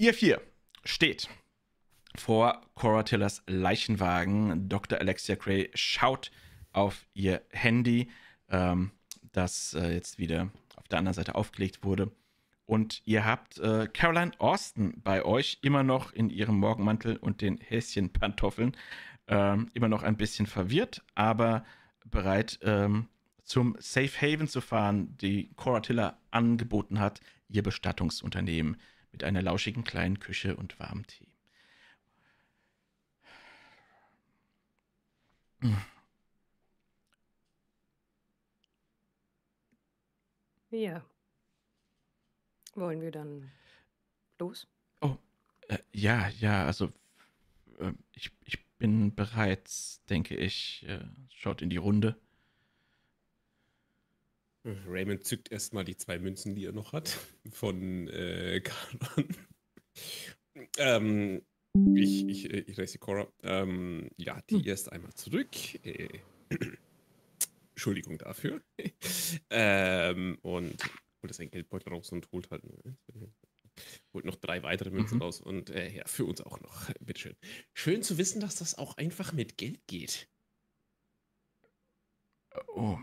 Ihr vier steht vor Cora Tillers Leichenwagen. Dr. Alexia Gray schaut auf ihr Handy, ähm, das äh, jetzt wieder auf der anderen Seite aufgelegt wurde. Und ihr habt äh, Caroline Austin bei euch, immer noch in ihrem Morgenmantel und den Häschenpantoffeln. Ähm, immer noch ein bisschen verwirrt, aber bereit ähm, zum Safe Haven zu fahren, die Cora Tiller angeboten hat, ihr Bestattungsunternehmen mit einer lauschigen kleinen Küche und warmem Tee. Ja. Wollen wir dann los? Oh, äh, ja, ja, also äh, ich, ich bin bereits, denke ich, äh, schaut in die Runde. Raymond zückt erstmal die zwei Münzen, die er noch hat, von äh, Karan. ähm, ich, ich, äh, ich reiße Cora. Ähm, ja, die hm. erst einmal zurück. Äh, Entschuldigung dafür. ähm, und holt sein Geldbeutel raus und holt halt äh, holt noch drei weitere Münzen mhm. raus und äh, ja, für uns auch noch. Bitteschön. Schön zu wissen, dass das auch einfach mit Geld geht. Oh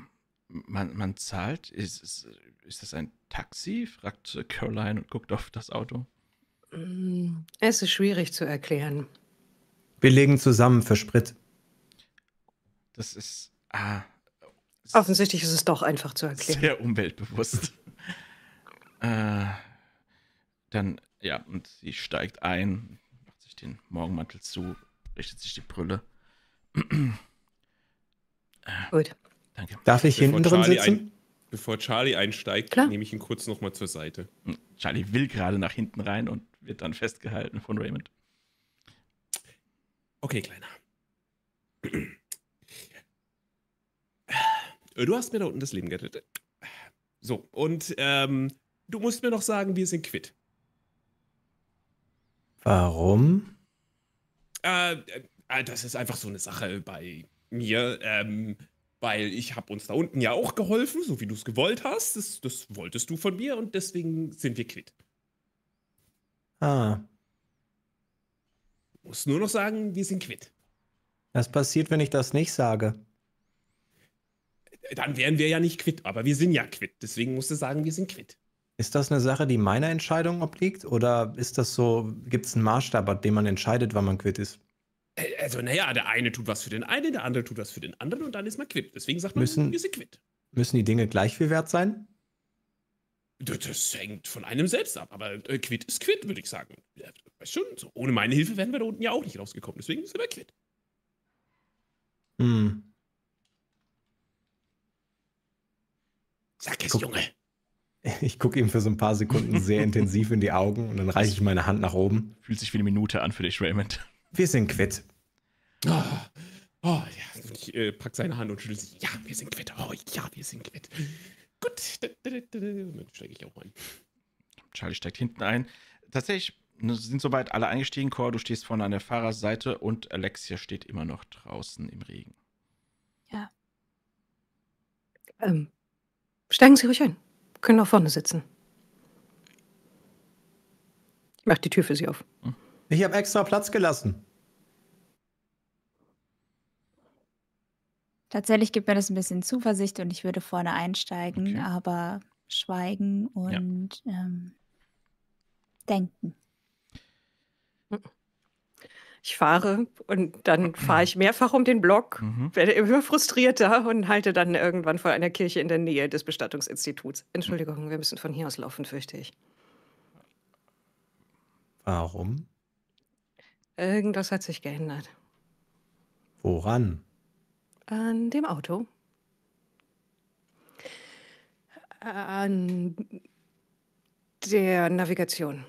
man, man zahlt, ist, ist, ist das ein Taxi? fragt Caroline und guckt auf das Auto. Mm, es ist schwierig zu erklären. Wir legen zusammen für Sprit. Das ist. Ah, Offensichtlich ist es doch einfach zu erklären. Sehr umweltbewusst. äh, dann, ja, und sie steigt ein, macht sich den Morgenmantel zu, richtet sich die Brille. Äh, Gut. Danke. Darf ich bevor hinten drin sitzen? Ein, bevor Charlie einsteigt, Klar. nehme ich ihn kurz nochmal zur Seite. Hm, Charlie will gerade nach hinten rein und wird dann festgehalten von Raymond. Okay, Kleiner. Äh, du hast mir da unten das Leben gerettet. So, und ähm, du musst mir noch sagen, wir sind quitt. Warum? Äh, äh das ist einfach so eine Sache bei mir. Ähm, weil ich habe uns da unten ja auch geholfen, so wie du es gewollt hast. Das, das wolltest du von mir und deswegen sind wir quitt. Ah. Muss nur noch sagen, wir sind quitt. Was passiert, wenn ich das nicht sage? Dann wären wir ja nicht quitt, aber wir sind ja quitt. Deswegen musst du sagen, wir sind quitt. Ist das eine Sache, die meiner Entscheidung obliegt? Oder ist das so, gibt es einen Maßstab, ab dem man entscheidet, wann man quitt ist? Äh, also, naja, der eine tut was für den einen, der andere tut was für den anderen und dann ist man quitt. Deswegen sagt man, müssen, wir sind quitt. Müssen die Dinge gleich viel wert sein? Das hängt von einem selbst ab, aber äh, quitt ist quitt, würde ich sagen. Ja, weißt schon, so ohne meine Hilfe wären wir da unten ja auch nicht rausgekommen, deswegen sind wir quitt. Hm. Sag es, guck, Junge. Ich gucke ihm für so ein paar Sekunden sehr intensiv in die Augen und dann reiche ich meine Hand nach oben. Fühlt sich wie eine Minute an für dich, Raymond. Wir sind quitt. Oh, oh ja. Also ich äh, pack seine Hand und schüttel sie. Ja, wir sind quitt. Oh ja, wir sind quitt. Gut. dann steige ich auch ein. Charlie steigt hinten ein. Tatsächlich ne, sind soweit alle eingestiegen. Cor, du stehst vorne an der Fahrerseite und Alexia steht immer noch draußen im Regen. Ja. Ähm, steigen Sie ruhig ein. Können auch vorne sitzen. Ich mach die Tür für Sie auf. Hm. Ich habe extra Platz gelassen. Tatsächlich gibt mir das ein bisschen Zuversicht und ich würde vorne einsteigen, okay. aber schweigen und ja. ähm, denken. Ich fahre und dann fahre ich mehrfach um den Block, mhm. werde immer frustrierter und halte dann irgendwann vor einer Kirche in der Nähe des Bestattungsinstituts. Entschuldigung, wir müssen von hier aus laufen, fürchte ich. Warum? Irgendwas hat sich geändert. Woran? An dem Auto. An der Navigation.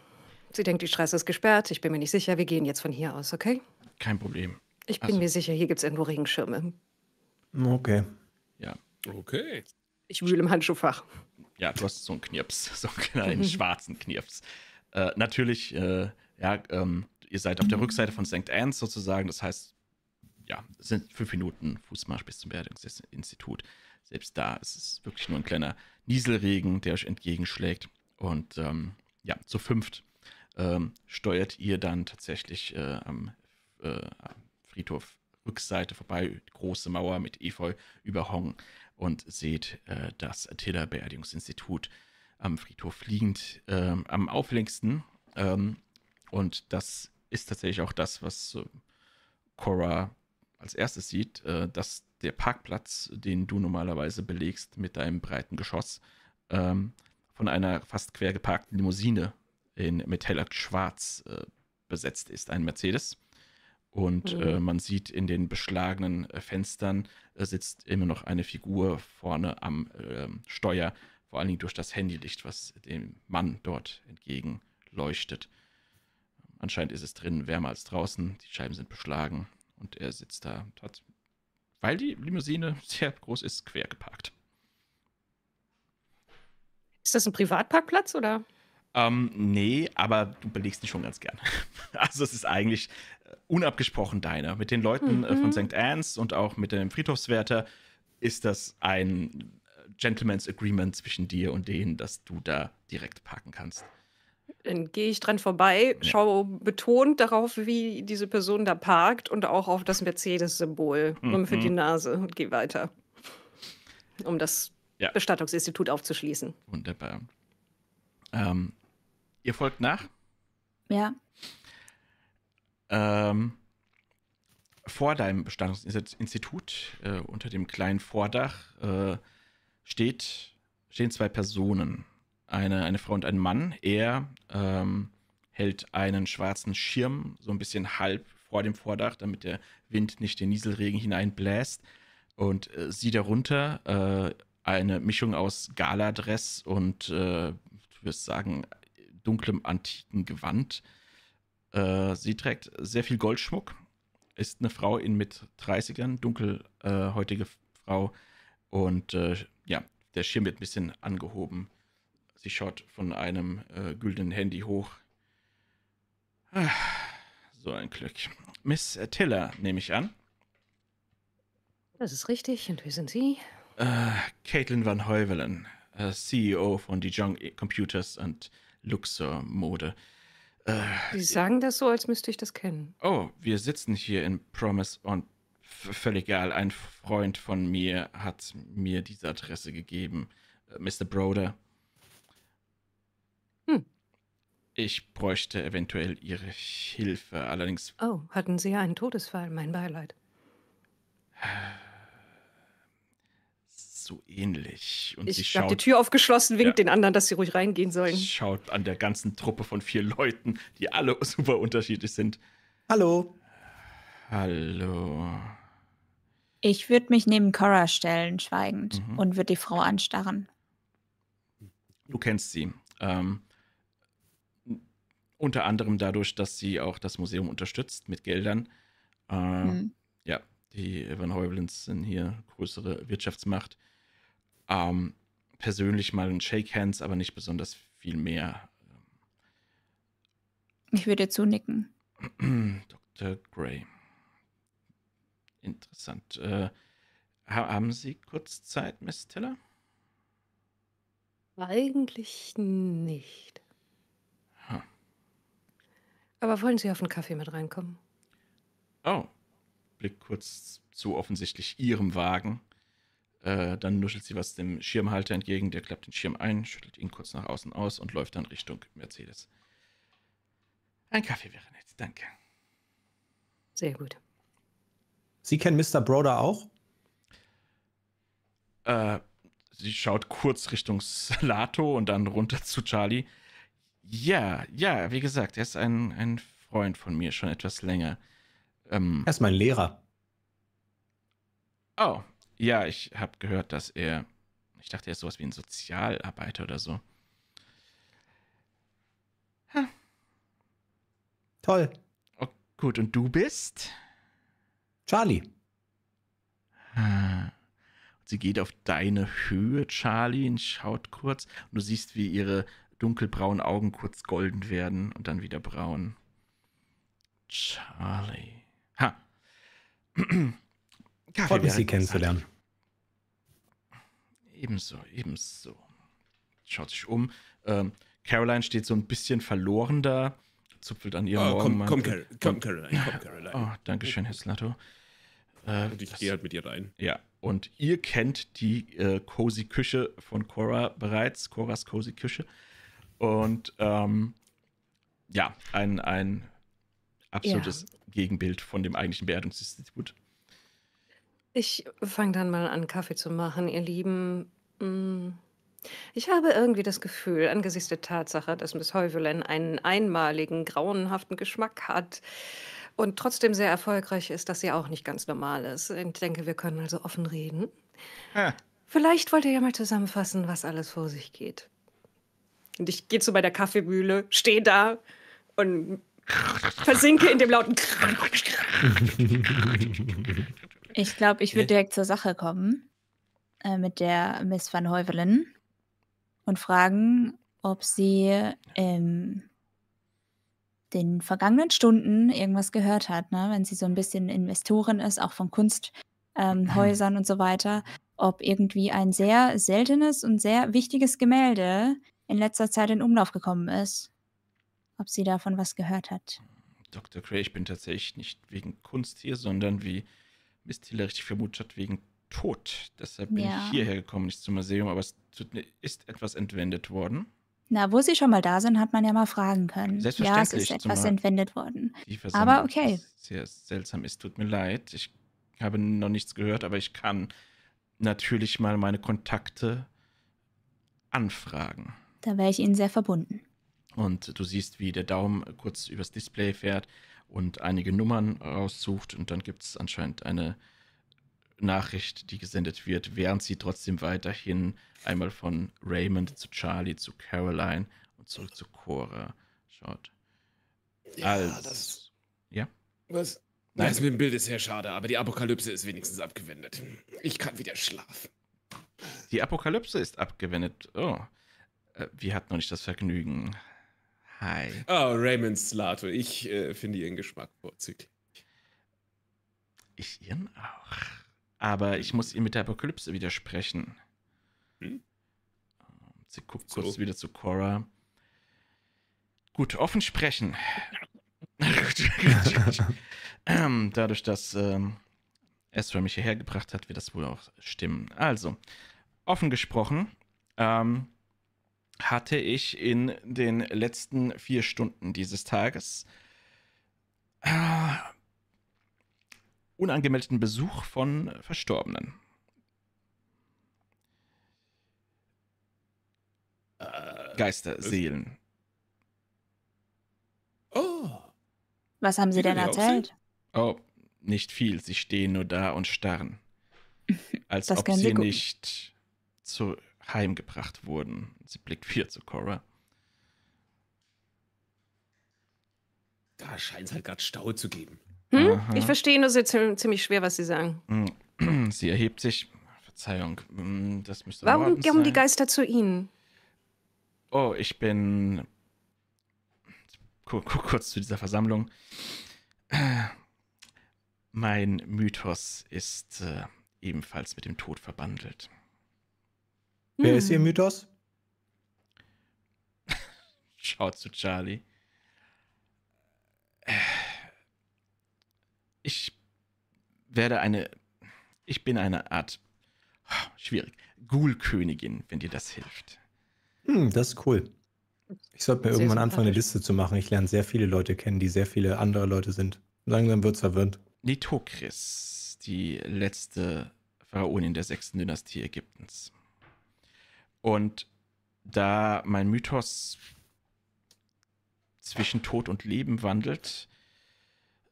Sie denkt, die Straße ist gesperrt. Ich bin mir nicht sicher. Wir gehen jetzt von hier aus, okay? Kein Problem. Ich bin also. mir sicher, hier gibt es irgendwo Regenschirme. Okay. Ja. Okay. Ich wühle im Handschuhfach. Ja, du hast so einen Knirps, so einen kleinen mhm. schwarzen Knirps. Äh, natürlich, äh, ja, ähm, ihr seid auf der mhm. Rückseite von St. Anne's sozusagen. Das heißt, ja, es sind fünf Minuten Fußmarsch bis zum Beerdigungsinstitut. Selbst da ist es wirklich nur ein kleiner Nieselregen, der euch entgegenschlägt. Und ähm, ja, zu fünft ähm, steuert ihr dann tatsächlich äh, am, äh, am Friedhof Rückseite vorbei, große Mauer mit Efeu überhongen und seht äh, das Attila Beerdigungsinstitut am Friedhof liegend, ähm, am auffälligsten. Ähm, und das ist tatsächlich auch das, was äh, Cora als erstes sieht, äh, dass der Parkplatz, den du normalerweise belegst mit deinem breiten Geschoss, ähm, von einer fast quer geparkten Limousine in Metallic Schwarz äh, besetzt ist, ein Mercedes. Und mhm. äh, man sieht in den beschlagenen äh, Fenstern äh, sitzt immer noch eine Figur vorne am ähm, Steuer, vor allen Dingen durch das Handylicht, was dem Mann dort entgegenleuchtet. Anscheinend ist es drinnen wärmer als draußen. Die Scheiben sind beschlagen und er sitzt da und hat, weil die Limousine sehr groß ist, quer geparkt. Ist das ein Privatparkplatz oder? Ähm, nee, aber du belegst ihn schon ganz gern. Also es ist eigentlich äh, unabgesprochen deiner. Mit den Leuten äh, mhm. von St. Anne's und auch mit dem Friedhofswärter ist das ein äh, Gentleman's Agreement zwischen dir und denen, dass du da direkt parken kannst dann gehe ich dran vorbei, ja. schaue betont darauf, wie diese Person da parkt und auch auf das Mercedes-Symbol, mhm. für die Nase und gehe weiter, um das ja. Bestattungsinstitut aufzuschließen. Wunderbar. Ähm, ihr folgt nach? Ja. Ähm, vor deinem Bestattungsinstitut, äh, unter dem kleinen Vordach, äh, steht, stehen zwei Personen eine, eine Frau und ein Mann. Er ähm, hält einen schwarzen Schirm so ein bisschen halb vor dem Vordach, damit der Wind nicht den Nieselregen hineinbläst. Und äh, sie darunter, äh, eine Mischung aus Galadress und, äh, ich würde sagen, dunklem antiken Gewand. Äh, sie trägt sehr viel Goldschmuck, ist eine Frau in mit 30ern, dunkelhäutige äh, Frau. Und äh, ja, der Schirm wird ein bisschen angehoben. Sie schaut von einem äh, güldenen Handy hoch. Ah, so ein Glück. Miss Tiller, nehme ich an. Das ist richtig. Und wer sind Sie? Äh, Caitlin Van Heuvelen, äh, CEO von Dijon Computers und Luxor Mode. Äh, Sie sagen das so, als müsste ich das kennen. Oh, wir sitzen hier in Promise und völlig egal. Ein Freund von mir hat mir diese Adresse gegeben. Äh, Mr. Broder. Ich bräuchte eventuell Ihre Hilfe. Allerdings. Oh, hatten Sie einen Todesfall? Mein Beileid. So ähnlich. Und ich habe die Tür aufgeschlossen, winkt ja. den anderen, dass sie ruhig reingehen sollen. Schaut an der ganzen Truppe von vier Leuten, die alle super unterschiedlich sind. Hallo. Hallo. Ich würde mich neben Cora stellen, schweigend, mhm. und würde die Frau anstarren. Du kennst sie. Ähm, unter anderem dadurch, dass sie auch das Museum unterstützt mit Geldern. Äh, mhm. Ja, die Van Heuvelins sind hier größere Wirtschaftsmacht. Ähm, persönlich mal ein Shake Hands, aber nicht besonders viel mehr. Ich würde zunicken. Dr. Gray. Interessant. Äh, haben Sie kurz Zeit, Miss Tiller? Eigentlich nicht. Aber wollen Sie auf einen Kaffee mit reinkommen? Oh. Blick kurz zu offensichtlich ihrem Wagen. Äh, dann nuschelt sie was dem Schirmhalter entgegen. Der klappt den Schirm ein, schüttelt ihn kurz nach außen aus und läuft dann Richtung Mercedes. Ein Kaffee wäre nett, danke. Sehr gut. Sie kennen Mr. Broder auch? Äh, sie schaut kurz Richtung Salato und dann runter zu Charlie. Ja, ja, wie gesagt, er ist ein, ein Freund von mir schon etwas länger. Ähm, er ist mein Lehrer. Oh, ja, ich habe gehört, dass er. Ich dachte, er ist sowas wie ein Sozialarbeiter oder so. Ha. Toll. Oh, gut, und du bist? Charlie. Ah. Sie geht auf deine Höhe, Charlie, und schaut kurz. Und du siehst, wie ihre dunkelbraunen Augen kurz golden werden und dann wieder braun. Charlie. Ha. Freut mich, Sie kennenzulernen. Ebenso, ebenso. Schaut sich um. Ähm, Caroline steht so ein bisschen verloren da, zupfelt an ihrem oh, komm, komm, Car komm, Caroline, komm, Caroline. Oh, danke schön, Herr Slato. Äh, und ich gehe halt mit ihr rein. Ja, und ihr kennt die äh, Cozy Küche von Cora bereits, Coras Cozy Küche. Und ähm, ja, ein, ein absolutes ja. Gegenbild von dem eigentlichen Beerdigungsinstitut. Ich fange dann mal an, Kaffee zu machen, ihr Lieben. Mm. Ich habe irgendwie das Gefühl, angesichts der Tatsache, dass Miss Heuvelen einen einmaligen, grauenhaften Geschmack hat und trotzdem sehr erfolgreich ist, dass sie auch nicht ganz normal ist. Ich denke, wir können also offen reden. Ah. Vielleicht wollt ihr ja mal zusammenfassen, was alles vor sich geht. Und ich gehe zu der Kaffeemühle, stehe da und versinke in dem lauten. Ich glaube, ich würde direkt zur Sache kommen äh, mit der Miss Van Heuvelen und fragen, ob sie in ähm, den vergangenen Stunden irgendwas gehört hat, ne? wenn sie so ein bisschen Investorin ist, auch von Kunsthäusern ähm, mhm. und so weiter, ob irgendwie ein sehr seltenes und sehr wichtiges Gemälde in letzter Zeit in Umlauf gekommen ist. Ob sie davon was gehört hat. Dr. Cray, ich bin tatsächlich nicht wegen Kunst hier, sondern wie Miss Tiller richtig vermutet hat, wegen Tod. Deshalb bin ja. ich hierher gekommen, nicht zum Museum, aber es ist etwas entwendet worden. Na, wo Sie schon mal da sind, hat man ja mal fragen können. Selbstverständlich. Ja, es ist etwas entwendet worden. Aber okay. Sehr seltsam ist, tut mir leid. Ich habe noch nichts gehört, aber ich kann natürlich mal meine Kontakte anfragen. Da wäre ich Ihnen sehr verbunden. Und du siehst, wie der Daumen kurz übers Display fährt und einige Nummern raussucht. Und dann gibt es anscheinend eine Nachricht, die gesendet wird, während sie trotzdem weiterhin einmal von Raymond zu Charlie, zu Caroline und zurück zu Cora schaut. Ja, Als, das. Ja? Was? Nein, das mit dem Bild ist sehr schade, aber die Apokalypse ist wenigstens abgewendet. Ich kann wieder schlafen. Die Apokalypse ist abgewendet. Oh. Äh, wir hatten noch nicht das Vergnügen. Hi. Oh, Raymond Slato. Ich äh, finde ihren Geschmack vorzüglich. Ich ihren auch. Aber ich muss ihr mit der Apokalypse widersprechen. Hm? Ähm, sie guckt so. kurz wieder zu Cora. Gut, offen sprechen. Ähm, dadurch, dass ähm, Ezra mich hierher gebracht hat, wird das wohl auch stimmen. Also, offen gesprochen. Ähm, hatte ich in den letzten vier Stunden dieses Tages äh, unangemeldeten Besuch von Verstorbenen. Äh, Geister, äh, Seelen. Oh. Was haben Sie denn erzählt? Oh, nicht viel. Sie stehen nur da und starren. Als das ob sie, sie nicht zu heimgebracht wurden. Sie blickt wieder zu Cora. Da scheint es halt gerade Stau zu geben. Hm? Ich verstehe nur sehr ziemlich schwer, was Sie sagen. Hm. Sie erhebt sich. Verzeihung, hm, das müsste Warum kommen die Geister zu Ihnen? Oh, ich bin kurz zu dieser Versammlung. Mein Mythos ist äh, ebenfalls mit dem Tod verbandelt. Wer hm. ist Ihr Mythos? Schaut zu Charlie. Ich werde eine. Ich bin eine Art. Schwierig. Ghoul-Königin, wenn dir das hilft. Hm, das ist cool. Ich sollte mir sehr irgendwann anfangen, eine Liste zu machen. Ich lerne sehr viele Leute kennen, die sehr viele andere Leute sind. Langsam wird es verwirrend. Nitokris, die letzte Pharaonin der sechsten Dynastie Ägyptens. Und da mein Mythos zwischen Tod und Leben wandelt,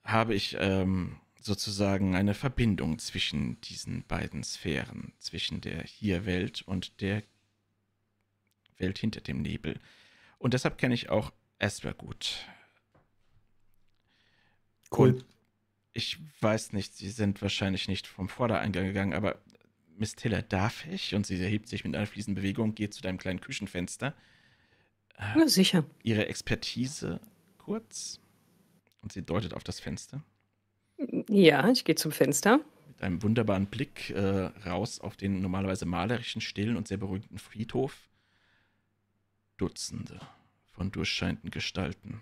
habe ich ähm, sozusagen eine Verbindung zwischen diesen beiden Sphären, zwischen der Hier-Welt und der Welt hinter dem Nebel. Und deshalb kenne ich auch Esper gut. Cool. Und ich weiß nicht, sie sind wahrscheinlich nicht vom Vordereingang gegangen, aber Miss Taylor, darf ich? Und sie erhebt sich mit einer fließenden Bewegung, geht zu deinem kleinen Küchenfenster. Äh, ja, sicher. Ihre Expertise kurz. Und sie deutet auf das Fenster. Ja, ich gehe zum Fenster. Mit einem wunderbaren Blick äh, raus auf den normalerweise malerischen, stillen und sehr berühmten Friedhof. Dutzende von durchscheinenden Gestalten,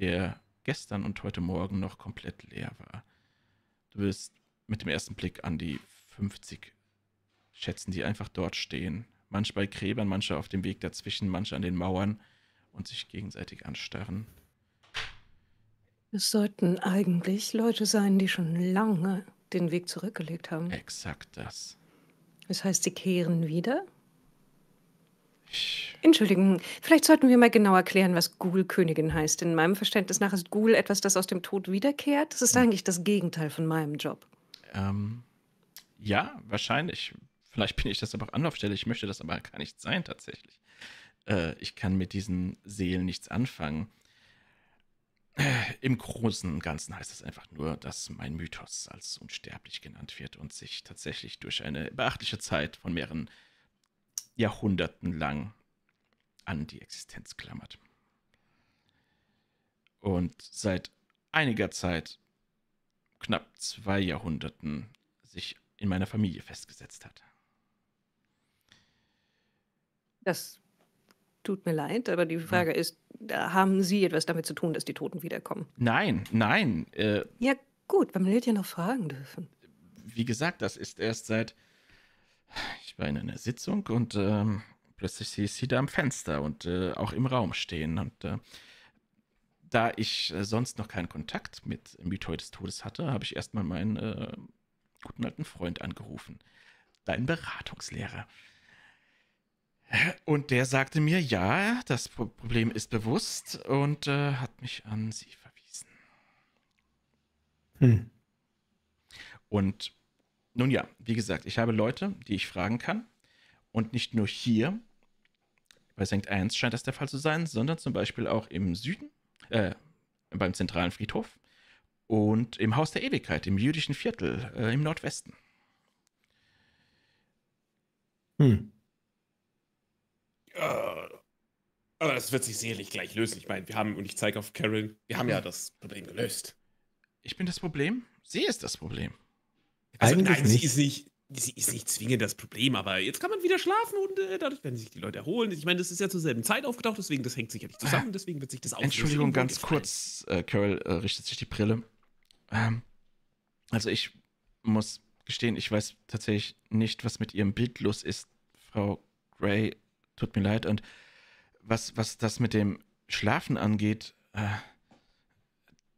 der gestern und heute Morgen noch komplett leer war. Du wirst mit dem ersten Blick an die 50 schätzen, die einfach dort stehen. Manche bei Gräbern, manche auf dem Weg dazwischen, manche an den Mauern und sich gegenseitig anstarren. Es sollten eigentlich Leute sein, die schon lange den Weg zurückgelegt haben. Exakt das. Das heißt, sie kehren wieder? Entschuldigen, vielleicht sollten wir mal genau erklären, was Ghoul-Königin heißt. In meinem Verständnis nach ist Ghoul etwas, das aus dem Tod wiederkehrt. Das ist hm. eigentlich das Gegenteil von meinem Job. Ähm, ja, wahrscheinlich vielleicht bin ich das aber auch Anlaufstelle, ich möchte das aber gar nicht sein tatsächlich. Äh, ich kann mit diesen Seelen nichts anfangen. Im Großen und Ganzen heißt es einfach nur, dass mein Mythos als unsterblich genannt wird und sich tatsächlich durch eine beachtliche Zeit von mehreren Jahrhunderten lang an die Existenz klammert. Und seit einiger Zeit, knapp zwei Jahrhunderten, sich in meiner Familie festgesetzt hat. Das tut mir leid, aber die hm. Frage ist, haben Sie etwas damit zu tun, dass die Toten wiederkommen? Nein, nein. Äh, ja, gut, man hätte ja noch fragen dürfen. Wie gesagt, das ist erst seit. Ich war in einer Sitzung und ähm, plötzlich sehe ich sie da am Fenster und äh, auch im Raum stehen. Und äh, da ich äh, sonst noch keinen Kontakt mit Mythoi des Todes hatte, habe ich erstmal meinen äh, guten alten Freund angerufen. Dein Beratungslehrer. Und der sagte mir, ja, das Problem ist bewusst und äh, hat mich an sie verwiesen. Hm. Und nun ja, wie gesagt, ich habe Leute, die ich fragen kann. Und nicht nur hier, bei St. 1 scheint das der Fall zu sein, sondern zum Beispiel auch im Süden, äh, beim zentralen Friedhof und im Haus der Ewigkeit, im jüdischen Viertel, äh, im Nordwesten. Hm. Äh, aber das wird sich sicherlich gleich lösen. Ich meine, wir haben, und ich zeige auf Carol, wir haben ja das Problem gelöst. Ich bin das Problem? Sie ist das Problem. Also Eigentlich nein, nicht. sie ist nicht. Sie ist nicht zwingend das Problem, aber jetzt kann man wieder schlafen und äh, dadurch werden sich die Leute erholen. Ich meine, das ist ja zur selben Zeit aufgetaucht, deswegen das hängt sicherlich zusammen, deswegen wird sich das auch. Entschuldigung, ganz gefallen. kurz, äh, Carol äh, richtet sich die Brille. Ähm, also ich muss gestehen, ich weiß tatsächlich nicht, was mit ihrem Bild los ist, Frau Gray. Tut mir leid. Und was, was das mit dem Schlafen angeht, äh,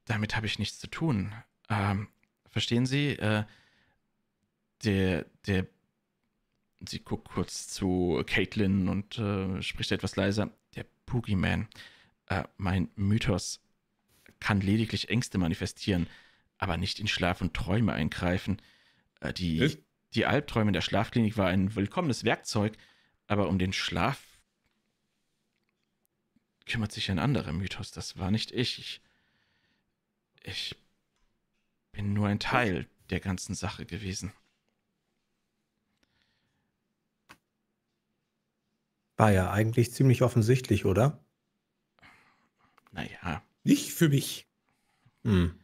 damit habe ich nichts zu tun. Ähm, verstehen Sie? Äh, der, der, sie guckt kurz zu Caitlin und äh, spricht etwas leiser. Der Boogeyman, äh, mein Mythos, kann lediglich Ängste manifestieren, aber nicht in Schlaf und Träume eingreifen. Äh, die, die Albträume in der Schlafklinik war ein willkommenes Werkzeug, aber um den Schlaf kümmert sich ein anderer Mythos. Das war nicht ich. Ich, ich bin nur ein Teil der ganzen Sache gewesen. War ja eigentlich ziemlich offensichtlich, oder? Naja. Nicht für mich. Hm.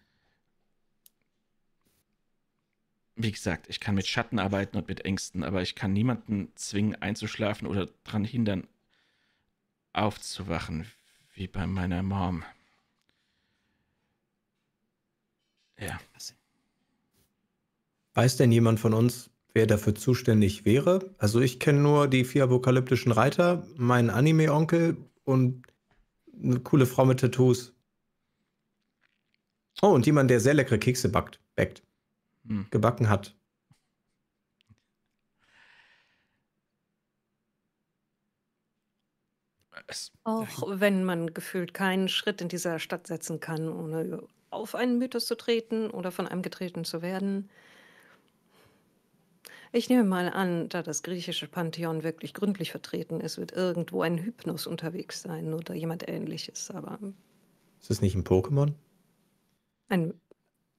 wie gesagt, ich kann mit Schatten arbeiten und mit Ängsten, aber ich kann niemanden zwingen, einzuschlafen oder daran hindern, aufzuwachen, wie bei meiner Mom. Ja. Weiß denn jemand von uns, wer dafür zuständig wäre? Also ich kenne nur die vier apokalyptischen Reiter, meinen Anime-Onkel und eine coole Frau mit Tattoos. Oh, und jemand, der sehr leckere Kekse backt. backt hm. gebacken hat. Auch wenn man gefühlt keinen Schritt in dieser Stadt setzen kann, ohne auf einen Mythos zu treten oder von einem getreten zu werden. Ich nehme mal an, da das griechische Pantheon wirklich gründlich vertreten ist, wird irgendwo ein Hypnos unterwegs sein oder jemand ähnliches, aber. Ist das nicht ein Pokémon? Ein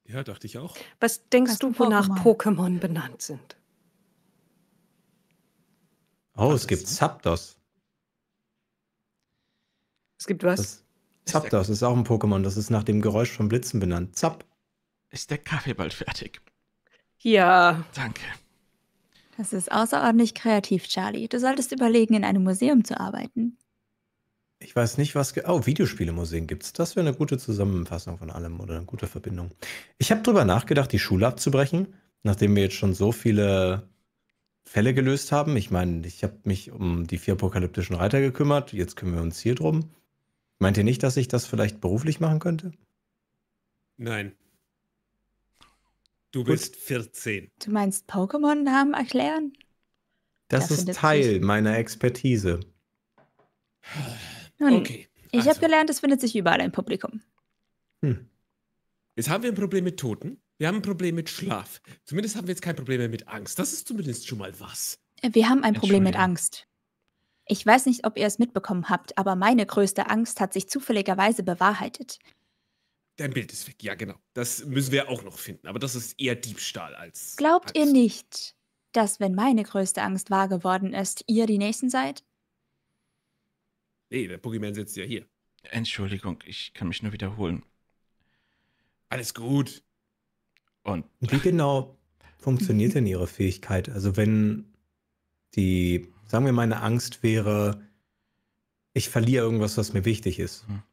ja, dachte ich auch. Was denkst das du, wonach Pokémon benannt sind? Oh, was es gibt das? Zapdos. Es gibt was? Das Zapdos ist auch ein Pokémon. Das ist nach dem Geräusch von Blitzen benannt. Zap. Ist der Kaffee bald fertig? Ja. Danke. Das ist außerordentlich kreativ, Charlie. Du solltest überlegen, in einem Museum zu arbeiten. Ich weiß nicht, was. Oh, Videospielemuseen gibt's. Das wäre eine gute Zusammenfassung von allem oder eine gute Verbindung. Ich habe drüber nachgedacht, die Schule abzubrechen, nachdem wir jetzt schon so viele Fälle gelöst haben. Ich meine, ich habe mich um die vier apokalyptischen Reiter gekümmert. Jetzt kümmern wir uns hier drum. Meint ihr nicht, dass ich das vielleicht beruflich machen könnte? Nein. Du Gut. bist 14. Du meinst Pokémon-Namen erklären? Das, das ist Teil meiner Expertise. Nun, okay. Ich also. habe gelernt, es findet sich überall ein Publikum. Hm. Jetzt haben wir ein Problem mit Toten. Wir haben ein Problem mit Schlaf. Zumindest haben wir jetzt kein Problem mehr mit Angst. Das ist zumindest schon mal was. Äh, wir haben ein Problem mit Angst. Ich weiß nicht, ob ihr es mitbekommen habt, aber meine größte Angst hat sich zufälligerweise bewahrheitet. Dein Bild ist weg, ja genau. Das müssen wir auch noch finden, aber das ist eher Diebstahl als. Glaubt Angst. ihr nicht, dass wenn meine größte Angst wahr geworden ist, ihr die Nächsten seid? Nee, der Pokémon sitzt ja hier. Entschuldigung, ich kann mich nur wiederholen. Alles gut. Und wie genau funktioniert denn Ihre Fähigkeit? Also wenn die, sagen wir, meine Angst wäre, ich verliere irgendwas, was mir wichtig ist. Mhm.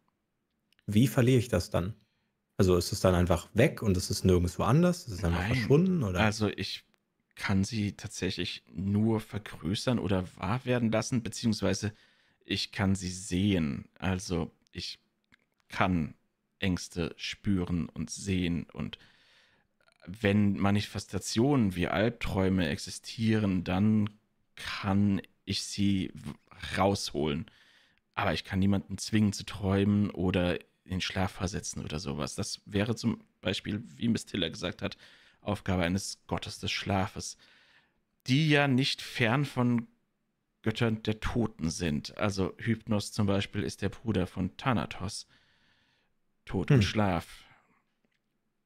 Wie verliere ich das dann? Also ist es dann einfach weg und es ist nirgendwo anders? Ist es einfach Nein. verschwunden? Oder? Also ich kann sie tatsächlich nur vergrößern oder wahr werden lassen, beziehungsweise ich kann sie sehen. Also ich kann Ängste spüren und sehen. Und wenn Manifestationen wie Albträume existieren, dann kann ich sie rausholen. Aber ich kann niemanden zwingen zu träumen oder in Schlaf versetzen oder sowas. Das wäre zum Beispiel, wie Miss Tiller gesagt hat, Aufgabe eines Gottes des Schlafes, die ja nicht fern von Göttern der Toten sind. Also Hypnos zum Beispiel ist der Bruder von Thanatos. Tod hm. Schlaf.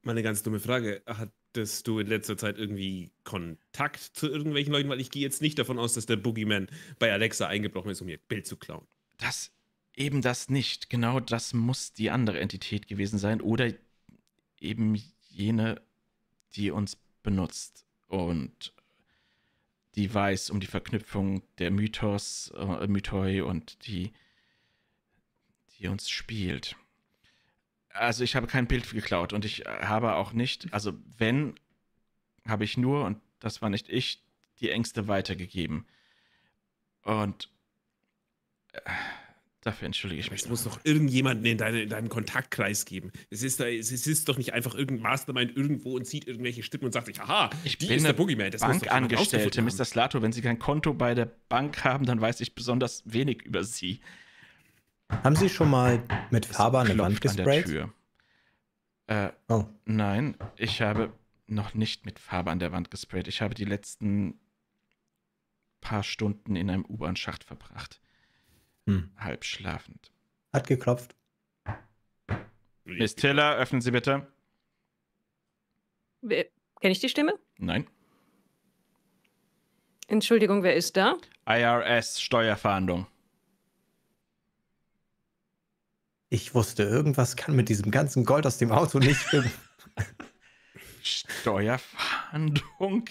Meine ganz dumme Frage. Hattest du in letzter Zeit irgendwie Kontakt zu irgendwelchen Leuten? Weil ich gehe jetzt nicht davon aus, dass der Boogeyman bei Alexa eingebrochen ist, um ihr Bild zu klauen. Das eben das nicht. Genau das muss die andere Entität gewesen sein. Oder eben jene, die uns benutzt und die weiß um die Verknüpfung der Mythos, äh, Mythoi und die, die uns spielt. Also ich habe kein Bild geklaut und ich äh, habe auch nicht, also wenn, habe ich nur, und das war nicht ich, die Ängste weitergegeben. Und äh, Dafür entschuldige ich mich. Es muss noch irgendjemanden in, deine, in deinen Kontaktkreis geben. Es ist, es, ist doch nicht einfach irgendein Mastermind irgendwo und zieht irgendwelche Stimmen und sagt sich, aha, ich die bin ist der Boogeyman. Das Bankangestellte, Mr. Slato, wenn Sie kein Konto bei der Bank haben, dann weiß ich besonders wenig über Sie. Haben Sie schon mal mit Faber eine Wand gesprayt? Äh, oh. Nein, ich habe noch nicht mit Farbe an der Wand gesprayt. Ich habe die letzten paar Stunden in einem U-Bahn-Schacht verbracht. Hm. Halb schlafend. Hat geklopft. Miss Tiller, öffnen Sie bitte. Kenne ich die Stimme? Nein. Entschuldigung, wer ist da? IRS Steuerfahndung. Ich wusste, irgendwas kann mit diesem ganzen Gold aus dem Auto nicht stimmen. Steuerfahndung?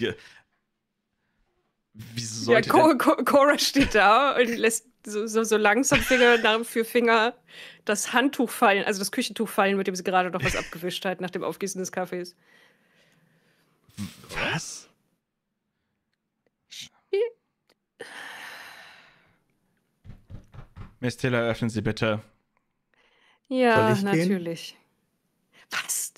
Wieso ja, Cora steht da und lässt so, so, so langsam Finger für Finger das Handtuch fallen, also das Küchentuch fallen, mit dem sie gerade noch was abgewischt hat nach dem Aufgießen des Kaffees. Was? Miss Taylor, öffnen Sie bitte. Ja, natürlich. Gehen? Was?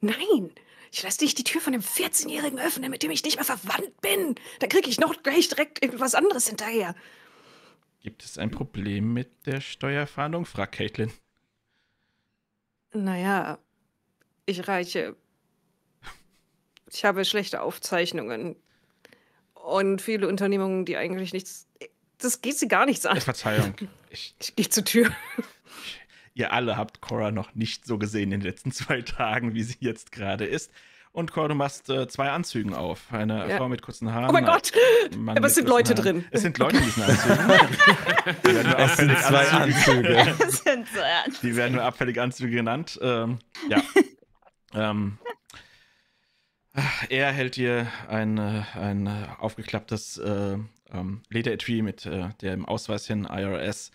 Nein! Ich lasse dich die Tür von einem 14-Jährigen öffnen, mit dem ich nicht mehr verwandt bin. Da kriege ich noch gleich direkt irgendwas anderes hinterher. Gibt es ein Problem mit der Steuerfahndung? fragt Caitlin. Naja, ich reiche. Ich habe schlechte Aufzeichnungen. Und viele Unternehmungen, die eigentlich nichts. Das geht sie gar nichts an. Äh, Verzeihung. Ich, ich gehe zur Tür. Ihr alle habt Cora noch nicht so gesehen in den letzten zwei Tagen, wie sie jetzt gerade ist. Und Cor, du machst äh, zwei Anzügen auf. Eine ja. Frau mit kurzen Haaren. Oh mein Gott! Mann Aber es sind Leute Haaren. drin. Es sind Leute in diesen Anzügen. es sind zwei Anzüge. es sind zwei Anzüge. Die werden nur abfällig Anzüge genannt. Ähm, ja. ähm, er hält dir ein, äh, ein äh, aufgeklapptes äh, ähm, Lederetui mit äh, dem Ausweis hin, IRS.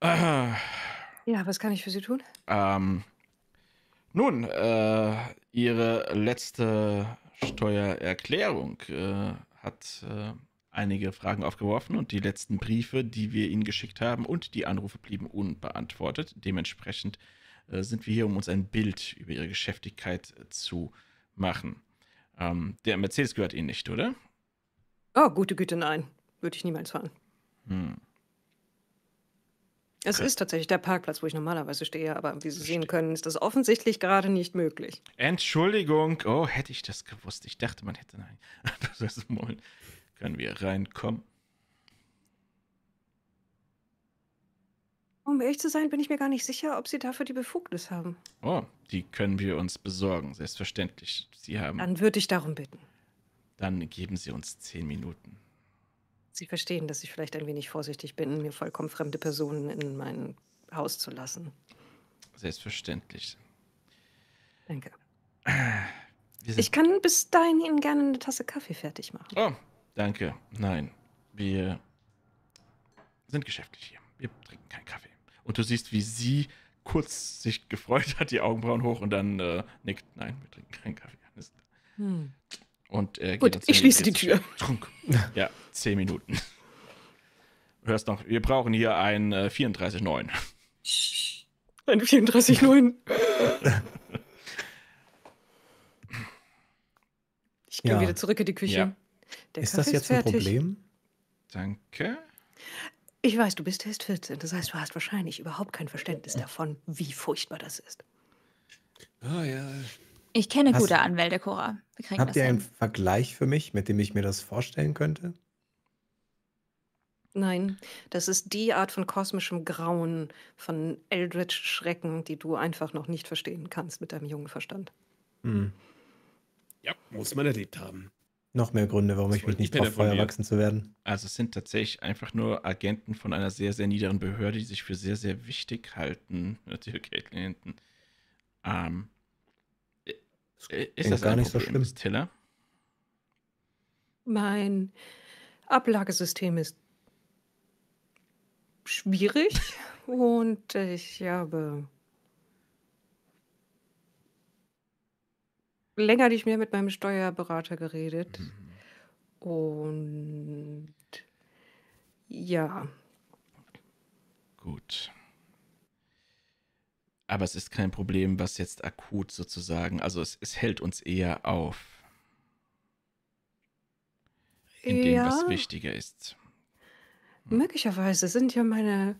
Äh, ja, was kann ich für Sie tun? Ähm, nun, äh, Ihre letzte Steuererklärung äh, hat äh, einige Fragen aufgeworfen und die letzten Briefe, die wir Ihnen geschickt haben und die Anrufe blieben unbeantwortet. Dementsprechend äh, sind wir hier, um uns ein Bild über Ihre Geschäftigkeit zu machen. Ähm, der Mercedes gehört Ihnen nicht, oder? Oh, gute Güte, nein. Würde ich niemals fahren. Hm. Es ist tatsächlich der Parkplatz, wo ich normalerweise stehe, aber wie Sie sehen können, ist das offensichtlich gerade nicht möglich. Entschuldigung, oh, hätte ich das gewusst. Ich dachte, man hätte nein. Das ist Moment. Können wir reinkommen? Um ehrlich zu sein, bin ich mir gar nicht sicher, ob Sie dafür die Befugnis haben. Oh, die können wir uns besorgen, selbstverständlich. Sie haben. Dann würde ich darum bitten. Dann geben Sie uns zehn Minuten. Sie verstehen, dass ich vielleicht ein wenig vorsichtig bin, mir vollkommen fremde Personen in mein Haus zu lassen. Selbstverständlich. Danke. Ich kann bis dahin Ihnen gerne eine Tasse Kaffee fertig machen. Oh, danke. Nein, wir sind geschäftlich hier. Wir trinken keinen Kaffee. Und du siehst, wie sie kurz sich gefreut hat, die Augenbrauen hoch und dann äh, nickt. Nein, wir trinken keinen Kaffee. Hm. Und, äh, Gut, ich schließe die Tür. Trunk. Ja, zehn Minuten. Du hörst noch, wir brauchen hier ein äh, 34,9. Ein 34,9. ich gehe ja. wieder zurück in die Küche. Ja. ist Kaffee das jetzt ist ein Problem? Danke. Ich weiß, du bist erst 14. Das heißt, du hast wahrscheinlich überhaupt kein Verständnis davon, wie furchtbar das ist. Ah ja, ich kenne Hast, gute Anwälte, Cora. habt ihr einen Vergleich für mich, mit dem ich mir das vorstellen könnte? Nein, das ist die Art von kosmischem Grauen, von Eldritch-Schrecken, die du einfach noch nicht verstehen kannst mit deinem jungen Verstand. Hm. Ja, muss man erlebt haben. Noch mehr Gründe, warum das ich mich nicht traue, Feuer zu werden. Also es sind tatsächlich einfach nur Agenten von einer sehr, sehr niederen Behörde, die sich für sehr, sehr wichtig halten. Natürlich hinten. Ähm, ist, äh, das gar nicht so schlimm? Tiller? Mein Ablagesystem ist schwierig und ich habe länger nicht mehr mit meinem Steuerberater geredet. Mhm. Und ja. Gut. Aber es ist kein Problem, was jetzt akut sozusagen, also es, es hält uns eher auf. In dem, was wichtiger ist. Hm. Möglicherweise sind ja meine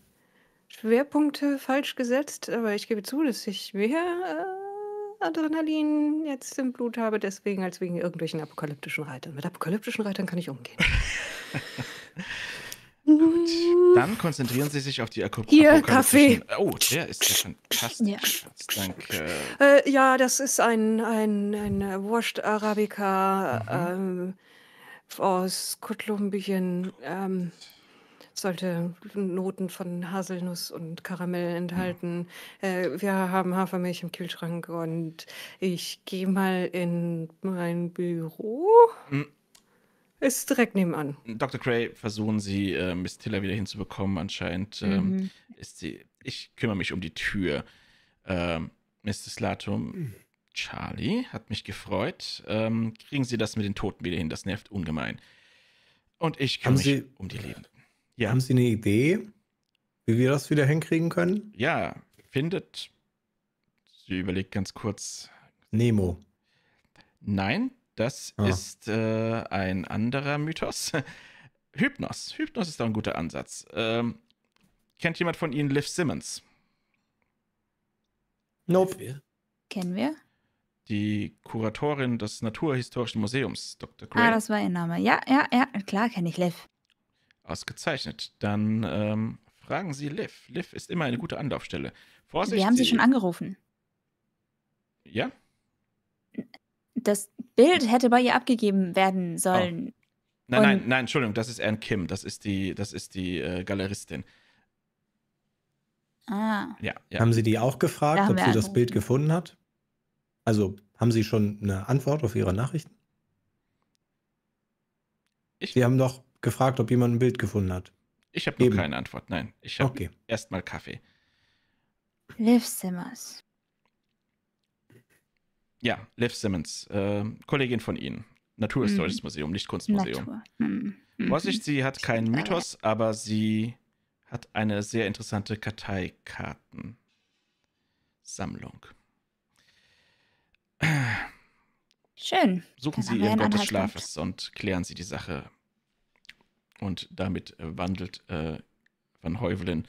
Schwerpunkte falsch gesetzt, aber ich gebe zu, dass ich mehr äh, Adrenalin jetzt im Blut habe, deswegen als wegen irgendwelchen apokalyptischen Reitern. Mit apokalyptischen Reitern kann ich umgehen. Gut. Dann konzentrieren Sie sich auf die Akku Hier, Kaffee. Oh, der ist ja fantastisch. Ja. Danke. Äh, ja, das ist ein, ein, ein Washed Arabica ähm, äh, aus Kolumbien. Ähm, sollte Noten von Haselnuss und Karamell enthalten. Mhm. Äh, wir haben Hafermilch im Kühlschrank und ich gehe mal in mein Büro. Mhm. Ist direkt nebenan. Dr. Gray versuchen sie, äh, Miss Tiller wieder hinzubekommen. Anscheinend ähm, mhm. ist sie. Ich kümmere mich um die Tür. Ähm, Mr. Slatum, mhm. Charlie, hat mich gefreut. Ähm, kriegen Sie das mit den Toten wieder hin? Das nervt ungemein. Und ich kümmere haben mich sie, um die Lebenden. Ja. Haben Sie eine Idee, wie wir das wieder hinkriegen können? Ja, findet. Sie überlegt ganz kurz. Nemo. Nein, das ah. ist äh, ein anderer Mythos. Hypnos. Hypnos ist da ein guter Ansatz. Ähm, kennt jemand von Ihnen Liv Simmons? Nope. Kennen wir? Die Kuratorin des Naturhistorischen Museums, Dr. Ah, Gray. Ah, das war ihr Name. Ja, ja, ja, klar kenne ich Liv. Ausgezeichnet. Dann ähm, fragen Sie Liv. Liv ist immer eine gute Anlaufstelle. Vorsicht. Wir haben sie, sie schon angerufen. Ja? das Bild hätte bei ihr abgegeben werden sollen. Oh. Nein, nein, nein, Entschuldigung, das ist Anne Kim, das ist die, das ist die äh, Galeristin. Ah. Ja, ja. Haben Sie die auch gefragt, da ob sie angerufen. das Bild gefunden hat? Also haben Sie schon eine Antwort auf Ihre Nachrichten? Ich? Sie haben doch gefragt, ob jemand ein Bild gefunden hat. Ich habe noch keine Antwort, nein. Ich habe okay. erstmal Kaffee. Liv Simmers. Ja, Liv Simmons, äh, Kollegin von Ihnen. Naturhistorisches mhm. Museum, nicht Kunstmuseum. Mhm. mhm. Vorsicht, sie hat keinen Mythos, aber sie hat eine sehr interessante Karteikartensammlung. Schön. Suchen Sie Ihren Gott des Schlafes und klären Sie die Sache. Und damit äh, wandelt äh, Van Heuvelin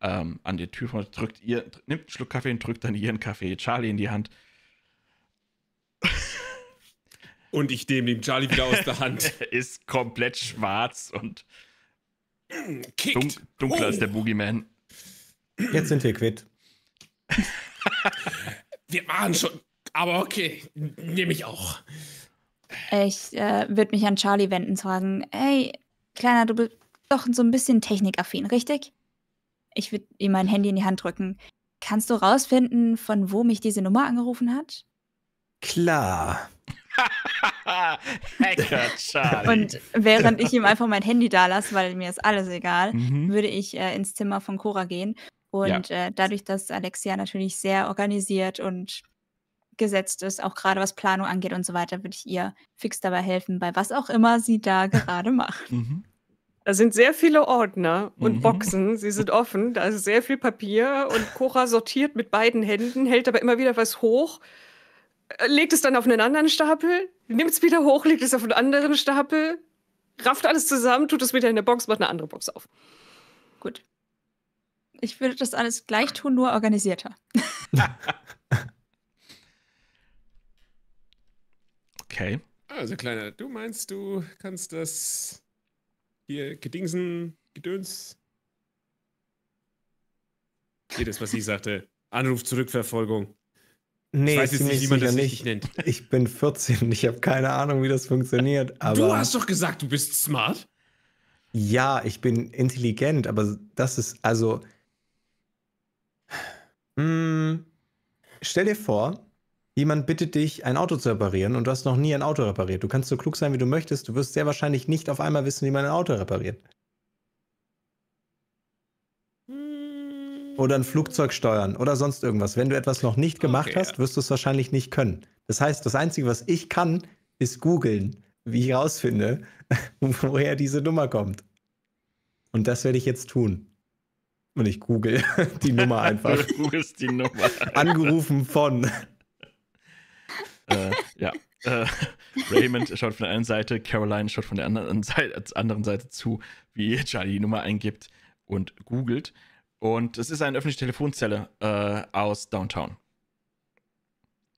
ähm, an die Tür, drückt ihr, nimmt einen Schluck Kaffee und drückt dann ihren Kaffee Charlie in die Hand und ich nehme dem Charlie wieder aus der Hand. ist komplett schwarz und Dun dunkler oh. ist der Boogeyman. Jetzt sind wir quitt. wir waren schon, aber okay, nehme ich auch. Ich äh, würde mich an Charlie wenden und sagen, hey, Kleiner, du bist doch so ein bisschen technikaffin, richtig? Ich würde ihm mein Handy in die Hand drücken. Kannst du rausfinden, von wo mich diese Nummer angerufen hat? Klar. und während ich ihm einfach mein Handy da lasse, weil mir ist alles egal, mhm. würde ich äh, ins Zimmer von Cora gehen. Und ja. äh, dadurch, dass Alexia natürlich sehr organisiert und gesetzt ist, auch gerade was Planung angeht und so weiter, würde ich ihr fix dabei helfen, bei was auch immer sie da gerade macht. Mhm. Da sind sehr viele Ordner und mhm. Boxen. Sie sind offen. Da ist sehr viel Papier und Cora sortiert mit beiden Händen, hält aber immer wieder was hoch äh, legt es dann auf einen anderen Stapel, nimmt es wieder hoch, legt es auf einen anderen Stapel, rafft alles zusammen, tut es wieder in eine Box, macht eine andere Box auf. Gut. Ich würde das alles gleich tun, nur organisierter. okay. Also, Kleiner, du meinst, du kannst das hier gedingsen, gedöns. Jedes, was ich sagte. Anruf, Zurückverfolgung. Nee, ich weiß jetzt nicht, wie man das nicht. nennt. Ich bin 14 ich habe keine Ahnung, wie das funktioniert. du hast doch gesagt, du bist smart. Ja, ich bin intelligent, aber das ist also. Hm, stell dir vor, jemand bittet dich, ein Auto zu reparieren und du hast noch nie ein Auto repariert. Du kannst so klug sein, wie du möchtest. Du wirst sehr wahrscheinlich nicht auf einmal wissen, wie man ein Auto repariert. oder ein Flugzeug steuern oder sonst irgendwas. Wenn du etwas noch nicht gemacht okay, hast, wirst du es wahrscheinlich nicht können. Das heißt, das Einzige, was ich kann, ist googeln, wie ich rausfinde, woher diese Nummer kommt. Und das werde ich jetzt tun. Und ich google die Nummer einfach. du googelst die Nummer. Angerufen von. äh, ja. Äh, Raymond schaut von der einen Seite, Caroline schaut von der anderen Seite, anderen Seite zu, wie Charlie die Nummer eingibt und googelt. Und es ist eine öffentliche Telefonzelle äh, aus Downtown.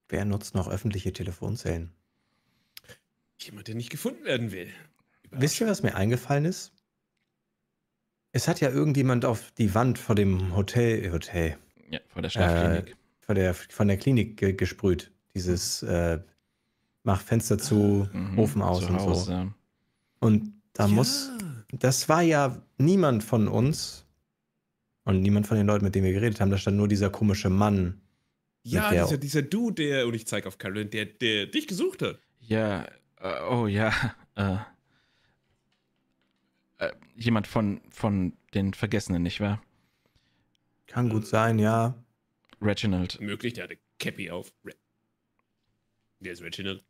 Wer nutzt noch öffentliche Telefonzellen? Jemand, der nicht gefunden werden will. Wisst ihr, was mir eingefallen ist? Es hat ja irgendjemand auf die Wand vor dem Hotel, äh, Hotel. Ja, vor der Schlafklinik. Äh, von der, von der Klinik ge gesprüht. Dieses, äh, mach Fenster zu, mhm, Ofen aus und Hause. so. Und da ja. muss, das war ja niemand von uns, und niemand von den Leuten, mit denen wir geredet haben, da stand nur dieser komische Mann. Ja, dieser, dieser Dude, der, und ich zeige auf Carolyn, der, der dich gesucht hat. Ja, uh, oh ja. Uh, uh, jemand von, von den Vergessenen, nicht wahr? Kann gut sein, ja. Reginald. Möglich, der hatte Cappy auf. Re der ist Reginald.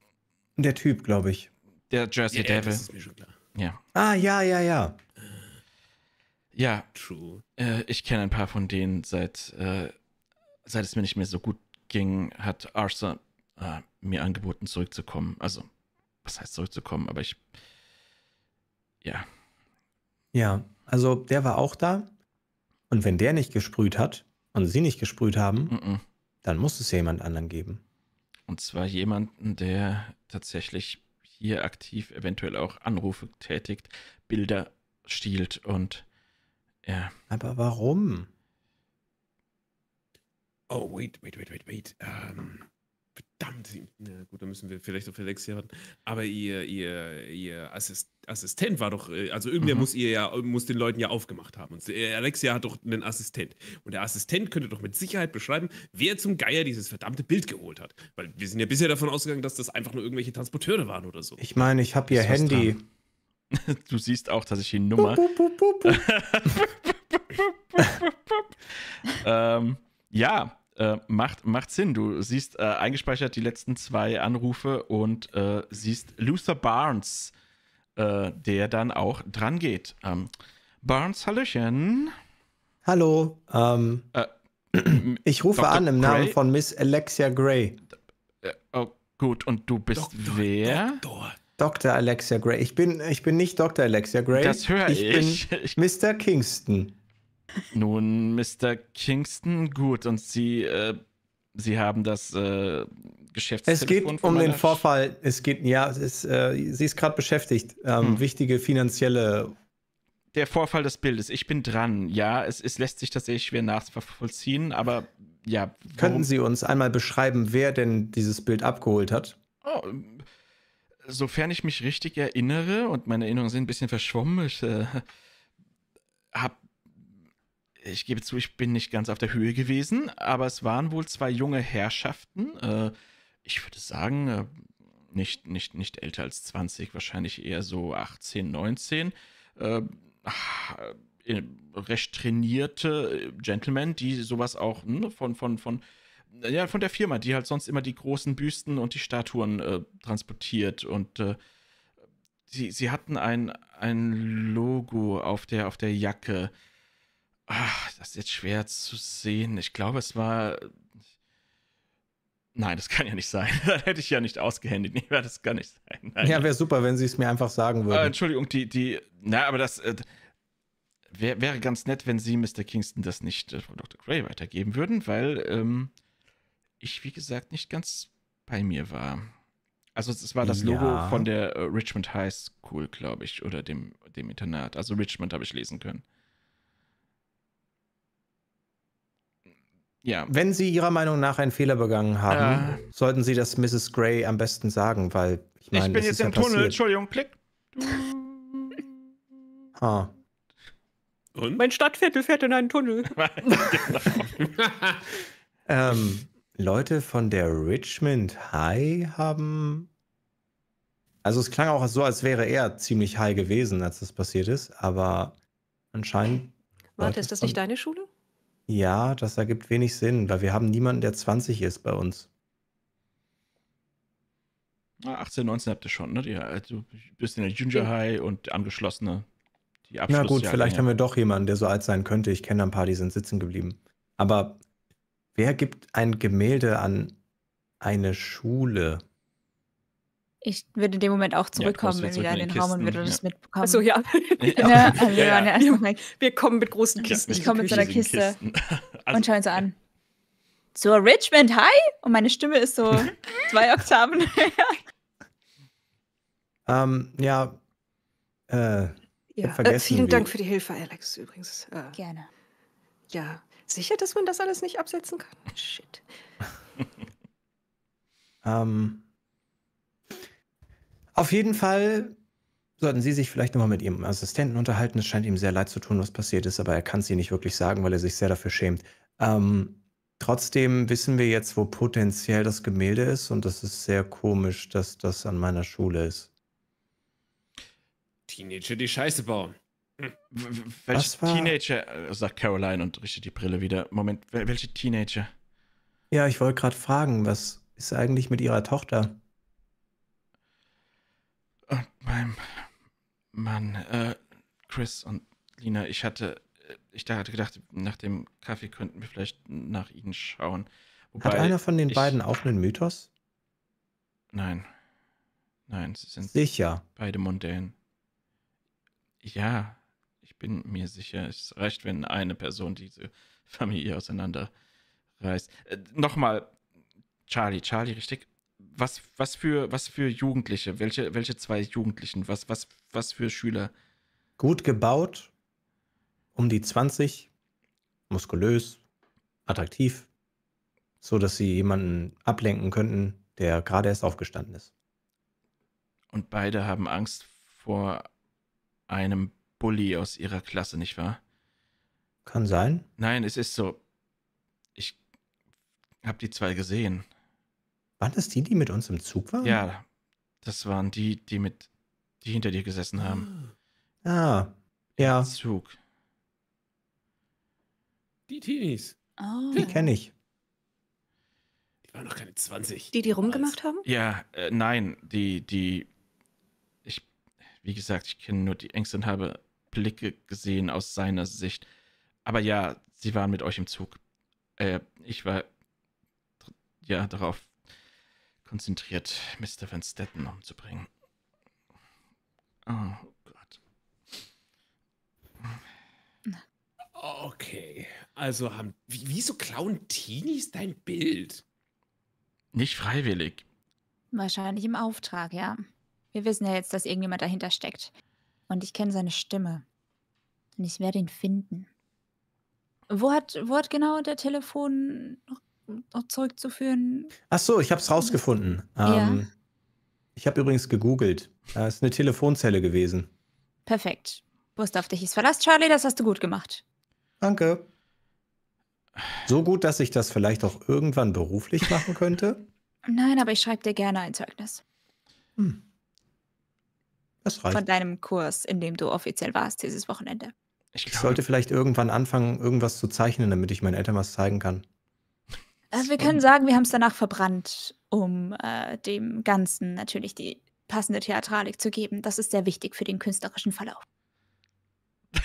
Der Typ, glaube ich. Der Jersey ja, Devil. Ja, das ist mir schon klar. Ja. Ah, ja, ja, ja. Ja. True. Äh, ich kenne ein paar von denen seit, äh, seit es mir nicht mehr so gut ging, hat Arthur äh, mir angeboten, zurückzukommen. Also, was heißt zurückzukommen? Aber ich. Ja. Ja, also der war auch da. Und wenn der nicht gesprüht hat und sie nicht gesprüht haben, mm -mm. dann muss es ja jemand anderen geben. Und zwar jemanden, der tatsächlich hier aktiv eventuell auch Anrufe tätigt, Bilder stiehlt und ja. Aber warum? Oh, wait, wait, wait, wait, wait. Ähm, verdammt. Na gut, da müssen wir vielleicht auf Alexia warten. Aber ihr, ihr, ihr Assistent war doch, äh, also irgendwer mhm. muss ihr ja, muss den Leuten ja aufgemacht haben. Und äh, Alexia hat doch einen Assistent. Und der Assistent könnte doch mit Sicherheit beschreiben, wer zum Geier dieses verdammte Bild geholt hat. Weil wir sind ja bisher davon ausgegangen, dass das einfach nur irgendwelche Transporteure waren oder so. Ich meine, ich habe ihr Handy. Dran. Du siehst auch, dass ich die Nummer. Ähm, ja, äh, macht, Sinn. Du siehst äh, eingespeichert die letzten zwei Anrufe und äh, siehst Luther Barnes, äh, der dann auch dran geht. Ähm, Barnes, Hallöchen. Hallo. Ähm, äh, ich rufe Dr. an im Namen von Miss Alexia Gray. Oh, gut. Und du bist Doktor, wer? Doktor. Dr. Alexia Gray. Ich bin, ich bin nicht Dr. Alexia Gray. Das höre ich. Ich bin Mr. Kingston. Nun, Mr. Kingston, gut. Und Sie, äh, Sie haben das äh, Es geht um den Vorfall. Es geht, ja, es ist, äh, sie ist gerade beschäftigt. Ähm, hm. Wichtige finanzielle. Der Vorfall des Bildes. Ich bin dran. Ja, es, es lässt sich tatsächlich schwer nachvollziehen, aber ja. Könnten Sie uns einmal beschreiben, wer denn dieses Bild abgeholt hat? Oh, sofern ich mich richtig erinnere, und meine Erinnerungen sind ein bisschen verschwommen, ich äh, hab, ich gebe zu, ich bin nicht ganz auf der Höhe gewesen, aber es waren wohl zwei junge Herrschaften. Äh, ich würde sagen, äh, nicht, nicht, nicht älter als 20, wahrscheinlich eher so 18, 19. Ach, recht trainierte Gentlemen, die sowas auch hm, von, von, von ja, von der Firma, die halt sonst immer die großen Büsten und die Statuen äh, transportiert. Und äh, sie, sie hatten ein, ein Logo auf der, auf der Jacke. Ach, das ist jetzt schwer zu sehen. Ich glaube, es war. Nein, das kann ja nicht sein. das hätte ich ja nicht ausgehändigt. Nee, das kann nicht sein. Nein. Ja, wäre super, wenn sie es mir einfach sagen würden. Äh, Entschuldigung, die, die. Na, aber das. Äh, wär, wäre ganz nett, wenn Sie Mr. Kingston das nicht äh, Frau Dr. Gray weitergeben würden, weil ähm, ich, wie gesagt, nicht ganz bei mir war. Also es war das Logo ja. von der äh, Richmond High School, glaube ich, oder dem, dem Internat. Also Richmond habe ich lesen können. Ja. Wenn Sie Ihrer Meinung nach einen Fehler begangen haben, äh, sollten Sie das Mrs. Gray am besten sagen, weil ich meine, ich bin jetzt im ja Tunnel. Passiert. Entschuldigung, klick. ah. Und? Mein Stadtviertel fährt in einen Tunnel. ähm, Leute von der Richmond High haben. Also es klang auch so, als wäre er ziemlich high gewesen, als das passiert ist, aber anscheinend. Warte, Leute ist das von... nicht deine Schule? Ja, das ergibt wenig Sinn, weil wir haben niemanden, der 20 ist bei uns. 18, ah, 19 habt ihr schon, ne? Ja, also du bist in der Junior High und angeschlossene. Die Na gut, vielleicht haben wir doch jemanden, der so alt sein könnte. Ich kenne ein paar, die sind sitzen geblieben. Aber Wer gibt ein Gemälde an eine Schule? Ich würde in dem Moment auch zurückkommen, ja, wenn wir da in den, den Raum und würde das ja. mitbekommen. Achso, ja. Ne? ja. Also wir, ja erst weg. wir kommen mit großen Kisten. Ich komme mit so einer Kiste also, und schauen sie an. So, Richmond hi! Und meine Stimme ist so zwei Oktaven. um, ähm, ja. Äh, ja. Äh, vielen wie. Dank für die Hilfe, Alex, übrigens. Äh, Gerne. Ja, Sicher, dass man das alles nicht absetzen kann? Shit. ähm, auf jeden Fall sollten Sie sich vielleicht nochmal mit Ihrem Assistenten unterhalten. Es scheint ihm sehr leid zu tun, was passiert ist, aber er kann es Ihnen nicht wirklich sagen, weil er sich sehr dafür schämt. Ähm, trotzdem wissen wir jetzt, wo potenziell das Gemälde ist und das ist sehr komisch, dass das an meiner Schule ist. Teenager, die Scheiße bauen. Welche war... Teenager, äh, sagt Caroline und richtet die Brille wieder. Moment, welche Teenager? Ja, ich wollte gerade fragen, was ist eigentlich mit ihrer Tochter? Mein äh, Mann, äh, Chris und Lina, ich hatte, äh, ich hatte gedacht, nach dem Kaffee könnten wir vielleicht nach ihnen schauen. Wobei Hat einer von den ich... beiden auch einen Mythos? Nein. Nein, sie sind Sicher. beide mondän. Ja, bin mir sicher, es reicht, wenn eine Person diese Familie auseinanderreißt. Äh, Nochmal, Charlie, Charlie, richtig? Was, was, für, was für Jugendliche? Welche, welche zwei Jugendlichen? Was, was, was für Schüler? Gut gebaut, um die 20, muskulös, attraktiv, so dass sie jemanden ablenken könnten, der gerade erst aufgestanden ist. Und beide haben Angst vor einem Bully aus ihrer Klasse, nicht wahr? Kann sein. Nein, es ist so. Ich habe die zwei gesehen. Waren das die, die mit uns im Zug waren? Ja, das waren die, die mit, die hinter dir gesessen haben. Ah, ah ja. Im Zug. Die Teenies. Oh. Die kenne ich. Die waren noch keine 20. Die, die rumgemacht haben? Ja, äh, nein, die, die, ich, wie gesagt, ich kenne nur die Ängste und habe Blicke gesehen aus seiner Sicht. Aber ja, sie waren mit euch im Zug. Äh, ich war ja darauf konzentriert, Mr. Van Stetten umzubringen. Oh Gott. Okay, also haben. Wieso klauen Teenies dein Bild? Nicht freiwillig. Wahrscheinlich im Auftrag, ja. Wir wissen ja jetzt, dass irgendjemand dahinter steckt. Und ich kenne seine Stimme. Und ich werde ihn finden. Wo hat, wo hat genau der Telefon noch zurückzuführen? Ach so, ich habe es rausgefunden. Ja. Ähm, ich habe übrigens gegoogelt. Es ist eine Telefonzelle gewesen. Perfekt. Wusste auf dich ist verlasst, Charlie. Das hast du gut gemacht. Danke. So gut, dass ich das vielleicht auch irgendwann beruflich machen könnte? Nein, aber ich schreibe dir gerne ein Zeugnis. Hm. Das reicht. Von deinem Kurs, in dem du offiziell warst dieses Wochenende. Ich, ich sollte vielleicht irgendwann anfangen, irgendwas zu zeichnen, damit ich meinen Eltern was zeigen kann. Also wir können sagen, wir haben es danach verbrannt, um äh, dem Ganzen natürlich die passende Theatralik zu geben. Das ist sehr wichtig für den künstlerischen Verlauf.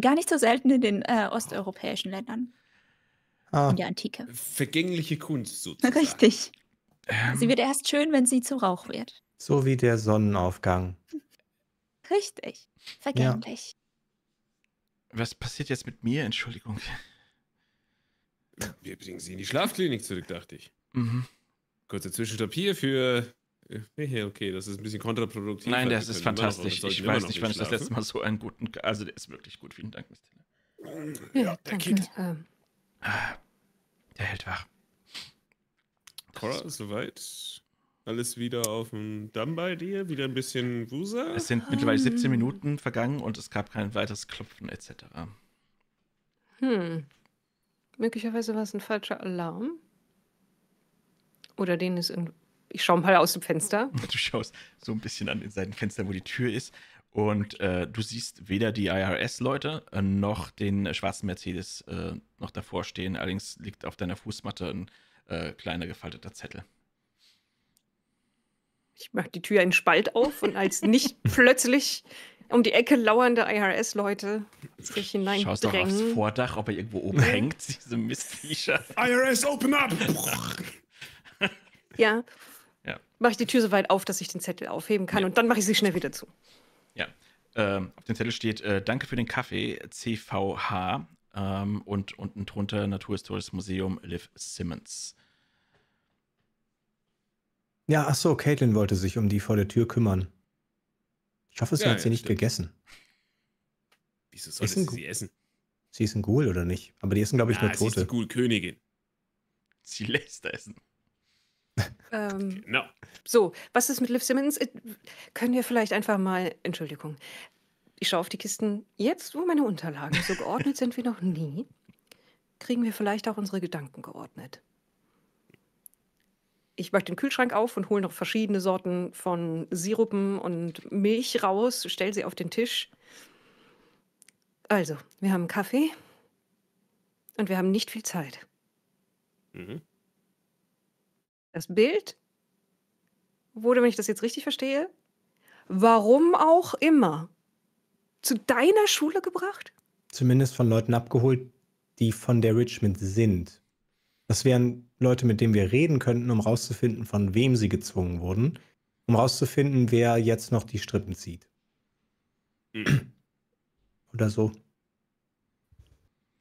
Gar nicht so selten in den äh, osteuropäischen Ländern. Ah. In der Antike. Vergängliche Kunst sozusagen. Richtig. Ähm. Sie wird erst schön, wenn sie zu Rauch wird. So wie der Sonnenaufgang. Richtig. Vergänglich. Ja. Was passiert jetzt mit mir? Entschuldigung. Wir bringen sie in die Schlafklinik zurück, dachte ich. Mhm. Kurzer Zwischenstopp hier für. Äh, okay, das ist ein bisschen kontraproduktiv. Nein, das ist fantastisch. Noch, ich weiß nicht, wann ich das letzte Mal so einen guten. Also, der ist wirklich gut. Vielen Dank, Miss Ja, ja der ähm. ah, Der hält wach. Cora, soweit? Alles wieder auf dem Damm bei dir? Wieder ein bisschen Wusa? Es sind mittlerweile 17 Minuten vergangen und es gab kein weiteres Klopfen etc. Hm. Möglicherweise war es ein falscher Alarm. Oder den ist irgendwie. Ich schaue mal aus dem Fenster. Du schaust so ein bisschen an den Seitenfenster, wo die Tür ist. Und äh, du siehst weder die IRS-Leute äh, noch den schwarzen Mercedes äh, noch davor stehen. Allerdings liegt auf deiner Fußmatte ein äh, kleiner gefalteter Zettel. Ich mache die Tür einen Spalt auf und als nicht plötzlich um die Ecke lauernde IRS-Leute sich hinein. Schaust doch aufs Vordach, ob er irgendwo oben hängt, diese Mistviecher. IRS, open up! ja. ja. Mache ich die Tür so weit auf, dass ich den Zettel aufheben kann ja. und dann mache ich sie schnell wieder zu. Ja. Ähm, auf dem Zettel steht: äh, Danke für den Kaffee, CVH. Ähm, und unten drunter Naturhistorisches Museum Liv Simmons. Ja, ach so, Caitlin wollte sich um die vor der Tür kümmern. Ich hoffe, sie ja, hat ja, sie nicht gegessen. Wieso soll sie sie essen? Sie ist ein Ghoul oder nicht? Aber die essen, glaube ich, ah, nur Tote. Sie ist die Ghoul-Königin. Sie lässt essen. ähm, genau. So, was ist mit Liv Simmons? Äh, können wir vielleicht einfach mal, Entschuldigung, ich schaue auf die Kisten jetzt, wo meine Unterlagen so geordnet sind wie noch nie, kriegen wir vielleicht auch unsere Gedanken geordnet ich möchte den Kühlschrank auf und hole noch verschiedene Sorten von Sirupen und Milch raus, stelle sie auf den Tisch. Also, wir haben Kaffee und wir haben nicht viel Zeit. Mhm. Das Bild wurde, wenn ich das jetzt richtig verstehe, warum auch immer, zu deiner Schule gebracht? Zumindest von Leuten abgeholt, die von der Richmond sind. Das wären Leute, mit denen wir reden könnten, um rauszufinden, von wem sie gezwungen wurden, um rauszufinden, wer jetzt noch die Strippen zieht. Mhm. Oder so.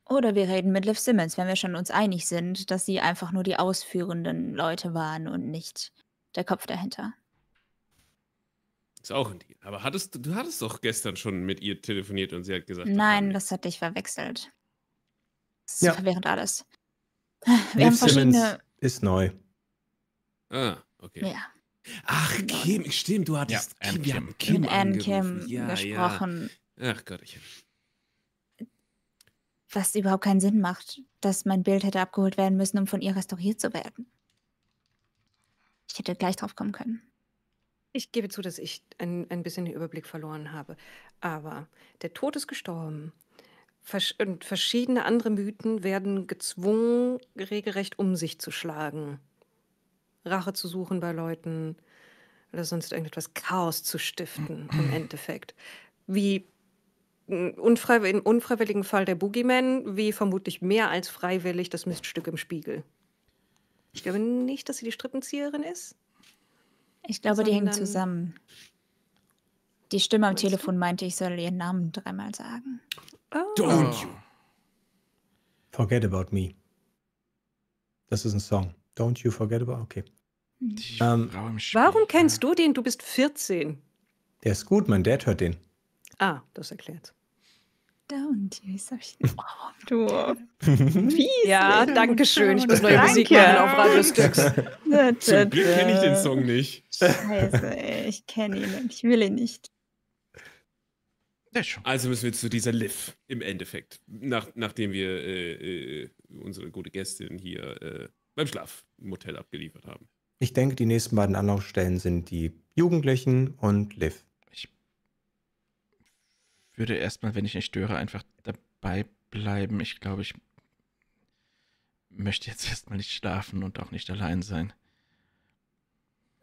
Oder wir reden mit Liv Simmons, wenn wir schon uns einig sind, dass sie einfach nur die ausführenden Leute waren und nicht der Kopf dahinter. Ist auch ein Deal. Aber hattest, du hattest doch gestern schon mit ihr telefoniert und sie hat gesagt. Nein, das hat dich verwechselt. Das ja. ist verwirrend alles. Wir Dave Simmons ist neu. Ah, okay. Ja. Ach, genau. Kim, stimmt, du hattest ja, Kim, Kim. Wir Kim Kim ja, gesprochen. Ja. Ach ich. Was überhaupt keinen Sinn macht, dass mein Bild hätte abgeholt werden müssen, um von ihr restauriert zu werden. Ich hätte gleich drauf kommen können. Ich gebe zu, dass ich ein, ein bisschen den Überblick verloren habe. Aber der Tod ist gestorben. Versch und verschiedene andere Mythen werden gezwungen, regelrecht um sich zu schlagen, Rache zu suchen bei Leuten oder sonst irgendetwas Chaos zu stiften im Endeffekt. Wie unfrei im unfreiwilligen Fall der Boogeyman, wie vermutlich mehr als freiwillig das Miststück im Spiegel. Ich glaube nicht, dass sie die Strippenzieherin ist. Ich glaube, die hängen zusammen. Die Stimme am Telefon meinte, ich soll ihren Namen dreimal sagen. Oh. Don't you? Forget about me. Das ist ein Song. Don't you forget about. Okay. Ähm, warum ne? kennst du den? Du bist 14. Der ist gut, mein Dad hört den. Ah, das erklärt. Don't you so oh, du. Fies, ja, danke schön. Ich muss neue Musik hören auf Radio Stücks. Zum Glück kenne ich den Song nicht. Scheiße, ey, ich kenne ihn und ich will ihn nicht. Sehr schön. Also müssen wir zu dieser Liv im Endeffekt, nach, nachdem wir äh, äh, unsere gute Gästin hier äh, beim Schlafmotel abgeliefert haben. Ich denke, die nächsten beiden Anlaufstellen sind die Jugendlichen und Liv. Ich würde erstmal, wenn ich nicht störe, einfach dabei bleiben. Ich glaube, ich möchte jetzt erstmal nicht schlafen und auch nicht allein sein.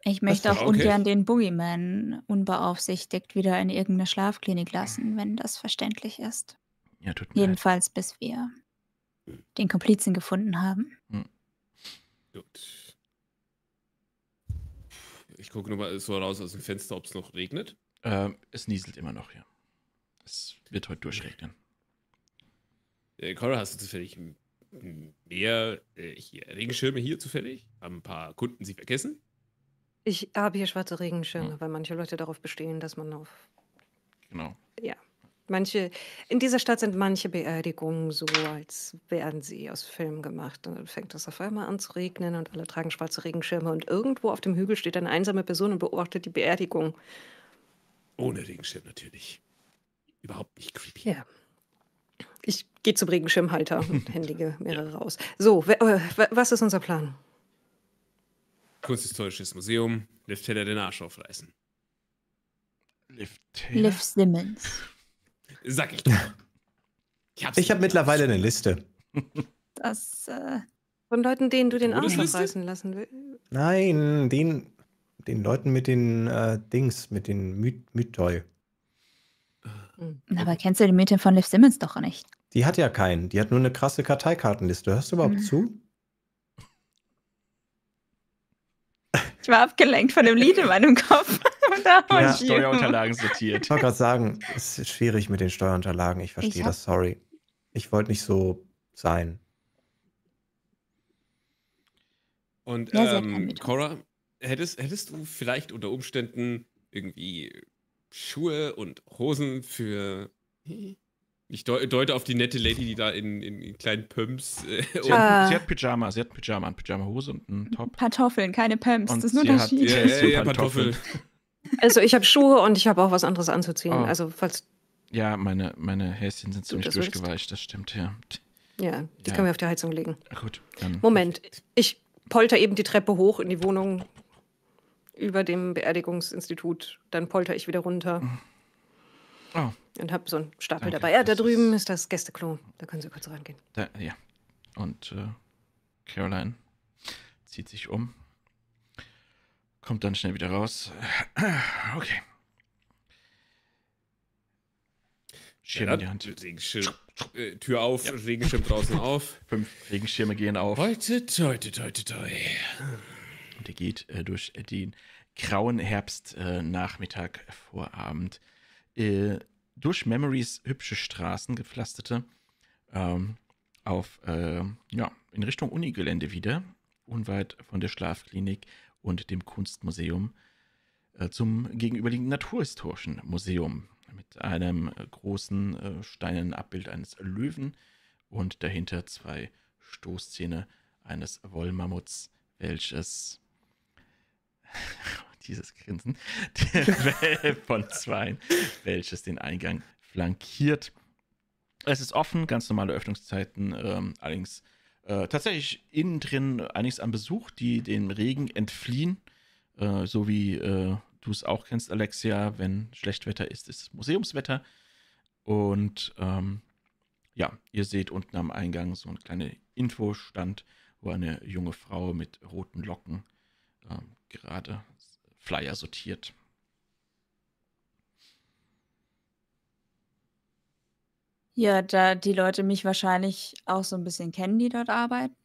Ich möchte auch okay. ungern den Boogeyman unbeaufsichtigt wieder in irgendeine Schlafklinik lassen, wenn das verständlich ist. Ja, tut mir Jedenfalls, leid. bis wir den Komplizen gefunden haben. Hm. Gut. Ich gucke nur mal so raus aus dem Fenster, ob es noch regnet. Ähm, es nieselt immer noch, ja. Es wird heute durchregnen. Äh, Cora, hast du zufällig mehr äh, hier, Regenschirme hier zufällig? Haben ein paar Kunden sie vergessen? Ich habe hier schwarze Regenschirme, ja. Hm. weil manche Leute darauf bestehen, dass man auf. Genau. Ja. Manche, in dieser Stadt sind manche Beerdigungen so, als wären sie aus Filmen gemacht. Und dann fängt es auf einmal an zu regnen und alle tragen schwarze Regenschirme. Und irgendwo auf dem Hügel steht eine einsame Person und beobachtet die Beerdigung. Ohne Regenschirm natürlich. Überhaupt nicht creepy. Ja. Ich gehe zum Regenschirmhalter und händige mehrere ja. raus. So, äh, was ist unser Plan? Kunsthistorisches Museum. Liv Taylor den Arsch aufreißen. Liv Taylor? Liv Simmons. Sag ich doch. Ich, ich habe mittlerweile eine Liste. Das, äh, von Leuten, denen du den Arsch aufreißen lassen willst? Nein, den, den Leuten mit den äh, Dings, mit den Mythoi. Hm. Aber kennst du die Mädchen von Liv Simmons doch nicht? Die hat ja keinen. Die hat nur eine krasse Karteikartenliste. Hörst du überhaupt mhm. zu? Ich war abgelenkt von dem Lied in meinem Kopf. ja, Steuerunterlagen sortiert. Ich wollte gerade sagen, es ist schwierig mit den Steuerunterlagen. Ich verstehe ich das, sorry. Ich wollte nicht so sein. Und ja, ähm, Cora, hättest, hättest du vielleicht unter Umständen irgendwie Schuhe und Hosen für ich deute auf die nette Lady, die da in, in kleinen Pumps. Äh, sie, hat, sie, hat, äh. Pyjama, sie hat Pyjama eine Pyjama-Hose und einen Top. Pantoffeln, keine Pumps, das ist nur der Unterschied. ja, ja, ja, Pantoffel. Also ich habe Schuhe und ich habe auch was anderes anzuziehen. Oh. Also falls. Ja, meine, meine Häschen sind ziemlich das durchgeweicht, das stimmt, ja. Ja, die ja. können wir auf die Heizung legen. Gut, dann. Moment, ich polter eben die Treppe hoch in die Wohnung über dem Beerdigungsinstitut, dann polter ich wieder runter. Mhm. Oh. Und habe so einen Stapel Danke, dabei. Ja, da drüben ist das Gästeklo. Da können Sie kurz reingehen. Da, ja. Und äh, Caroline zieht sich um. Kommt dann schnell wieder raus. Okay. Schirm ja, in die Hand. Regenschirm. Äh, Tür auf, ja. Regenschirm draußen auf. Fünf Regenschirme gehen auf. Heute, heute, heute, heute. Und er geht äh, durch den grauen Herbstnachmittag, äh, Vorabend äh, durch Memories hübsche Straßen, gepflasterte, ähm, auf, äh, ja, in Richtung Unigelände wieder, unweit von der Schlafklinik und dem Kunstmuseum äh, zum gegenüberliegenden Naturhistorischen Museum mit einem äh, großen äh, steinernen Abbild eines Löwen und dahinter zwei Stoßzähne eines Wollmammuts, welches dieses Grinsen, der Welle von Zweien, welches den Eingang flankiert. Es ist offen, ganz normale Öffnungszeiten, ähm, allerdings äh, tatsächlich innen drin einiges an Besuch, die dem Regen entfliehen, äh, so wie äh, du es auch kennst, Alexia, wenn Schlechtwetter ist, ist Museumswetter. Und ähm, ja, ihr seht unten am Eingang so einen kleinen Infostand, wo eine junge Frau mit roten Locken ähm, gerade Flyer sortiert. Ja, da die Leute mich wahrscheinlich auch so ein bisschen kennen, die dort arbeiten.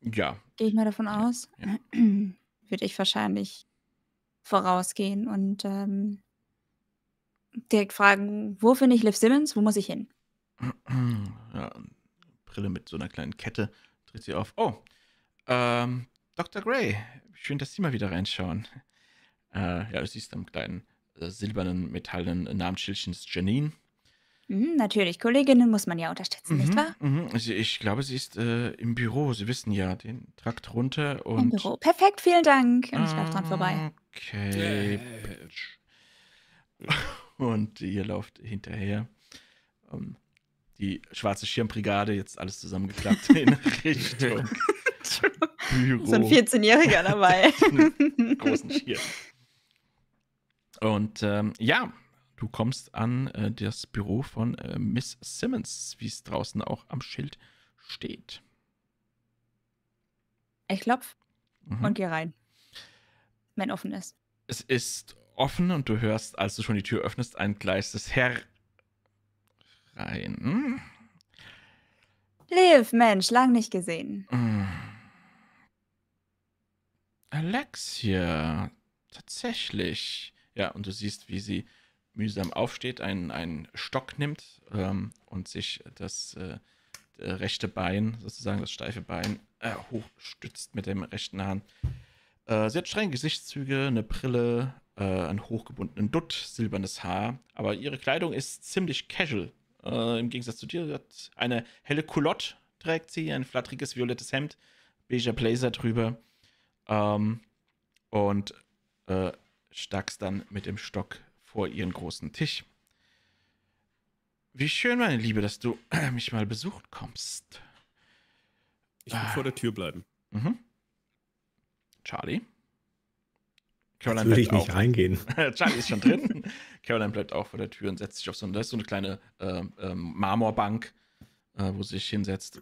Ja. Gehe ich mal davon aus. Ja. Würde ich wahrscheinlich vorausgehen und ähm, direkt fragen, wo finde ich Liv Simmons? Wo muss ich hin? Ja, Brille mit so einer kleinen Kette dreht sie auf. Oh, ähm, Dr. Gray, schön, dass Sie mal wieder reinschauen. Äh, ja, du siehst am kleinen äh, silbernen, metallenen äh, Namensschildchen ist Janine. Mhm, natürlich, Kolleginnen muss man ja unterstützen, mhm, nicht wahr? Mhm. Ich, ich, glaube, sie ist äh, im Büro. Sie wissen ja, den Trakt runter und. Im Büro. Perfekt, vielen Dank. Und ich laufe dran vorbei. Okay. Und ihr lauft hinterher. Um, die schwarze Schirmbrigade, jetzt alles zusammengeklappt in Richtung Büro. So ein 14-Jähriger dabei. großen Schirm. Und ähm, ja, du kommst an äh, das Büro von äh, Miss Simmons, wie es draußen auch am Schild steht. Ich klopf mhm. und gehe rein. Wenn offen ist. Es ist offen und du hörst, als du schon die Tür öffnest, ein gleises Herr rein. Liv, Mensch, lang nicht gesehen. Mm. Alexia, tatsächlich. Ja, und du siehst, wie sie mühsam aufsteht, einen, einen Stock nimmt ähm, und sich das äh, äh, rechte Bein, sozusagen das steife Bein, äh, hochstützt mit dem rechten Hand. Äh, sie hat strenge Gesichtszüge, eine Brille, äh, einen hochgebundenen Dutt, silbernes Haar, aber ihre Kleidung ist ziemlich casual. Äh, Im Gegensatz zu dir sie hat eine helle Culotte trägt sie, ein flatteriges violettes Hemd, beiger Blazer drüber. Ähm, und stax dann mit dem Stock vor ihren großen Tisch. Wie schön, meine Liebe, dass du mich mal besucht kommst. Ich will ah. vor der Tür bleiben. Mhm. Charlie? Caroline würde ich nicht auch. reingehen. Charlie ist schon drin. Caroline bleibt auch vor der Tür und setzt sich auf so, eine, so eine kleine äh, ähm, Marmorbank, äh, wo sie sich hinsetzt.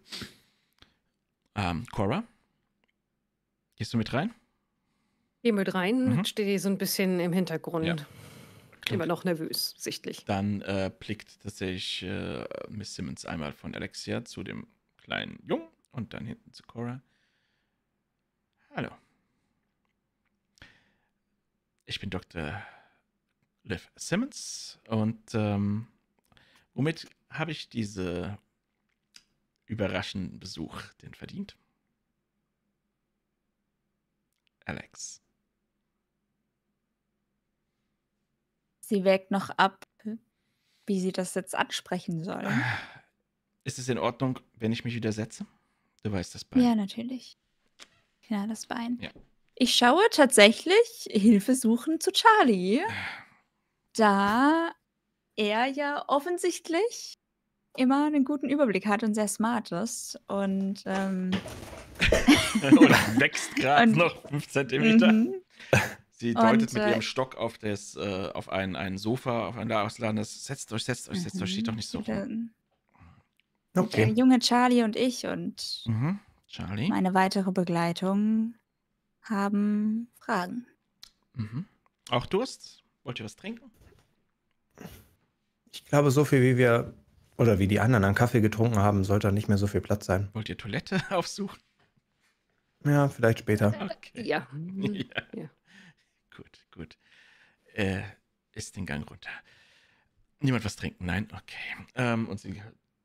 Ähm, Cora? Gehst du mit rein? Geh mit rein, Mhm. steht so ein bisschen im Ja, Hintergrund. Immer noch nervös, sichtlich. Dann äh, blickt tatsächlich äh, Miss Simmons einmal von Alexia zu dem kleinen Jungen und dann hinten zu Cora. Hallo, ich bin Dr. Liv Simmons und ähm, womit habe ich diese überraschenden Besuch denn verdient? Alex. Sie wägt noch ab, wie sie das jetzt ansprechen soll. Ist es in Ordnung, wenn ich mich widersetze? Du weißt das Bein. Ja, natürlich. Genau, das Bein. Ja. Ich schaue tatsächlich Hilfe suchen zu Charlie, da er ja offensichtlich immer einen guten Überblick hat und sehr smart ist. Und, ähm, und wächst gerade noch fünf Zentimeter. Mhm. Sie deutet und, mit ihrem äh, Stock auf, das, äh, auf ein, ein Sofa, auf ein Daraslanes. Setzt euch, setzt euch, setzt mhm. euch, steht doch mhm. nicht so rum. Okay. Der junge Charlie und ich und mhm. Charlie. meine weitere Begleitung haben Fragen. Mhm. Auch Durst? Wollt ihr was trinken? Ich glaube, so viel wie wir oder wie die anderen an Kaffee getrunken haben, sollte da nicht mehr so viel Platz sein. Wollt ihr Toilette aufsuchen? Ja, vielleicht später. Okay. Ja. ja. ja gut, gut. Äh, ist den Gang runter. Niemand was trinken? Nein? Okay. Ähm, und sie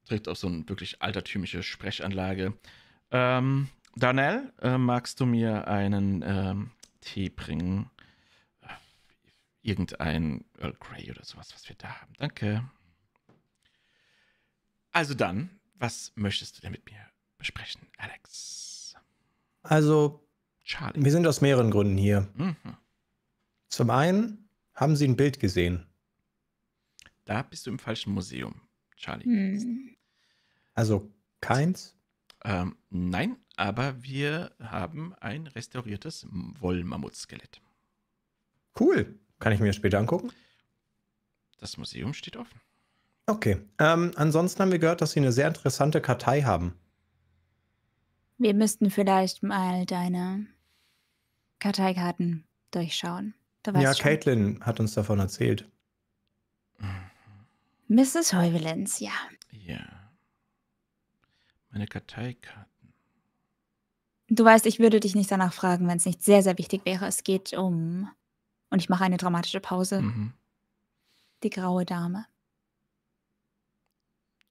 trägt auf so eine wirklich altertümliche Sprechanlage. Ähm, Darnell, äh, magst du mir einen ähm, Tee bringen? Äh, irgendein Earl Grey oder sowas, was wir da haben. Danke. Also dann, was möchtest du denn mit mir besprechen, Alex? Also, Charlie. wir sind aus mehreren Gründen hier. Mhm. Zum einen haben sie ein Bild gesehen. Da bist du im falschen Museum, Charlie. Hm. Also keins? Ähm, nein, aber wir haben ein restauriertes Wollmammutskelett. Cool. Kann ich mir später angucken? Das Museum steht offen. Okay. Ähm, ansonsten haben wir gehört, dass Sie eine sehr interessante Kartei haben. Wir müssten vielleicht mal deine Karteikarten durchschauen ja, Caitlin hat uns davon erzählt. Mrs. Heuvelens, ja. Ja. Meine Karteikarten. Du weißt, ich würde dich nicht danach fragen, wenn es nicht sehr, sehr wichtig wäre. Es geht um. Und ich mache eine dramatische Pause. Mhm. Die graue Dame.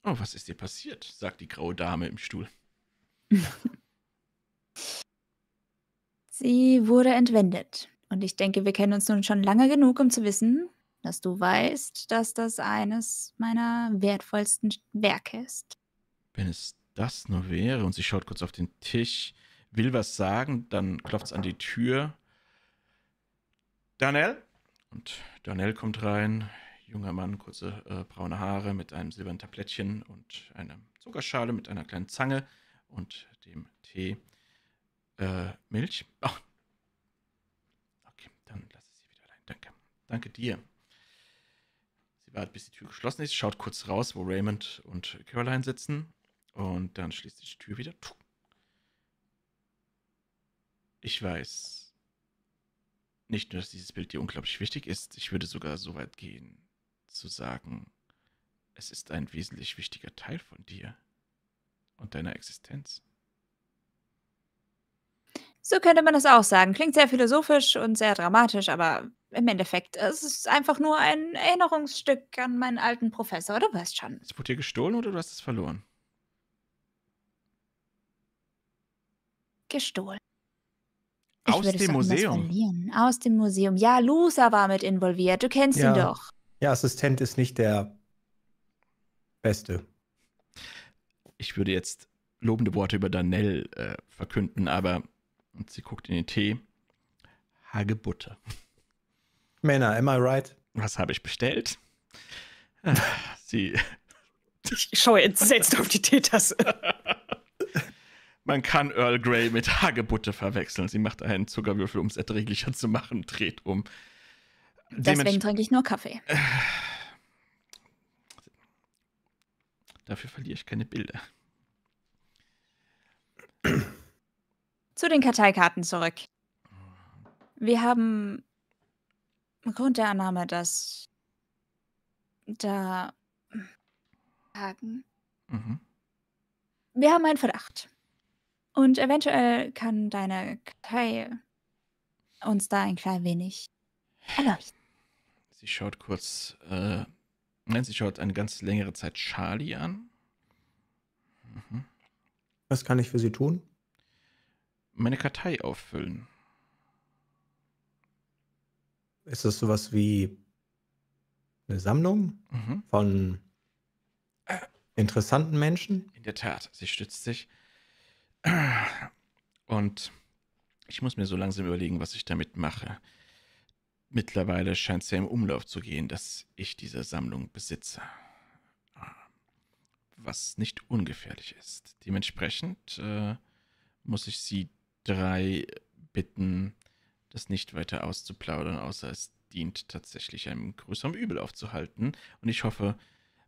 Oh, was ist dir passiert? sagt die graue Dame im Stuhl. Sie wurde entwendet. Und ich denke, wir kennen uns nun schon lange genug, um zu wissen, dass du weißt, dass das eines meiner wertvollsten Werke ist. Wenn es das nur wäre, und sie schaut kurz auf den Tisch, will was sagen, dann klopft es an die Tür. Daniel? Und Daniel kommt rein, junger Mann, kurze äh, braune Haare mit einem silbernen Tablettchen und einer Zuckerschale mit einer kleinen Zange und dem Tee. Äh, Milch? Oh, dann lasse ich sie wieder allein. Danke. Danke dir. Sie wartet, bis die Tür geschlossen ist, schaut kurz raus, wo Raymond und Caroline sitzen. Und dann schließt die Tür wieder. Ich weiß nicht nur, dass dieses Bild dir unglaublich wichtig ist, ich würde sogar so weit gehen, zu sagen, es ist ein wesentlich wichtiger Teil von dir und deiner Existenz. So könnte man das auch sagen. Klingt sehr philosophisch und sehr dramatisch, aber im Endeffekt äh, es ist es einfach nur ein Erinnerungsstück an meinen alten Professor, du weißt schon. Es wurde dir gestohlen oder du hast es verloren? Gestohlen. Ich Aus dem Museum. Aus dem Museum. Ja, Lusa war mit involviert. Du kennst ja. ihn doch. Ja, Assistent ist nicht der Beste. Ich würde jetzt lobende Worte über Danell äh, verkünden, aber und sie guckt in den Tee. Hagebutte. Männer, am I right? Was habe ich bestellt? sie. Ich schaue entsetzt auf die Teetasse. Man kann Earl Grey mit Hagebutte verwechseln. Sie macht einen Zuckerwürfel, um es erträglicher zu machen, dreht um. Deswegen trinke ich nur Kaffee. Dafür verliere ich keine Bilder. Zu den Karteikarten zurück. Wir haben Grund der Annahme, dass da Haken. Mhm. Wir haben einen Verdacht. Und eventuell kann deine Kartei uns da ein klein wenig erleuchten. Sie schaut kurz, äh, nein, sie schaut eine ganz längere Zeit Charlie an. Mhm. Was kann ich für sie tun? meine Kartei auffüllen. Ist das sowas wie eine Sammlung mhm. von äh, interessanten Menschen? In der Tat, sie stützt sich. Und ich muss mir so langsam überlegen, was ich damit mache. Mittlerweile scheint es ja im Umlauf zu gehen, dass ich diese Sammlung besitze. Ähm, was nicht ungefährlich ist. Dementsprechend äh, muss ich sie drei bitten, das nicht weiter auszuplaudern, außer es dient tatsächlich einem größeren Übel aufzuhalten. Und ich hoffe,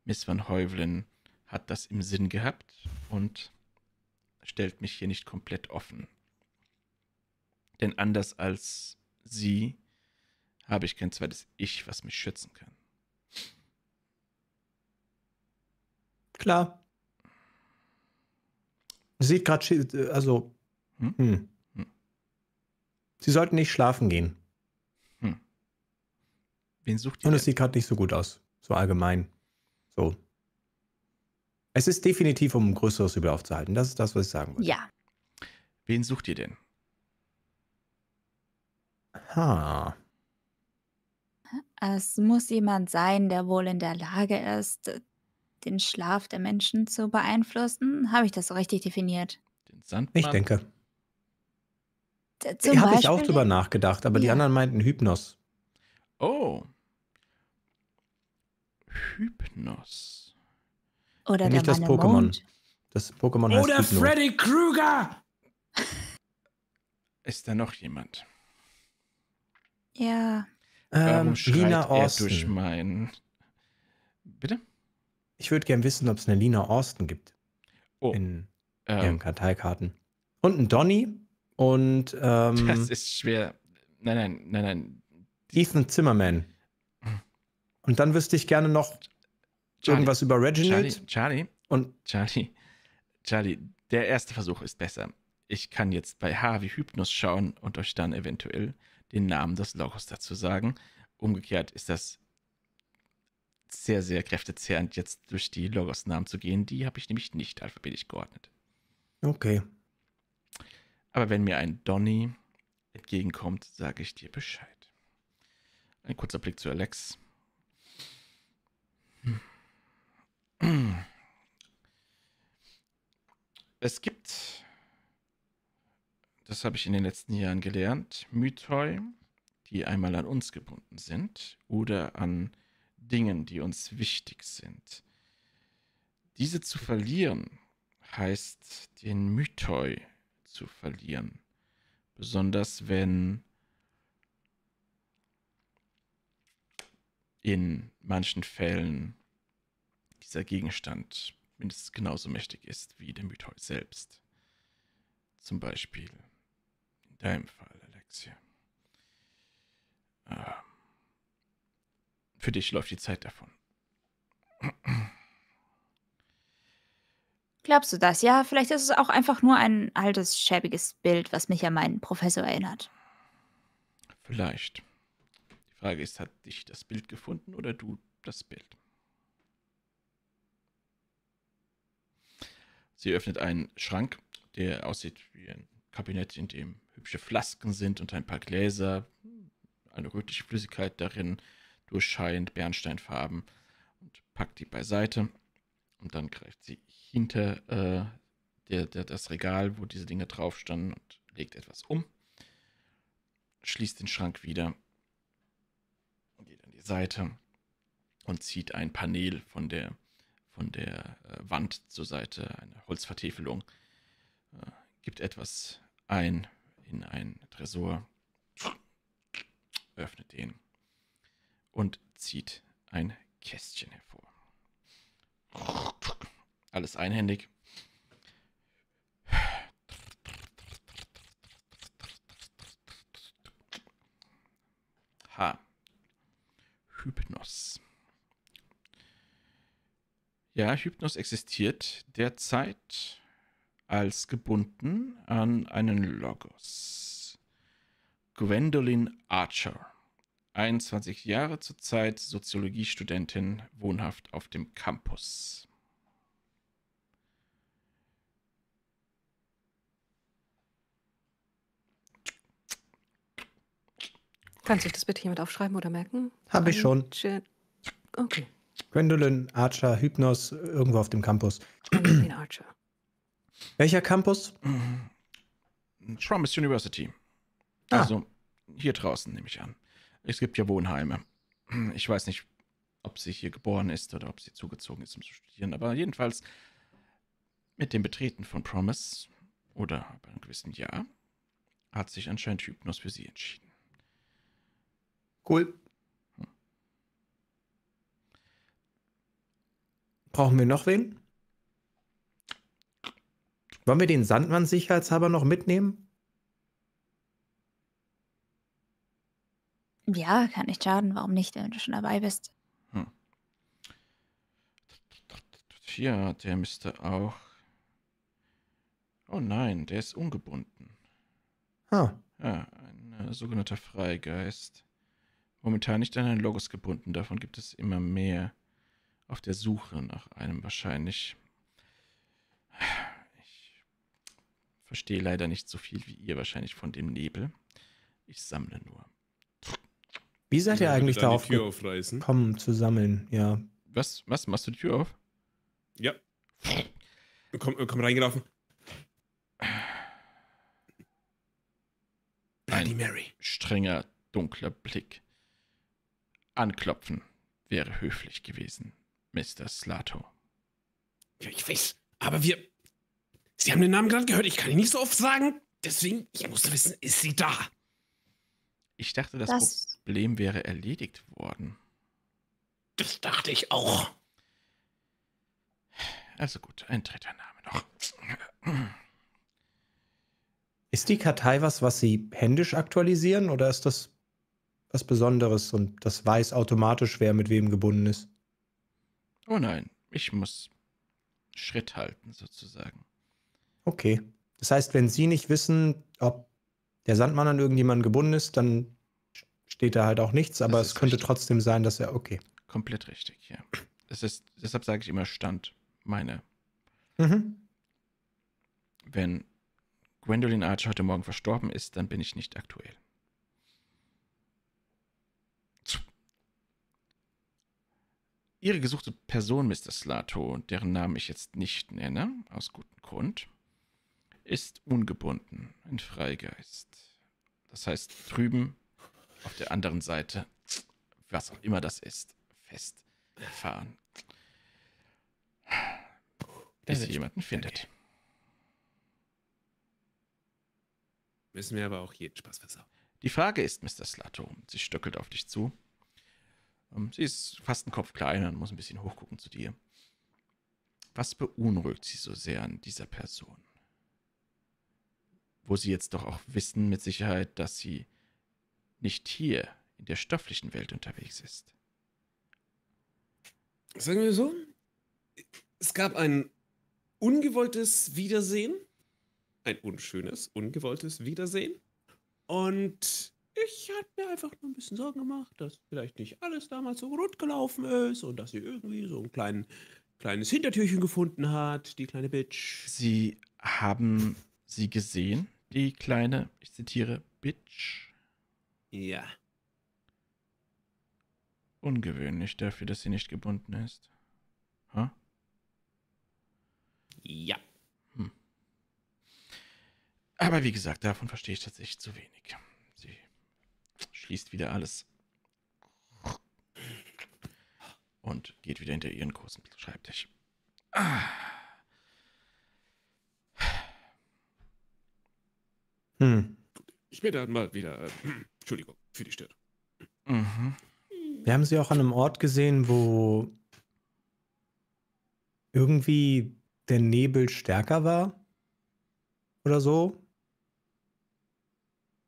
Miss Van Heuvelen hat das im Sinn gehabt und stellt mich hier nicht komplett offen. Denn anders als sie habe ich kein zweites Ich, was mich schützen kann. Klar. Sieht gerade, also hm? hm? Hm. Sie sollten nicht schlafen gehen. Hm. Wen sucht ihr? Und es sieht gerade nicht so gut aus. So allgemein. So. Es ist definitiv, um ein größeres Übel aufzuhalten. Das ist das, was ich sagen wollte. Ja. Wen sucht ihr denn? Ha. Es muss jemand sein, der wohl in der Lage ist, den Schlaf der Menschen zu beeinflussen. Habe ich das so richtig definiert? Den Sandmann? Ich denke. Äh, äh, zum Habe ich auch drüber nachgedacht, aber ja. die anderen meinten Hypnos. Oh. Hypnos. Oder Nicht das Pokémon. Das Pokémon heißt Oder Hypno. Freddy Krueger! Ist da noch jemand? Ja. Ähm, Warum ähm, Lina Orsten. durch mein... Bitte? Ich würde gern wissen, ob es eine Lina Orsten gibt. Oh. In ähm. ihren Karteikarten. Und ein Donny, und ähm, das ist schwer. Nein, nein, nein, nein. Ethan Zimmerman. Und dann wüsste ich gerne noch Charlie, irgendwas über Reginald. Charlie, Charlie. Und Charlie. Charlie, der erste Versuch ist besser. Ich kann jetzt bei Harvey Hypnos schauen und euch dann eventuell den Namen des Logos dazu sagen. Umgekehrt ist das sehr, sehr kräftezehrend, jetzt durch die Logos-Namen zu gehen. Die habe ich nämlich nicht alphabetisch geordnet. Okay, aber wenn mir ein Donny entgegenkommt, sage ich dir Bescheid. Ein kurzer Blick zu Alex. Es gibt, das habe ich in den letzten Jahren gelernt, Mythoi, die einmal an uns gebunden sind oder an Dingen, die uns wichtig sind. Diese zu verlieren heißt, den Mythoi zu verlieren. Besonders wenn in manchen Fällen dieser Gegenstand mindestens genauso mächtig ist wie der Mythos selbst. Zum Beispiel in deinem Fall, Alexia. Ähm, für dich läuft die Zeit davon. Glaubst du das? Ja, vielleicht ist es auch einfach nur ein altes, schäbiges Bild, was mich an meinen Professor erinnert. Vielleicht. Die Frage ist, hat dich das Bild gefunden oder du das Bild? Sie öffnet einen Schrank, der aussieht wie ein Kabinett, in dem hübsche Flasken sind und ein paar Gläser, eine rötliche Flüssigkeit darin durchscheinend Bernsteinfarben und packt die beiseite. Und dann greift sie hinter äh, der, der, das Regal, wo diese Dinge drauf standen, und legt etwas um. Schließt den Schrank wieder. Geht an die Seite und zieht ein Panel von der, von der äh, Wand zur Seite, eine Holzvertäfelung. Äh, gibt etwas ein in einen Tresor, öffnet den und zieht ein Kästchen hervor. Alles einhändig. H. Hypnos. Ja, Hypnos existiert derzeit als gebunden an einen Logos. Gwendolyn Archer. 21 Jahre zurzeit, Soziologiestudentin, wohnhaft auf dem Campus. Kann sich das bitte jemand aufschreiben oder merken? Habe ich schon. Okay. Gwendolyn Archer, Hypnos, irgendwo auf dem Campus. Gwendolyn Archer. Welcher Campus? Promise University. Ah. Also hier draußen, nehme ich an. Es gibt ja Wohnheime. Ich weiß nicht, ob sie hier geboren ist oder ob sie zugezogen ist, um zu studieren. Aber jedenfalls mit dem Betreten von Promise oder bei einem gewissen Jahr hat sich anscheinend Hypnos für sie entschieden. Cool. Brauchen wir noch wen? Wollen wir den Sandmann sicherheitshalber noch mitnehmen? Ja, kann nicht schaden. Warum nicht, wenn du schon dabei bist? Hm. Ja, der müsste auch. Oh nein, der ist ungebunden. Ah. Ja, ein äh, sogenannter Freigeist. Momentan nicht an einen Logos gebunden, davon gibt es immer mehr. Auf der Suche nach einem wahrscheinlich. Ich verstehe leider nicht so viel wie ihr wahrscheinlich von dem Nebel. Ich sammle nur. Wie seid ihr eigentlich darauf gekommen zu sammeln? Ja. Was? Was? Machst du die Tür auf? Ja. Komm, äh, komm reingelaufen. Bloody Mary. Strenger, dunkler Blick. Anklopfen wäre höflich gewesen, Mr. Slato. Ja, ich weiß, aber wir. Sie haben den Namen gerade gehört, ich kann ihn nicht so oft sagen. Deswegen, ich muss wissen, ist sie da? Ich dachte, das, das Problem wäre erledigt worden. Das dachte ich auch. Also gut, ein dritter Name noch. Ist die Kartei was, was Sie händisch aktualisieren oder ist das was Besonderes und das weiß automatisch, wer mit wem gebunden ist? Oh nein, ich muss Schritt halten sozusagen. Okay. Das heißt, wenn Sie nicht wissen, ob der Sandmann an irgendjemanden gebunden ist, dann steht da halt auch nichts, aber es könnte richtig. trotzdem sein, dass er okay. Komplett richtig, ja. Es ist, deshalb sage ich immer Stand, meine. Mhm. Wenn Gwendolyn Archer heute Morgen verstorben ist, dann bin ich nicht aktuell. Ihre gesuchte Person, Mr. Slato, deren Namen ich jetzt nicht nenne, aus gutem Grund, ist ungebunden, ein Freigeist. Das heißt, drüben auf der anderen Seite, was auch immer das ist, festfahren. Bis sie jemanden findet. Müssen wir aber auch jeden Spaß versauen. Die Frage ist, Mr. Slato, sie stöckelt auf dich zu. Ähm, sie ist fast einen Kopf kleiner und muss ein bisschen hochgucken zu dir. Was beunruhigt sie so sehr an dieser Person? Wo sie jetzt doch auch wissen mit Sicherheit, dass sie nicht hier in der stofflichen Welt unterwegs ist. Sagen wir so, es gab ein ungewolltes Wiedersehen, ein unschönes, ungewolltes Wiedersehen. Und ich hatte mir einfach nur ein bisschen Sorgen gemacht, dass vielleicht nicht alles damals so rund gelaufen ist und dass sie irgendwie so ein klein, kleines Hintertürchen gefunden hat, die kleine Bitch. Sie haben sie gesehen, die kleine, ich zitiere, Bitch. Ja. Ungewöhnlich dafür, dass sie nicht gebunden ist. Ha? Ja. Hm. Aber wie gesagt, davon verstehe ich tatsächlich zu wenig. Sie schließt wieder alles und geht wieder hinter ihren großen Schreibtisch. Ah. Hm. Ich werde dann mal wieder. Äh, Entschuldigung für die Stirn. Mhm. Wir haben sie auch an einem Ort gesehen, wo irgendwie der Nebel stärker war oder so,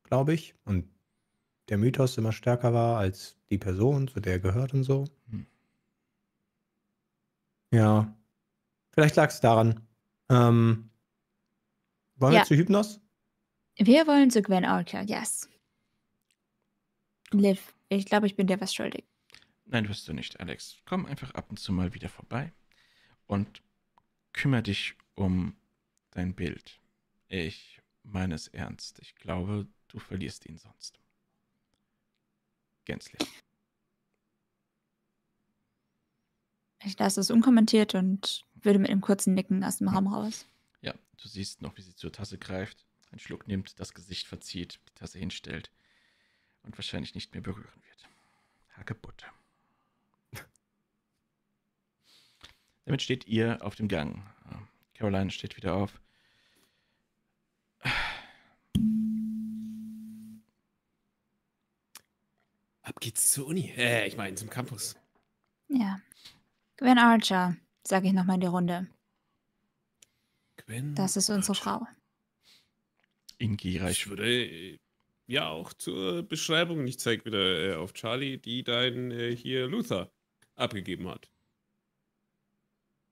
glaube ich. Und der Mythos immer stärker war als die Person, zu der er gehört und so. Hm. Ja. Vielleicht lag es daran. Ähm, wollen ja. wir zu Hypnos? Wir wollen zu Gwen Orca, yes. Liv, ich glaube, ich bin dir was schuldig. Nein, du bist du nicht, Alex. Komm einfach ab und zu mal wieder vorbei und kümmere dich um dein Bild. Ich meine es ernst. Ich glaube, du verlierst ihn sonst. Gänzlich. Ich lasse es unkommentiert und würde mit einem kurzen Nicken aus dem Raum raus. Ja, du siehst noch, wie sie zur Tasse greift, einen Schluck nimmt, das Gesicht verzieht, die Tasse hinstellt und wahrscheinlich nicht mehr berühren wird. Hagebutte. Damit steht ihr auf dem Gang. Caroline steht wieder auf. Ab geht's zur Uni. Äh, ich meine zum Campus. Ja. Gwen Archer, sage ich nochmal in die Runde. Gwen. Das ist unsere Archer. Frau. Ingira, ich würde äh, ja auch zur Beschreibung, ich zeige wieder äh, auf Charlie, die dein äh, hier Luther abgegeben hat.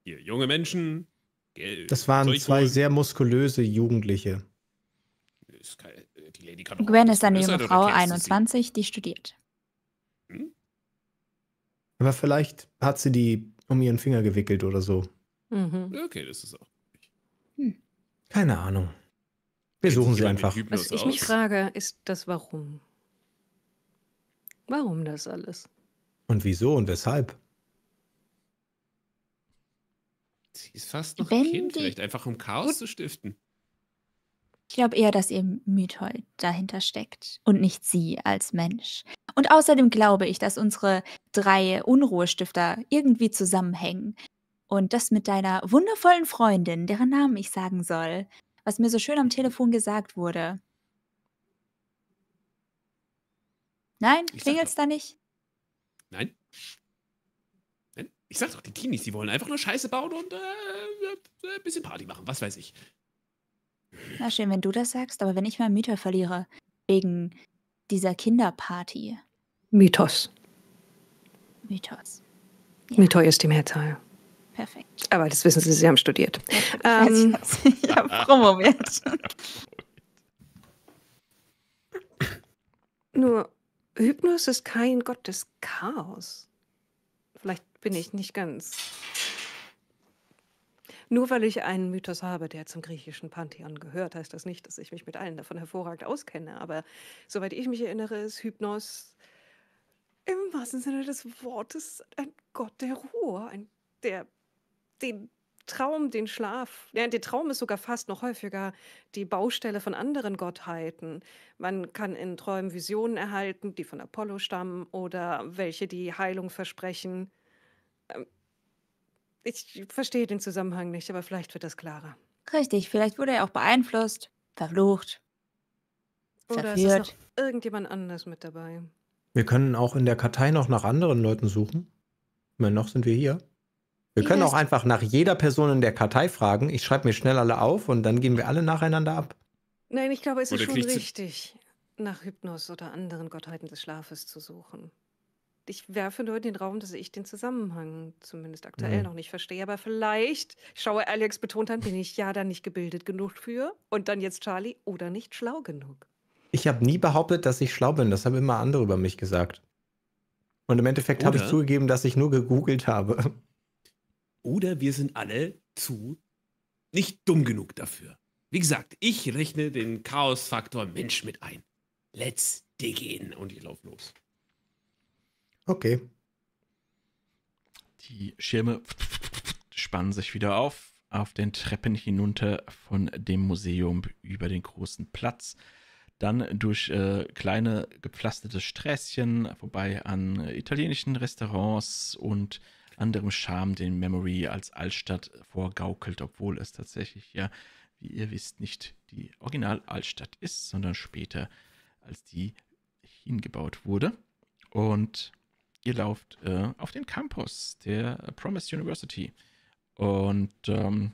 Hier, junge Menschen. Gell, das waren zwei holen? sehr muskulöse Jugendliche. die Lady kann Gwen ist eine junge Frau, 21, die studiert. Hm? Aber vielleicht hat sie die um ihren Finger gewickelt oder so. Mhm. Okay, das ist auch. Hm. Keine Ahnung. Wir suchen sie einfach. Was ich mich frage, ist das Warum? Warum das alles? Und wieso und weshalb? Sie ist fast noch Wenn ein Kind, vielleicht einfach um Chaos zu stiften. Ich glaube eher, dass ihr Mythol dahinter steckt und nicht sie als Mensch. Und außerdem glaube ich, dass unsere drei Unruhestifter irgendwie zusammenhängen. Und das mit deiner wundervollen Freundin, deren Namen ich sagen soll, was mir so schön am Telefon gesagt wurde. Nein, klingelt's da nicht? Nein. Nein. Ich sag doch, die Teenies, die wollen einfach nur Scheiße bauen und äh, äh, ein bisschen Party machen, was weiß ich. Na schön, wenn du das sagst, aber wenn ich mal Mythos verliere, wegen dieser Kinderparty. Mythos. Mythos. Ja. Mythos ist im Herzteil. Perfekt. Aber ah, das wissen Sie, Sie haben studiert. Ja, ähm, ich habe promoviert. Nur Hypnos ist kein Gott des Chaos. Vielleicht bin ich nicht ganz. Nur weil ich einen Mythos habe, der zum griechischen Pantheon gehört, heißt das nicht, dass ich mich mit allen davon hervorragend auskenne. Aber soweit ich mich erinnere, ist Hypnos im wahrsten Sinne des Wortes ein Gott der Ruhe, ein, der den Traum, den Schlaf. Ja, der Traum ist sogar fast noch häufiger die Baustelle von anderen Gottheiten. Man kann in Träumen Visionen erhalten, die von Apollo stammen oder welche die Heilung versprechen. Ähm, ich verstehe den Zusammenhang nicht, aber vielleicht wird das klarer. Richtig, vielleicht wurde er auch beeinflusst, verflucht, oder verführt. ist noch irgendjemand anders mit dabei? Wir können auch in der Kartei noch nach anderen Leuten suchen. Ich meine, noch sind wir hier. Wir können auch einfach nach jeder Person in der Kartei fragen. Ich schreibe mir schnell alle auf und dann gehen wir alle nacheinander ab. Nein, ich glaube, es ist schon richtig, nach Hypnos oder anderen Gottheiten des Schlafes zu suchen. Ich werfe nur in den Raum, dass ich den Zusammenhang zumindest aktuell mhm. noch nicht verstehe. Aber vielleicht, schaue Alex betont an, bin ich ja dann nicht gebildet genug für und dann jetzt Charlie oder nicht schlau genug. Ich habe nie behauptet, dass ich schlau bin. Das haben immer andere über mich gesagt. Und im Endeffekt habe ich zugegeben, dass ich nur gegoogelt habe. Oder wir sind alle zu nicht dumm genug dafür. Wie gesagt, ich rechne den Chaosfaktor Mensch mit ein. Let's dig in. Und ich laufe los. Okay. Die Schirme spannen sich wieder auf, auf den Treppen hinunter von dem Museum über den großen Platz. Dann durch äh, kleine gepflasterte Sträßchen vorbei an italienischen Restaurants und anderem Charme, den Memory als Altstadt vorgaukelt, obwohl es tatsächlich ja, wie ihr wisst, nicht die Original-Altstadt ist, sondern später als die hingebaut wurde. Und ihr lauft äh, auf den Campus der Promise University. Und ähm,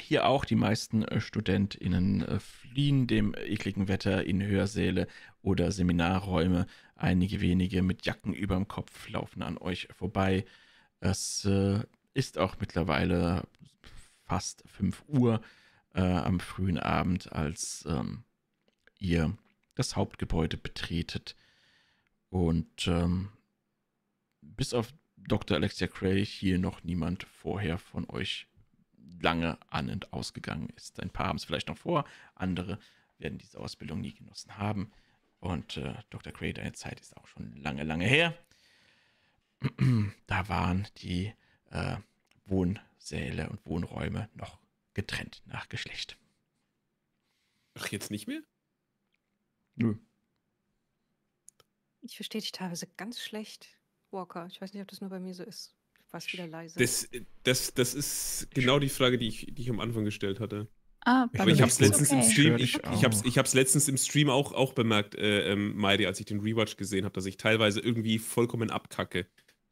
hier auch die meisten äh, StudentInnen äh, fliehen dem ekligen Wetter in Hörsäle oder Seminarräume. Einige wenige mit Jacken überm Kopf laufen an euch vorbei es äh, ist auch mittlerweile fast 5 Uhr äh, am frühen Abend, als ähm, ihr das Hauptgebäude betretet. Und ähm, bis auf Dr. Alexia Cray hier noch niemand vorher von euch lange an und ausgegangen ist. Ein paar haben es vielleicht noch vor, andere werden diese Ausbildung nie genossen haben. Und äh, Dr. Cray, deine Zeit ist auch schon lange, lange her. da waren die äh, Wohnsäle und Wohnräume noch getrennt nach Geschlecht. Ach, jetzt nicht mehr? Nö. Ich verstehe dich teilweise ganz schlecht, Walker. Ich weiß nicht, ob das nur bei mir so ist. Fast wieder leise. Das, das, das ist genau die Frage, die ich, die ich am Anfang gestellt hatte. Ah, bei Aber ich habe es letztens, okay. im Stream, ich, ich hab's, ich hab's letztens im Stream auch, auch bemerkt, äh, ähm, Maide, als ich den Rewatch gesehen habe, dass ich teilweise irgendwie vollkommen abkacke.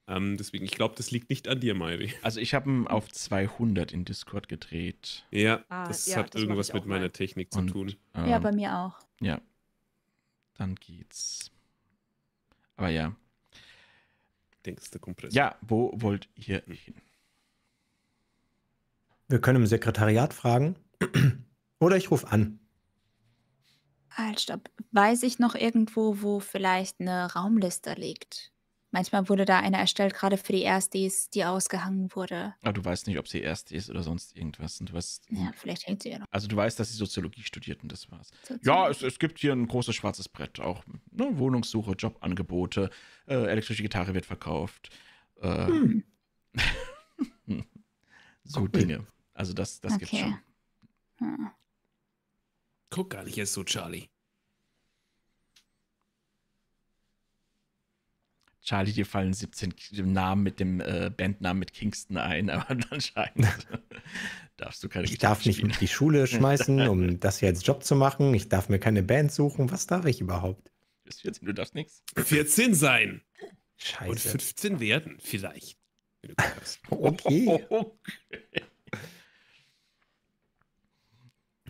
Ähm, deswegen, ich glaube, das liegt nicht an dir, Mairi. Also ich habe ihn auf 200 in Discord gedreht. Ja, ah, das ja, hat das irgendwas mit meiner mal. Technik zu Und, tun. Ähm, ja, bei mir auch. Ja, dann geht's. Aber ja. Denkst du, Kompressor? Ja, wo wollt ihr hm. hin? Wir können im Sekretariat fragen. Oder ich rufe an. Halt, stopp. Weiß ich noch irgendwo, wo vielleicht eine Raumliste liegt? Manchmal wurde da einer erstellt, gerade für die Erstis, die ausgehangen wurde. Aber ah, du weißt nicht, ob sie Erst oder sonst irgendwas. Und du weißt, ja, vielleicht hängt sie ja noch. Also du weißt, dass sie Soziologie studiert und das war's. Soziologie. Ja, es, es, gibt hier ein großes schwarzes Brett. Auch ne, Wohnungssuche, Jobangebote, äh, elektrische Gitarre wird verkauft. Äh, hm. so Guck Dinge. Also das, das okay. gibt's schon. Hm. Guck gar nicht erst so, Charlie. Charlie, dir fallen 17 Namen mit dem äh, Bandnamen mit Kingston ein, aber anscheinend darfst du keine Ich Gitarre darf nicht spielen. die Schule schmeißen, um das hier als Job zu machen. Ich darf mir keine Band suchen. Was darf ich überhaupt? Du bist 14, du darfst nichts. 14 sein. Scheiße. Und 15 werden, vielleicht. okay. okay.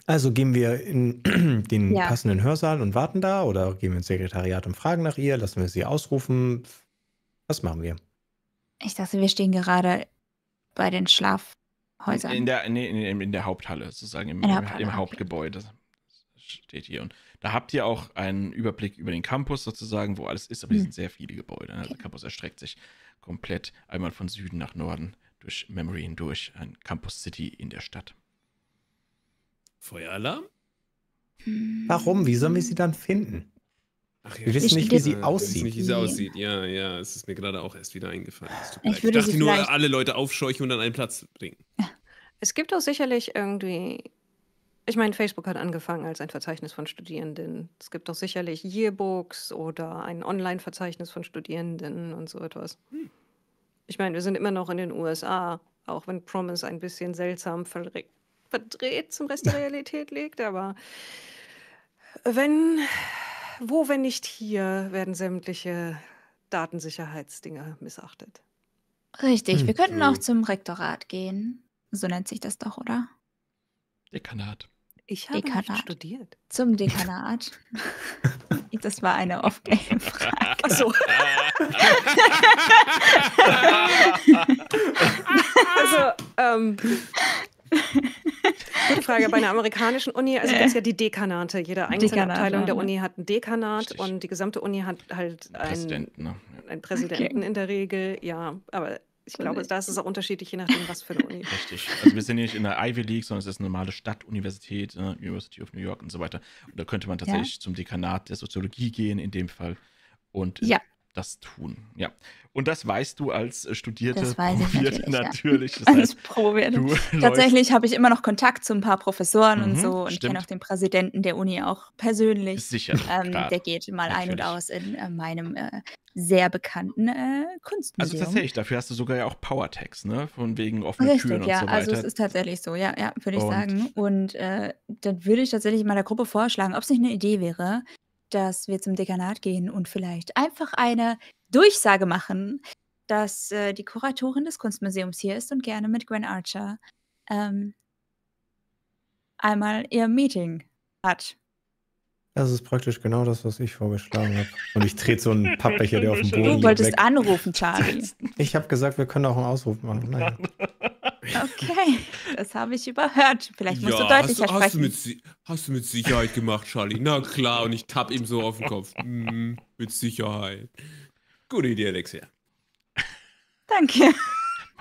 Also gehen wir in den ja. passenden Hörsaal und warten da oder gehen wir ins Sekretariat und fragen nach ihr, lassen wir sie ausrufen, was machen wir? Ich dachte, wir stehen gerade bei den Schlafhäusern. In der, nee, in, in der Haupthalle, sozusagen im, Haupthalle, im, im Hauptgebäude. Okay. Steht hier. Und da habt ihr auch einen Überblick über den Campus sozusagen, wo alles ist, aber hm. hier sind sehr viele Gebäude. Ne? Also Der Campus erstreckt sich komplett einmal von Süden nach Norden durch Memory hindurch. Ein Campus City in der Stadt. Feueralarm? Hm. Warum? Wie sollen wir sie dann finden? Ach, ja. Wir wissen nicht, wie sie aussieht. Nicht, wie sie aussieht. Ja, ja, es ist mir gerade auch erst wieder eingefallen. Ich, ich dachte nur, alle Leute aufscheuchen und an einen Platz bringen. Es gibt auch sicherlich irgendwie. Ich meine, Facebook hat angefangen als ein Verzeichnis von Studierenden. Es gibt doch sicherlich Yearbooks oder ein Online-Verzeichnis von Studierenden und so etwas. Hm. Ich meine, wir sind immer noch in den USA, auch wenn Promise ein bisschen seltsam verdreht zum Rest der Realität liegt, aber wenn wo, wenn nicht hier, werden sämtliche Datensicherheitsdinge missachtet. Richtig, wir hm, könnten auch zum Rektorat gehen. So nennt sich das doch, oder? Dekanat. Ich habe Dekanat. studiert. Zum Dekanat. das war eine Off-Game-Frage. Achso. also, ähm, Gute Frage. Bei einer amerikanischen Uni, also gibt es ja die Dekanate. Jede einzelne Dekanat, Abteilung der Uni hat ein Dekanat Richtig. und die gesamte Uni hat halt einen Präsidenten, ne? einen Präsidenten okay. in der Regel. Ja, aber ich glaube, da ist es auch unterschiedlich, je nachdem, was für eine Uni. Richtig. Also wir sind nicht in der Ivy League, sondern es ist eine normale Stadtuniversität, ne? University of New York und so weiter. Und da könnte man tatsächlich ja. zum Dekanat der Soziologie gehen in dem Fall. Und ja das tun. Ja. Und das weißt du als äh, Studierte das weiß ich natürlich. natürlich. Ja. Das heißt, Tatsächlich habe ich immer noch Kontakt zu ein paar Professoren mhm, und so und kenne auch den Präsidenten der Uni auch persönlich. Sicher. Ähm, der geht mal natürlich. ein und aus in äh, meinem äh, sehr bekannten äh, also Kunstmuseum. Also tatsächlich, dafür hast du sogar ja auch Powertext, ne? Von wegen offenen Richtig, Türen und ja. so weiter. Also es ist tatsächlich so, ja, ja, würde ich und sagen. Und äh, dann würde ich tatsächlich meiner Gruppe vorschlagen, ob es nicht eine Idee wäre, dass wir zum Dekanat gehen und vielleicht einfach eine Durchsage machen, dass äh, die Kuratorin des Kunstmuseums hier ist und gerne mit Gwen Archer ähm, einmal ihr Meeting hat. Das ist praktisch genau das, was ich vorgeschlagen habe. Und ich drehe so einen Pappbecher, der auf dem Boden liegt. Du wolltest liegt, anrufen, Charlie. Ich habe gesagt, wir können auch einen Ausruf machen. Naja. Okay, das habe ich überhört. Vielleicht musst ja, du deutlicher hast du, hast Du mit, hast du mit Sicherheit gemacht, Charlie. Na klar, und ich tapp ihm so auf den Kopf. Mm, mit Sicherheit. Gute Idee, Alexia. Danke.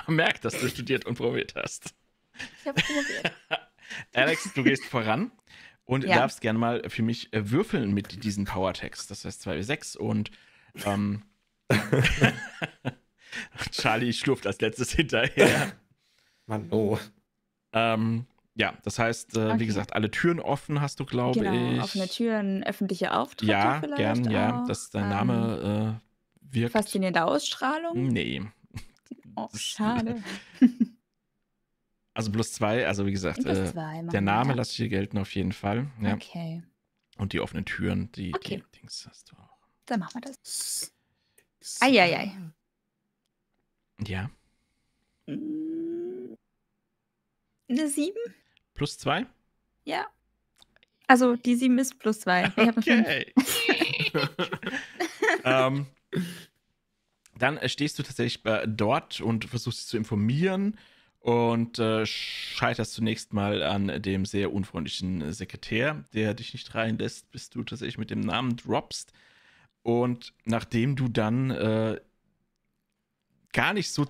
Man merkt, dass du studiert und probiert hast. Ich habe probiert. Alex, du gehst voran und ja. darfst gerne mal für mich äh, würfeln mit diesen Power-Tags. Das heißt 2W6 und ähm, Charlie schlurft als letztes hinterher. Mann, oh. Ähm, ja, das heißt, äh, okay. wie gesagt, alle Türen offen hast du, glaube genau, ich. Offene Türen, öffentliche Auftritte. Ja, vielleicht gern, auch. ja, dass dein ähm, Name ähm, äh, wirkt. Faszinierende Ausstrahlung? Nee. Oh, schade. also plus zwei, also wie gesagt, äh, zwei, der Name lasse ich hier gelten auf jeden Fall. Ja. Okay. Und die offenen Türen, die, okay. die Dings hast du auch. Dann machen wir das. Eieiei. Ei, ei. Ja. Mm. Eine 7? Plus 2? Ja. Also die 7 ist plus 2. Okay. ähm, dann stehst du tatsächlich äh, dort und versuchst dich zu informieren und äh, scheiterst zunächst mal an dem sehr unfreundlichen Sekretär, der dich nicht reinlässt, bis du tatsächlich mit dem Namen droppst. Und nachdem du dann äh, gar nicht so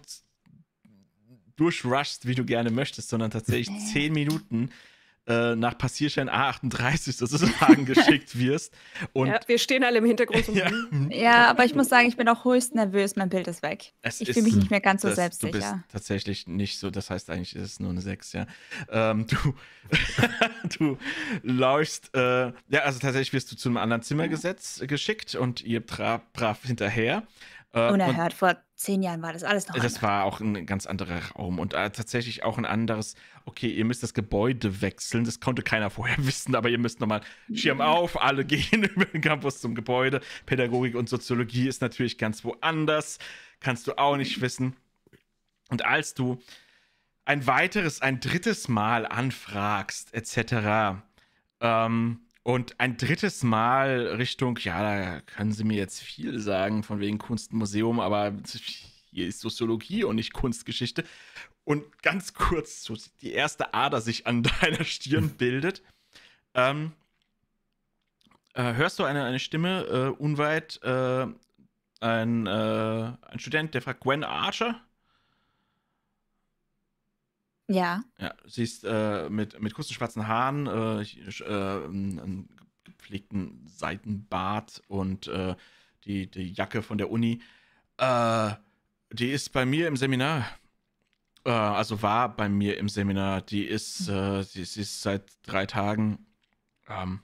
durchrushst, wie du gerne möchtest, sondern tatsächlich zehn Minuten äh, nach Passierschein A38 sozusagen geschickt wirst. Und ja, wir stehen alle im Hintergrund. ja. ja. aber ich muss sagen, ich bin auch höchst nervös, mein Bild ist weg. Es ich fühle mich nicht mehr ganz so selbstsicher. Du bist tatsächlich nicht so, das heißt eigentlich ist es nur eine 6, ja. Ähm, du, du läufst, äh, ja, also tatsächlich wirst du zu einem anderen Zimmergesetz geschickt und ihr brav hinterher. Äh, Unerhört, vor zehn Jahren war das alles noch. Das anders. war auch ein ganz anderer Raum und äh, tatsächlich auch ein anderes, okay, ihr müsst das Gebäude wechseln, das konnte keiner vorher wissen, aber ihr müsst nochmal Schirm mhm. auf, alle gehen über den Campus zum Gebäude. Pädagogik und Soziologie ist natürlich ganz woanders, kannst du auch nicht wissen. Und als du ein weiteres, ein drittes Mal anfragst, etc., ähm, und ein drittes Mal Richtung, ja, da können Sie mir jetzt viel sagen, von wegen Kunstmuseum, aber hier ist Soziologie und nicht Kunstgeschichte. Und ganz kurz, so die erste Ader sich an deiner Stirn hm. bildet. ähm, äh, hörst du eine, eine Stimme äh, unweit, äh, ein, äh, ein Student, der fragt, Gwen Archer? Ja. Ja, sie ist äh, mit, mit kurzen schwarzen Haaren, äh, äh, einen gepflegten Seitenbart und äh, die, die Jacke von der Uni. Äh, die ist bei mir im Seminar. Äh, also war bei mir im Seminar. Die ist, hm. sie, sie, ist seit drei Tagen. Ähm,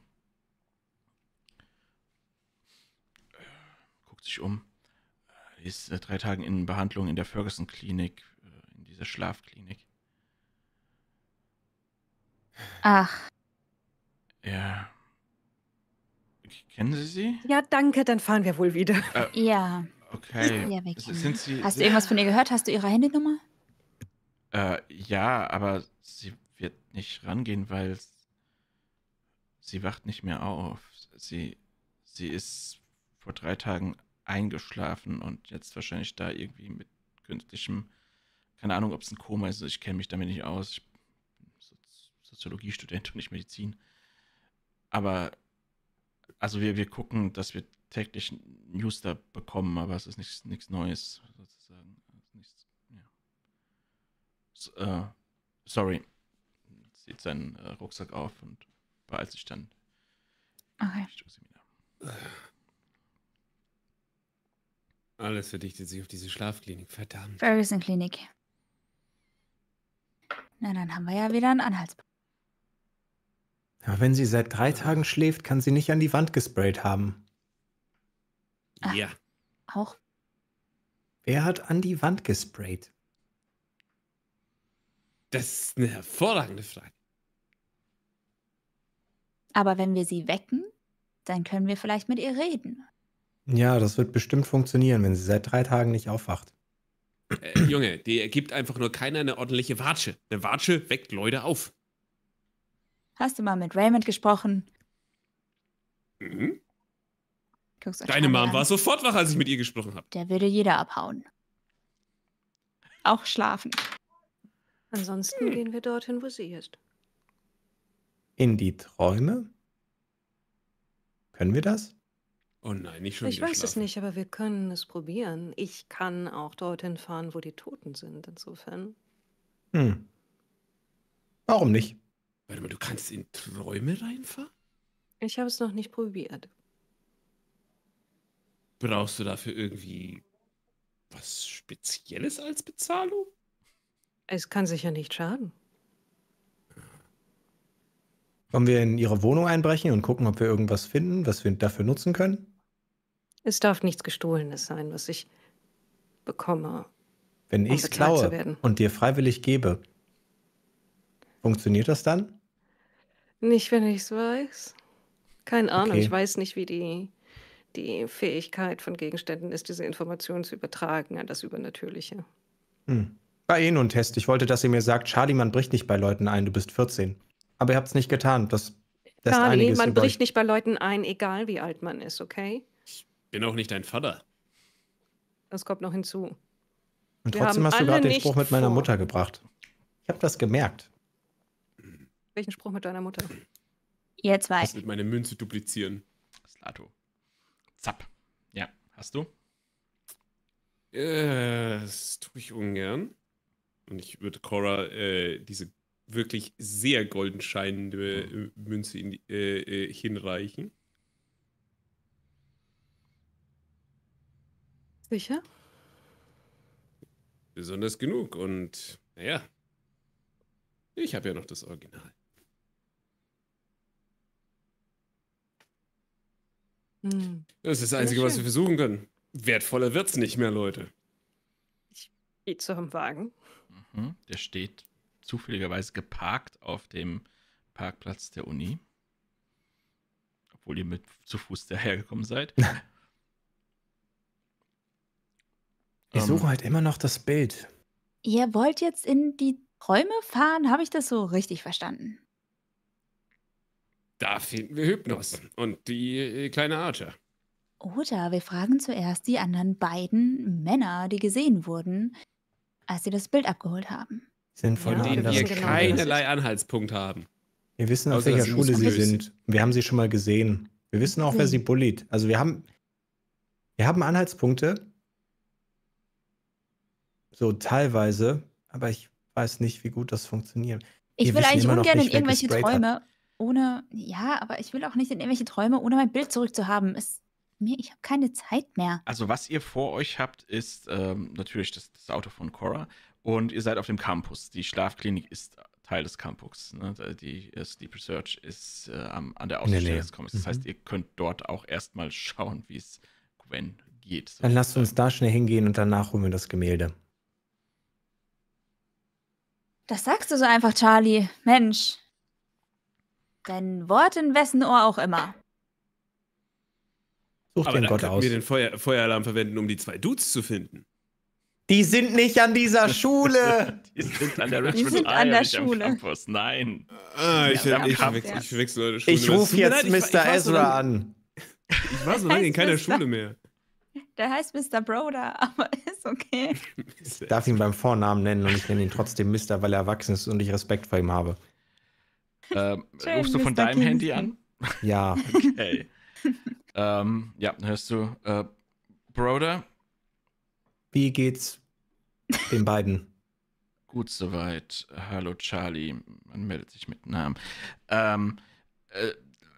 guckt sich um. Die ist seit drei Tagen in Behandlung in der Ferguson-Klinik, in dieser Schlafklinik. Ach. Ja. Kennen Sie sie? Ja, danke, dann fahren wir wohl wieder. Äh, ja. Okay. Ja, sind sie, Hast du irgendwas von ihr gehört? Hast du ihre Handynummer? Äh, ja, aber sie wird nicht rangehen, weil sie wacht nicht mehr auf. Sie, sie ist vor drei Tagen eingeschlafen und jetzt wahrscheinlich da irgendwie mit künstlichem, keine Ahnung, ob es ein Koma ist. Also ich kenne mich damit nicht aus. Ich Soziologiestudent und nicht Medizin. Aber also wir, wir gucken, dass wir täglich News da bekommen, aber es ist nichts, nichts Neues sozusagen. Nichts, ja. so, äh, sorry. zieht seinen äh, Rucksack auf und beeilt sich dann. Okay. Alles verdichtet sich auf diese Schlafklinik, verdammt. Ferguson Klinik. Na, dann haben wir ja wieder einen Anhaltspunkt. Aber wenn sie seit drei Tagen schläft, kann sie nicht an die Wand gesprayt haben. Ja. auch. Wer hat an die Wand gesprayt? Das ist eine hervorragende Frage. Aber wenn wir sie wecken, dann können wir vielleicht mit ihr reden. Ja, das wird bestimmt funktionieren, wenn sie seit drei Tagen nicht aufwacht. Äh, Junge, die gibt einfach nur keiner eine ordentliche Watsche. Eine Watsche weckt Leute auf. Hast du mal mit Raymond gesprochen? Mhm. Deine Mom an. war sofort wach, als ich mit ihr gesprochen habe. Der würde jeder abhauen. Auch schlafen. Ansonsten hm. gehen wir dorthin, wo sie ist. In die Träume? Können wir das? Oh nein, nicht schon Ich weiß schlafen. es nicht, aber wir können es probieren. Ich kann auch dorthin fahren, wo die Toten sind, insofern. Hm. Warum nicht? Warte mal, du kannst in Träume reinfahren? Ich habe es noch nicht probiert. Brauchst du dafür irgendwie was Spezielles als Bezahlung? Es kann sicher nicht schaden. Wollen wir in ihre Wohnung einbrechen und gucken, ob wir irgendwas finden, was wir dafür nutzen können? Es darf nichts Gestohlenes sein, was ich bekomme. Wenn um ich es klaue und dir freiwillig gebe, Funktioniert das dann? Nicht, wenn ich es weiß. Keine Ahnung, okay. ich weiß nicht, wie die, die Fähigkeit von Gegenständen ist, diese Informationen zu übertragen an das Übernatürliche. Hm. War eh nur Test. Ich wollte, dass ihr mir sagt, Charlie, man bricht nicht bei Leuten ein, du bist 14. Aber ihr habt es nicht getan. Das, das Charlie, man bricht nicht bei Leuten ein, egal wie alt man ist, okay? Ich bin auch nicht dein Vater. Das kommt noch hinzu. Und trotzdem hast du gerade den Spruch mit meiner vor. Mutter gebracht. Ich habe das gemerkt. Welchen Spruch mit deiner Mutter? Jetzt weiß. Ich muss meine Münze duplizieren. Slato. Zapp. Ja, hast du? Äh, das tue ich ungern. Und ich würde Cora äh, diese wirklich sehr golden scheinende äh, Münze in, äh, äh, hinreichen. Sicher? Besonders genug und naja, ich habe ja noch das Original. Hm. Das ist das Einzige, was wir versuchen können. Wertvoller wird es nicht mehr, Leute. Ich gehe zu einem Wagen. Mhm. Der steht zufälligerweise geparkt auf dem Parkplatz der Uni. Obwohl ihr mit zu Fuß dahergekommen seid. Ich ähm. suchen halt immer noch das Bild. Ihr wollt jetzt in die Räume fahren? Habe ich das so richtig verstanden? Da finden wir Hypnos und die äh, kleine Archer. Oder wir fragen zuerst die anderen beiden Männer, die gesehen wurden, als sie das Bild abgeholt haben. Sind von ja, denen wir keinerlei Anhaltspunkt haben. Wir wissen, aus also, welcher Schule sie sind. Wir haben sie schon mal gesehen. Wir wissen auch, wer hm. sie bullied. Also wir haben, wir haben Anhaltspunkte. So teilweise, aber ich weiß nicht, wie gut das funktioniert. Ich Wir will eigentlich ungern in irgendwelche Träume ohne, ja, aber ich will auch nicht in irgendwelche Träume, ohne mein Bild zurückzuhaben. Es, mir, ich habe keine Zeit mehr. Also was ihr vor euch habt, ist ähm, natürlich das, das, Auto von Cora und ihr seid auf dem Campus. Die Schlafklinik ist Teil des Campus. Ne? Die Sleep Research ist äh, an der Außenstelle nee, nee. des Campus. Das mhm. heißt, ihr könnt dort auch erstmal schauen, wie es Gwen geht. So dann lasst uns da schnell hingehen und danach holen wir das Gemälde. Das sagst du so einfach, Charlie. Mensch. Dein Wort in wessen Ohr auch immer. Such Aber den Gott aus. wir den Feuer Feueralarm verwenden, um die zwei Dudes zu finden. Die sind nicht an dieser Schule. die sind an der Richmond die sind an der Schule. Nein. Ah, ich, ja, ich, verwechsel, ich verwechsel eure Schule. Ich rufe jetzt leid, Mr. Ezra so an. Ich war so lange in keiner Mr. Schule mehr. Der heißt Mr. Broder, aber ist okay. Ich darf ihn beim Vornamen nennen und ich nenne ihn trotzdem Mr., weil er erwachsen ist und ich Respekt vor ihm habe. Ähm, Schön, rufst du von deinem Kingston. Handy an? Ja. okay. ähm, ja, hörst du, äh, Broder? Wie geht's den beiden? Gut soweit. Hallo Charlie. Man meldet sich mit Namen. Ähm, äh,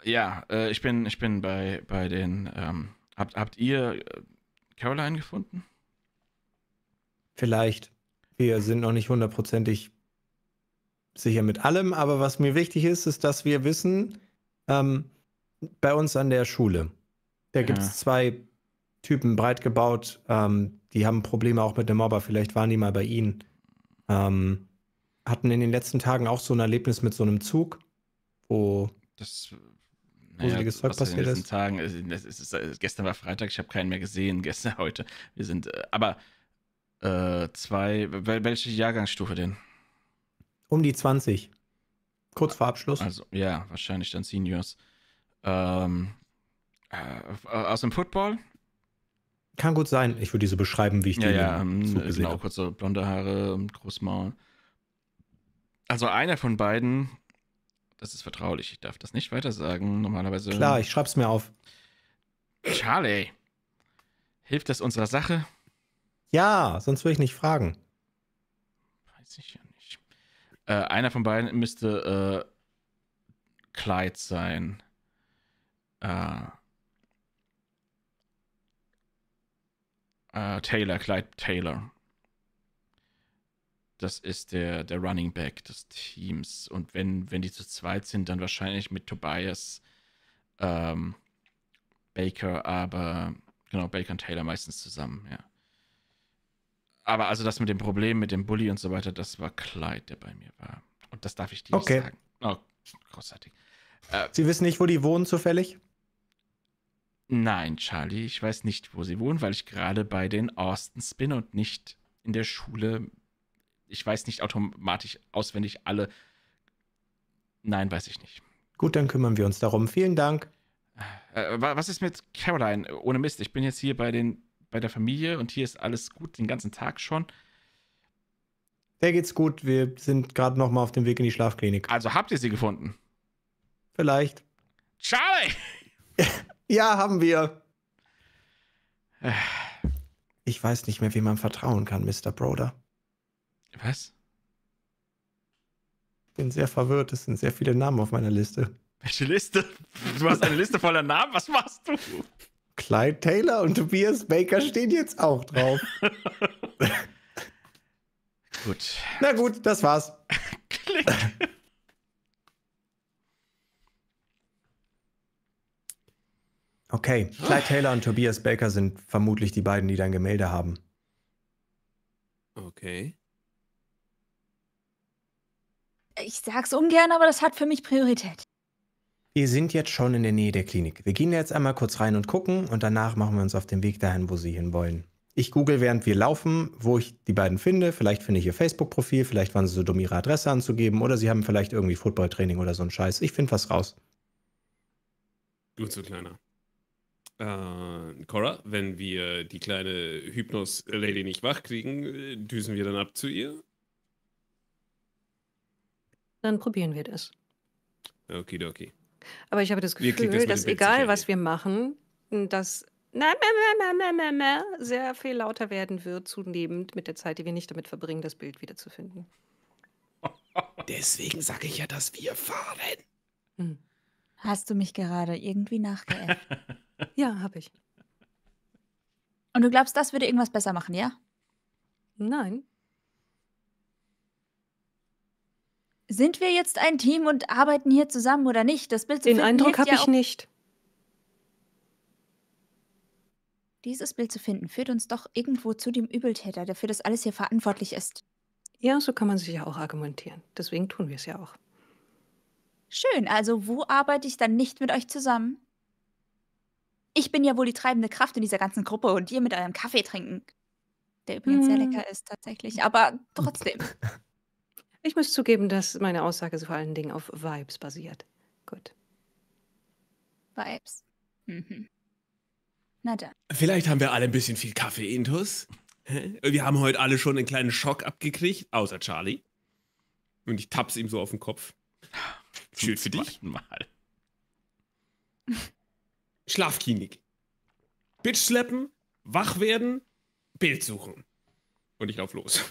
ja, äh, ich bin, ich bin bei, bei den. Ähm, habt, habt ihr äh, Caroline gefunden? Vielleicht. Wir sind noch nicht hundertprozentig sicher mit allem, aber was mir wichtig ist, ist, dass wir wissen, ähm, bei uns an der Schule, da gibt es zwei Typen breit gebaut, ähm, die haben Probleme auch mit dem Mobber, vielleicht waren die mal bei Ihnen. Ähm, hatten in den letzten Tagen auch so ein Erlebnis mit so einem Zug, wo das gruseliges naja, Zeug passiert in den letzten Tagen, es also, ist, es ist, gestern war Freitag, ich habe keinen mehr gesehen, gestern, heute. Wir sind, äh, aber äh, zwei, welche Jahrgangsstufe denn? Um die 20. Kurz vor Abschluss. Also, ja, wahrscheinlich dann Seniors. Ähm, äh, aus dem Football? Kann gut sein. Ich würde diese so beschreiben, wie ich die ja, ja, ähm, genau, habe. kurze blonde Haare, ähm, großes Maul. Also einer von beiden, das ist vertraulich, ich darf das nicht weiter sagen, normalerweise. Klar, ich schreib's mir auf. Charlie, hilft das unserer Sache? Ja, sonst würde ich nicht fragen. Weiß ich ja äh, einer von beiden müsste äh, Clyde sein. Äh, äh, Taylor, Clyde Taylor. Das ist der, der Running Back des Teams. Und wenn, wenn die zu zweit sind, dann wahrscheinlich mit Tobias ähm, Baker, aber genau, Baker und Taylor meistens zusammen, ja. Aber also das mit dem Problem, mit dem Bully und so weiter, das war Clyde, der bei mir war. Und das darf ich dir okay. sagen. Oh, großartig. Äh, Sie wissen nicht, wo die wohnen zufällig? Nein, Charlie, ich weiß nicht, wo sie wohnen, weil ich gerade bei den Austins bin und nicht in der Schule. Ich weiß nicht automatisch auswendig alle. Nein, weiß ich nicht. Gut, dann kümmern wir uns darum. Vielen Dank. Äh, was ist mit Caroline? Ohne Mist, ich bin jetzt hier bei den bei der Familie und hier ist alles gut den ganzen Tag schon. Der geht's gut. Wir sind gerade noch mal auf dem Weg in die Schlafklinik. Also habt ihr sie gefunden? Vielleicht. Charlie! ja, haben wir. Äh. Ich weiß nicht mehr, wie man vertrauen kann, Mr. Broder. Was? Ich bin sehr verwirrt. Es sind sehr viele Namen auf meiner Liste. Welche Liste? Du hast eine Liste voller Namen? Was machst du? Clyde Taylor und Tobias Baker stehen jetzt auch drauf. gut. Na gut, das war's. Klick. Okay, Clyde Taylor und Tobias Baker sind vermutlich die beiden, die dein Gemälde haben. Okay. Ich sag's ungern, aber das hat für mich Priorität. Wir sind jetzt schon in der Nähe der Klinik. Wir gehen jetzt einmal kurz rein und gucken und danach machen wir uns auf den Weg dahin, wo Sie hinwollen. Ich google, während wir laufen, wo ich die beiden finde. Vielleicht finde ich ihr Facebook-Profil, vielleicht waren sie so dumm, ihre Adresse anzugeben oder sie haben vielleicht irgendwie Football-Training oder so ein Scheiß. Ich finde was raus. Gut so, Kleiner. Äh, Cora, wenn wir die kleine Hypnos-Lady nicht wach kriegen, düsen wir dann ab zu ihr? Dann probieren wir das. Okidoki. Okay, aber ich habe das Gefühl, das dass egal was wir machen, dass na, na, na, na, na, na, sehr viel lauter werden wird, zunehmend mit der Zeit, die wir nicht damit verbringen, das Bild wiederzufinden. Deswegen sage ich ja, dass wir fahren. Hm. Hast du mich gerade irgendwie nachgeäfft? ja, habe ich. Und du glaubst, das würde irgendwas besser machen, ja? Nein. Sind wir jetzt ein Team und arbeiten hier zusammen oder nicht? Das Bild zu Den finden Eindruck habe ja ich nicht. Dieses Bild zu finden führt uns doch irgendwo zu dem Übeltäter, dafür, dass alles hier verantwortlich ist. Ja, so kann man sich ja auch argumentieren. Deswegen tun wir es ja auch. Schön, also wo arbeite ich dann nicht mit euch zusammen? Ich bin ja wohl die treibende Kraft in dieser ganzen Gruppe und ihr mit eurem Kaffee trinken. Der übrigens hm. sehr lecker ist tatsächlich, aber trotzdem. Ich muss zugeben, dass meine Aussage so vor allen Dingen auf Vibes basiert. Gut. Vibes. Mhm. Na dann. Vielleicht haben wir alle ein bisschen viel Kaffee-Intus. Wir haben heute alle schon einen kleinen Schock abgekriegt, außer Charlie. Und ich tapp's ihm so auf den Kopf. Schön für dich. Mal. Schlafklinik. Bitch schleppen, wach werden, Bild suchen. Und ich lauf los.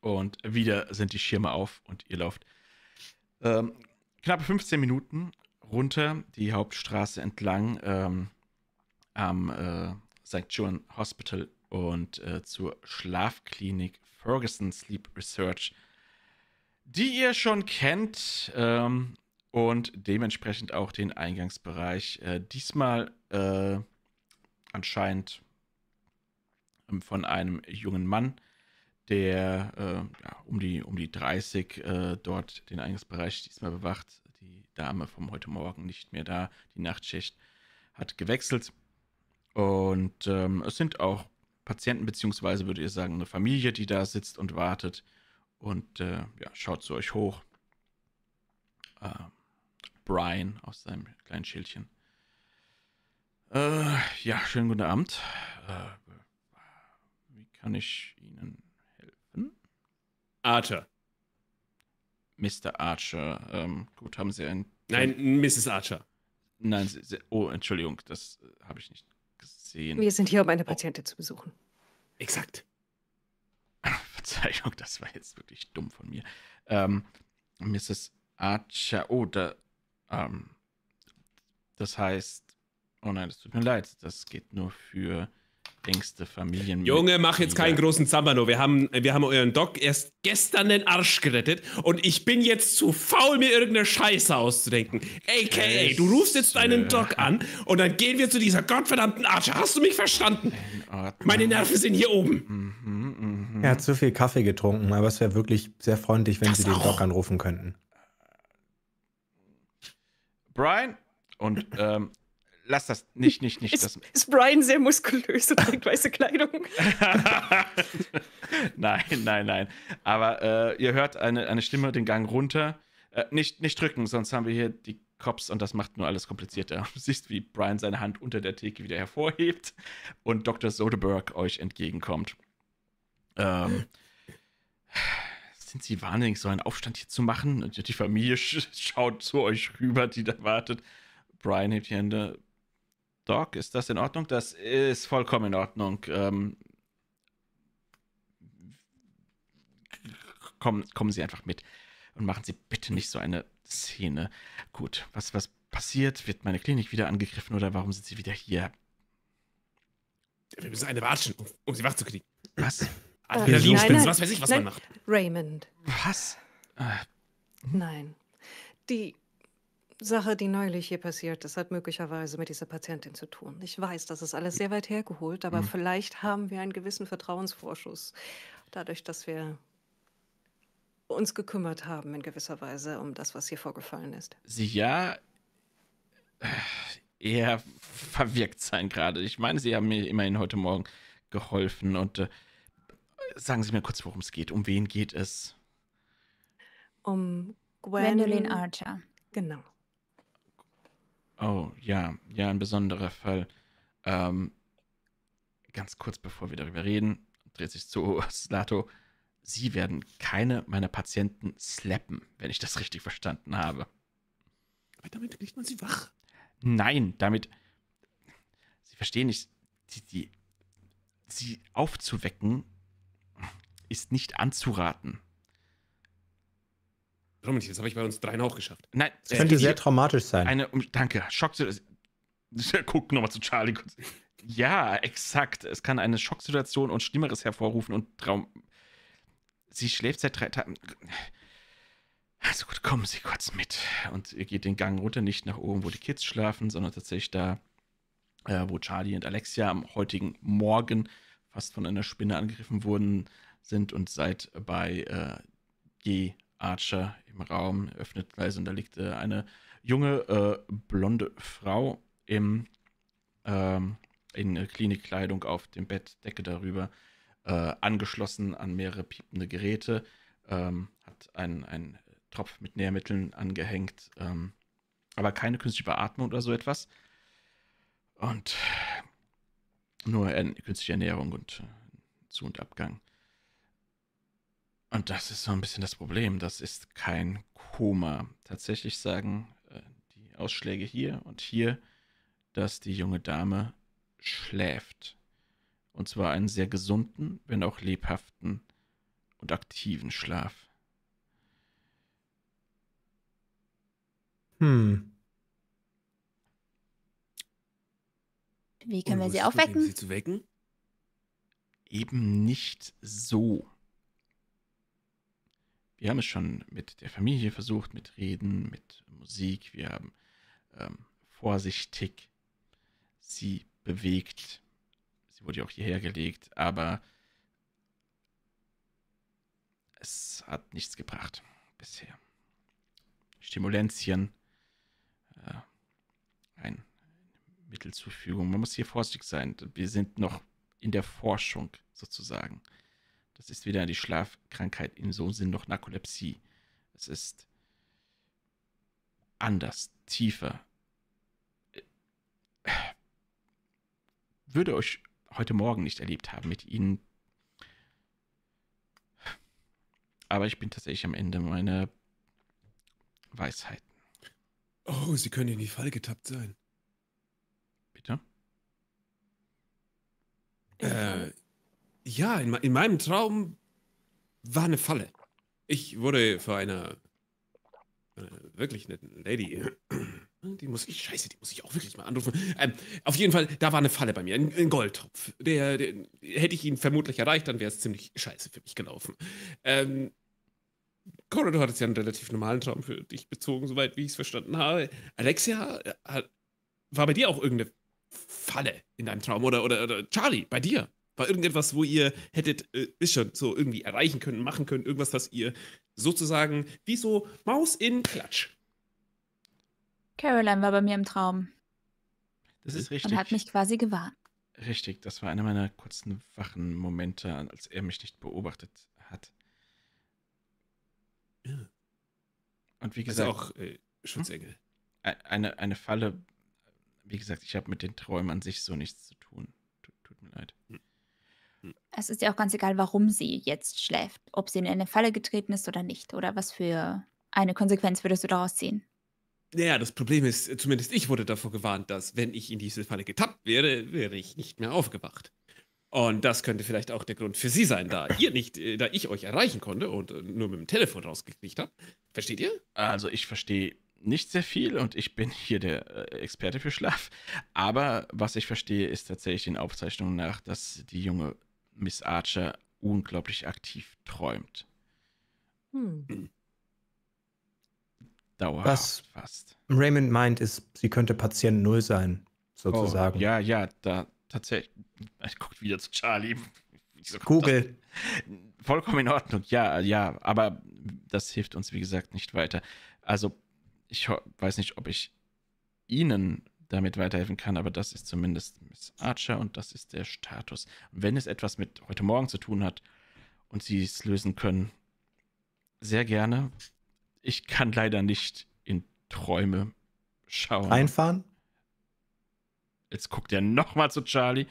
Und wieder sind die Schirme auf und ihr lauft ähm, knapp 15 Minuten runter die Hauptstraße entlang ähm, am äh, St. John Hospital und äh, zur Schlafklinik Ferguson Sleep Research, die ihr schon kennt ähm, und dementsprechend auch den Eingangsbereich. Äh, diesmal äh, anscheinend ähm, von einem jungen Mann der äh, ja, um, die, um die 30 äh, dort den Eingangsbereich diesmal bewacht. Die Dame vom heute Morgen nicht mehr da, die Nachtschicht hat gewechselt. Und ähm, es sind auch Patienten, beziehungsweise würde ich sagen, eine Familie, die da sitzt und wartet und äh, ja, schaut zu euch hoch. Ähm, Brian aus seinem kleinen Schildchen. Äh, ja, schönen guten Abend. Äh, wie kann ich Ihnen Archer. Mr. Archer. Ähm, gut, haben Sie ein. Nein, Mrs. Archer. Nein, Sie, Sie, oh, Entschuldigung, das äh, habe ich nicht gesehen. Wir sind hier, um eine oh. Patientin oh. zu besuchen. Exakt. Verzeihung, das war jetzt wirklich dumm von mir. Ähm, Mrs. Archer, oh, da, ähm, das heißt, oh nein, das tut mir leid, das geht nur für engste Familien. Junge, mach jetzt keinen großen Zambano. Wir haben, wir haben euren Doc erst gestern den Arsch gerettet und ich bin jetzt zu faul, mir irgendeine Scheiße auszudenken. AKA, du rufst jetzt deinen Doc an und dann gehen wir zu dieser gottverdammten Arche. Hast du mich verstanden? Meine Nerven sind hier oben. Er hat zu viel Kaffee getrunken, aber es wäre wirklich sehr freundlich, wenn das Sie den auch. Doc anrufen könnten. Brian, und ähm, lass das nicht, nicht, nicht. Ist, das. ist Brian sehr muskulös und trägt weiße Kleidung? nein, nein, nein. Aber äh, ihr hört eine, eine Stimme den Gang runter. Äh, nicht, nicht drücken, sonst haben wir hier die Cops und das macht nur alles komplizierter. Du siehst, wie Brian seine Hand unter der Theke wieder hervorhebt und Dr. Soderbergh euch entgegenkommt. Ähm, sind Sie wahnsinnig, so einen Aufstand hier zu machen? Und die Familie sch schaut zu euch rüber, die da wartet. Brian hebt die Hände. Doc, ist das in Ordnung? Das ist vollkommen in Ordnung. Ähm, kommen, kommen Sie einfach mit und machen Sie bitte nicht so eine Szene. Gut, was, was passiert? Wird meine Klinik wieder angegriffen oder warum sind Sie wieder hier? Wir müssen eine watschen, um, um sie wach zu kriegen. Was? Adrenalinspitzen, äh, äh was weiß ich, was nein, man macht. Raymond. Was? Äh. Nein. Die Sache, die neulich hier passiert ist, hat möglicherweise mit dieser Patientin zu tun. Ich weiß, das ist alles sehr weit hergeholt, aber mhm. vielleicht haben wir einen gewissen Vertrauensvorschuss, dadurch, dass wir uns gekümmert haben in gewisser Weise um das, was hier vorgefallen ist. Sie ja eher verwirkt sein gerade. Ich meine, Sie haben mir immerhin heute Morgen geholfen und äh, sagen Sie mir kurz, worum es geht. Um wen geht es? Um Gwen Gwendoline Archer. Genau. Oh, ja, ja, ein besonderer Fall. Ähm, ganz kurz, bevor wir darüber reden, dreht sich zu Slato. Sie werden keine meiner Patienten slappen, wenn ich das richtig verstanden habe. Aber damit kriegt man sie wach. Nein, damit. Sie verstehen nicht, die, die, sie aufzuwecken ist nicht anzuraten. Dominik, das habe ich bei uns dreien auch geschafft. Nein, das könnte äh, sehr traumatisch sein. Eine, danke, Schocksituation. Guck nochmal zu Charlie kurz. Ja, exakt. Es kann eine Schocksituation und Schlimmeres hervorrufen und Traum. Sie schläft seit drei Tagen. Also gut, kommen Sie kurz mit. Und ihr geht den Gang runter, nicht nach oben, wo die Kids schlafen, sondern tatsächlich da, äh, wo Charlie und Alexia am heutigen Morgen fast von einer Spinne angegriffen wurden, sind und seid bei äh, G Archer im Raum, öffnet leise und da liegt äh, eine junge, äh, blonde Frau im, ähm, in äh, Klinikkleidung auf dem Bett, Decke darüber, äh, angeschlossen an mehrere piepende Geräte, ähm, hat einen, einen Tropf mit Nährmitteln angehängt, ähm, aber keine künstliche Beatmung oder so etwas. Und nur künstliche Ernährung und äh, Zu- und Abgang. Und das ist so ein bisschen das Problem. Das ist kein Koma. Tatsächlich sagen äh, die Ausschläge hier und hier, dass die junge Dame schläft. Und zwar einen sehr gesunden, wenn auch lebhaften und aktiven Schlaf. Hm. Wie können wir sie aufwecken? Sie zu wecken? Eben nicht so wir haben es schon mit der Familie versucht, mit Reden, mit Musik. Wir haben ähm, vorsichtig sie bewegt. Sie wurde ja auch hierher gelegt, aber es hat nichts gebracht bisher. Stimulenzien, äh, ein Mittel zur Verfügung. Man muss hier vorsichtig sein. Wir sind noch in der Forschung sozusagen ist weder die Schlafkrankheit in so einem Sinn noch Narkolepsie. Es ist anders, tiefer. Würde euch heute Morgen nicht erlebt haben mit ihnen. Aber ich bin tatsächlich am Ende meiner Weisheiten. Oh, sie können in die Falle getappt sein. Bitte? Äh, ja, in, in, meinem Traum war eine Falle. Ich wurde vor einer, einer äh, wirklich netten Lady. Äh, die muss ich, scheiße, die muss ich auch wirklich mal anrufen. Ähm, auf jeden Fall, da war eine Falle bei mir, ein, ein Goldtopf. Der, der, hätte ich ihn vermutlich erreicht, dann wäre es ziemlich scheiße für mich gelaufen. Ähm, Cora, du hattest ja einen relativ normalen Traum für dich bezogen, soweit wie ich es verstanden habe. Alexia, äh, hat, war bei dir auch irgendeine Falle in deinem Traum? Oder, oder, oder Charlie, bei dir? bei irgendetwas, wo ihr hättet, äh, ist schon so irgendwie erreichen können, machen können, irgendwas, was ihr sozusagen wie so Maus in Klatsch. Caroline war bei mir im Traum. Das ist richtig. Und hat mich quasi gewarnt. Richtig, das war einer meiner kurzen wachen Momente, als er mich nicht beobachtet hat. Ja. Und wie also gesagt. Also auch äh, Schutzengel. Hm? Eine, eine Falle, wie gesagt, ich habe mit den Träumen an sich so nichts zu es ist ja auch ganz egal, warum sie jetzt schläft, ob sie in eine Falle getreten ist oder nicht, oder was für eine Konsequenz würdest du daraus ziehen? Naja, das Problem ist, äh, zumindest ich wurde davor gewarnt, dass wenn ich in diese Falle getappt wäre, wäre ich nicht mehr aufgewacht. Und das könnte vielleicht auch der Grund für Sie sein, da ihr nicht, äh, da ich euch erreichen konnte und äh, nur mit dem Telefon rausgekriegt habe. Versteht ihr? Also ich verstehe nicht sehr viel und ich bin hier der äh, Experte für Schlaf. Aber was ich verstehe, ist tatsächlich den Aufzeichnungen nach, dass die junge Miss Archer unglaublich aktiv träumt. Hm. Dauerhaft Was fast. Raymond meint, ist, sie könnte Patient Null sein, sozusagen. Oh, ja, ja, da tatsächlich. Ich gucke wieder zu Charlie. Google. Das? Vollkommen in Ordnung, ja, ja, aber das hilft uns, wie gesagt, nicht weiter. Also, ich weiß nicht, ob ich Ihnen damit weiterhelfen kann. Aber das ist zumindest Miss Archer und das ist der Status. Und wenn es etwas mit heute Morgen zu tun hat und Sie es lösen können, sehr gerne. Ich kann leider nicht in Träume schauen. Einfahren? Jetzt guckt er nochmal zu Charlie.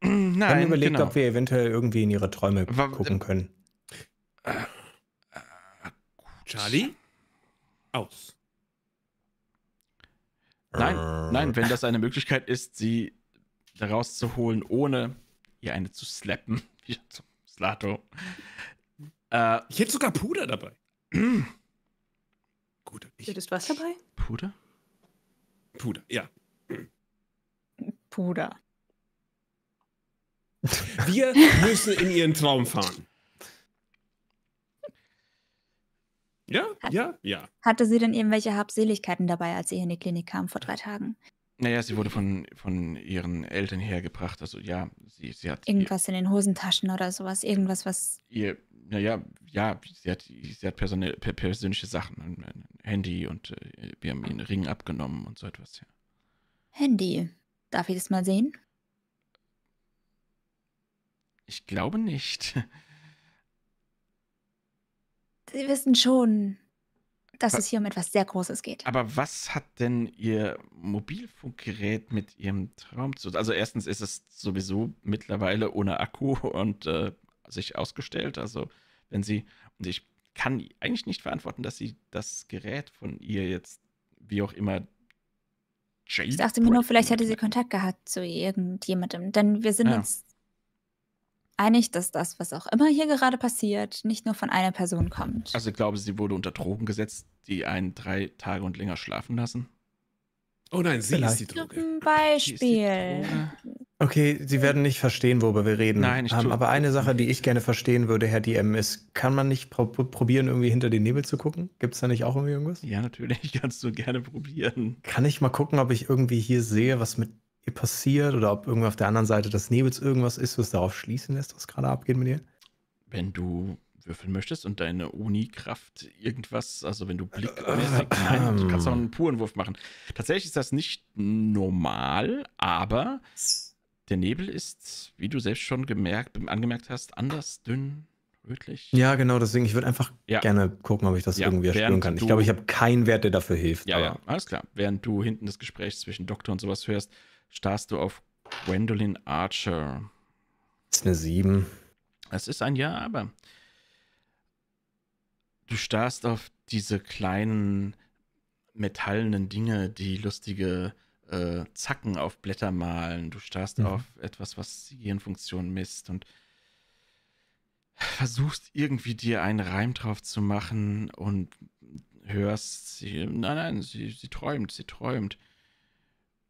Nein, Dann überlegt, genau. ob wir eventuell irgendwie in ihre Träume War, gucken können. Äh, äh, Charlie? Aus. Nein, äh. nein, wenn das eine Möglichkeit ist, sie daraus zu holen, ohne ihr eine zu slappen, wie zum Slato. Äh, ich hätte sogar Puder dabei. Gut. Ich Hättest was dabei? Puder? Puder, ja. Puder. Wir müssen in ihren Traum fahren. Ja, Hat, ja, ja. Hatte sie denn irgendwelche Habseligkeiten dabei, als sie hier in die Klinik kam vor drei Tagen? Naja, sie wurde von, von ihren Eltern hergebracht. Also ja, sie, sie hat. Irgendwas ihr, in den Hosentaschen oder sowas, irgendwas, was. Ihr, naja, ja, sie hat, sie hat persönliche, Sachen, ein Handy und äh, wir haben ihren Ring abgenommen und so etwas, ja. Handy. Darf ich das mal sehen? Ich glaube nicht. Sie wissen schon, dass was? es hier um etwas sehr Großes geht. Aber was hat denn Ihr Mobilfunkgerät mit Ihrem Traum zu tun? Also erstens ist es sowieso mittlerweile ohne Akku und äh, sich ausgestellt. Also wenn Sie, und ich kann eigentlich nicht verantworten, dass Sie das Gerät von ihr jetzt, wie auch immer, ich dachte mir nur, vielleicht hätte sie Kontakt gehabt zu irgendjemandem, denn wir sind ah. ja. uns einig, dass das, was auch immer hier gerade passiert, nicht nur von einer Person kommt. Also glauben Sie, sie wurde unter Drogen gesetzt, die einen drei Tage und länger schlafen lassen? Oh nein, sie Vielleicht. ist die Droge. Zum Beispiel. Droge. Okay, Sie werden nicht verstehen, worüber wir reden. Nein, ich um, ähm, Aber eine Sache, die ich gerne verstehen würde, Herr DM, ist, kann man nicht pro probieren, irgendwie hinter den Nebel zu gucken? Gibt es da nicht auch irgendwie irgendwas? Ja, natürlich, kannst du gerne probieren. Kann ich mal gucken, ob ich irgendwie hier sehe, was mit ihr passiert oder ob irgendwie auf der anderen Seite des Nebels irgendwas ist, was darauf schließen lässt, was gerade abgeht mit dir? Wenn du würfeln möchtest und deine Uni-Kraft irgendwas, also wenn du äh, blickmäßig, nein, du kannst auch ähm. einen puren Wurf machen. Tatsächlich ist das nicht normal, aber der Nebel ist, wie du selbst schon gemerkt, angemerkt hast, anders dünn, rötlich. Ja, genau, deswegen, ich würde einfach ja. gerne gucken, ob ich das ja, irgendwie erspüren kann. Ich glaube, ich habe keinen Wert, der dafür hilft. Ja, ja, alles klar. Während du hinten das Gespräch zwischen Doktor und sowas hörst, starrst du auf Gwendolyn Archer. Das ist eine 7. Es ist ein Ja, aber. Du starrst auf diese kleinen metallenen Dinge, die lustige äh, Zacken auf Blätter malen. Du starrst mhm. auf etwas, was die Hirnfunktion misst und versuchst irgendwie dir einen Reim drauf zu machen und hörst sie, nein, nein, sie, sie träumt, sie träumt.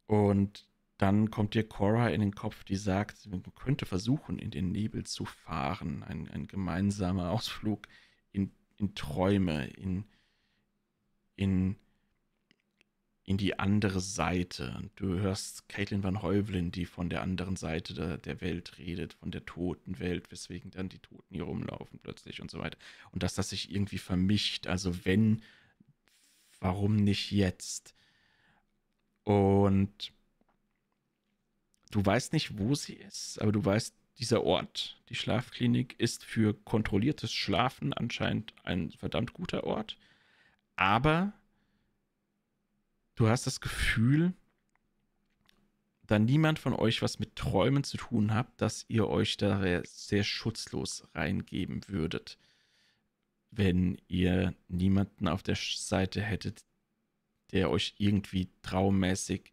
Und dann kommt dir Cora in den Kopf, die sagt, man könnte versuchen, in den Nebel zu fahren. Ein, ein gemeinsamer Ausflug in, in Träume, in, in, in die andere Seite. Und du hörst Caitlin van Heuvelin, die von der anderen Seite der, der Welt redet, von der toten Welt, weswegen dann die Toten hier rumlaufen plötzlich und so weiter. Und dass das sich irgendwie vermischt. Also wenn, warum nicht jetzt? Und du weißt nicht, wo sie ist, aber du weißt, dieser Ort, die Schlafklinik, ist für kontrolliertes Schlafen anscheinend ein verdammt guter Ort. Aber du hast das Gefühl, da niemand von euch was mit Träumen zu tun hat, dass ihr euch da sehr schutzlos reingeben würdet, wenn ihr niemanden auf der Seite hättet, der euch irgendwie traummäßig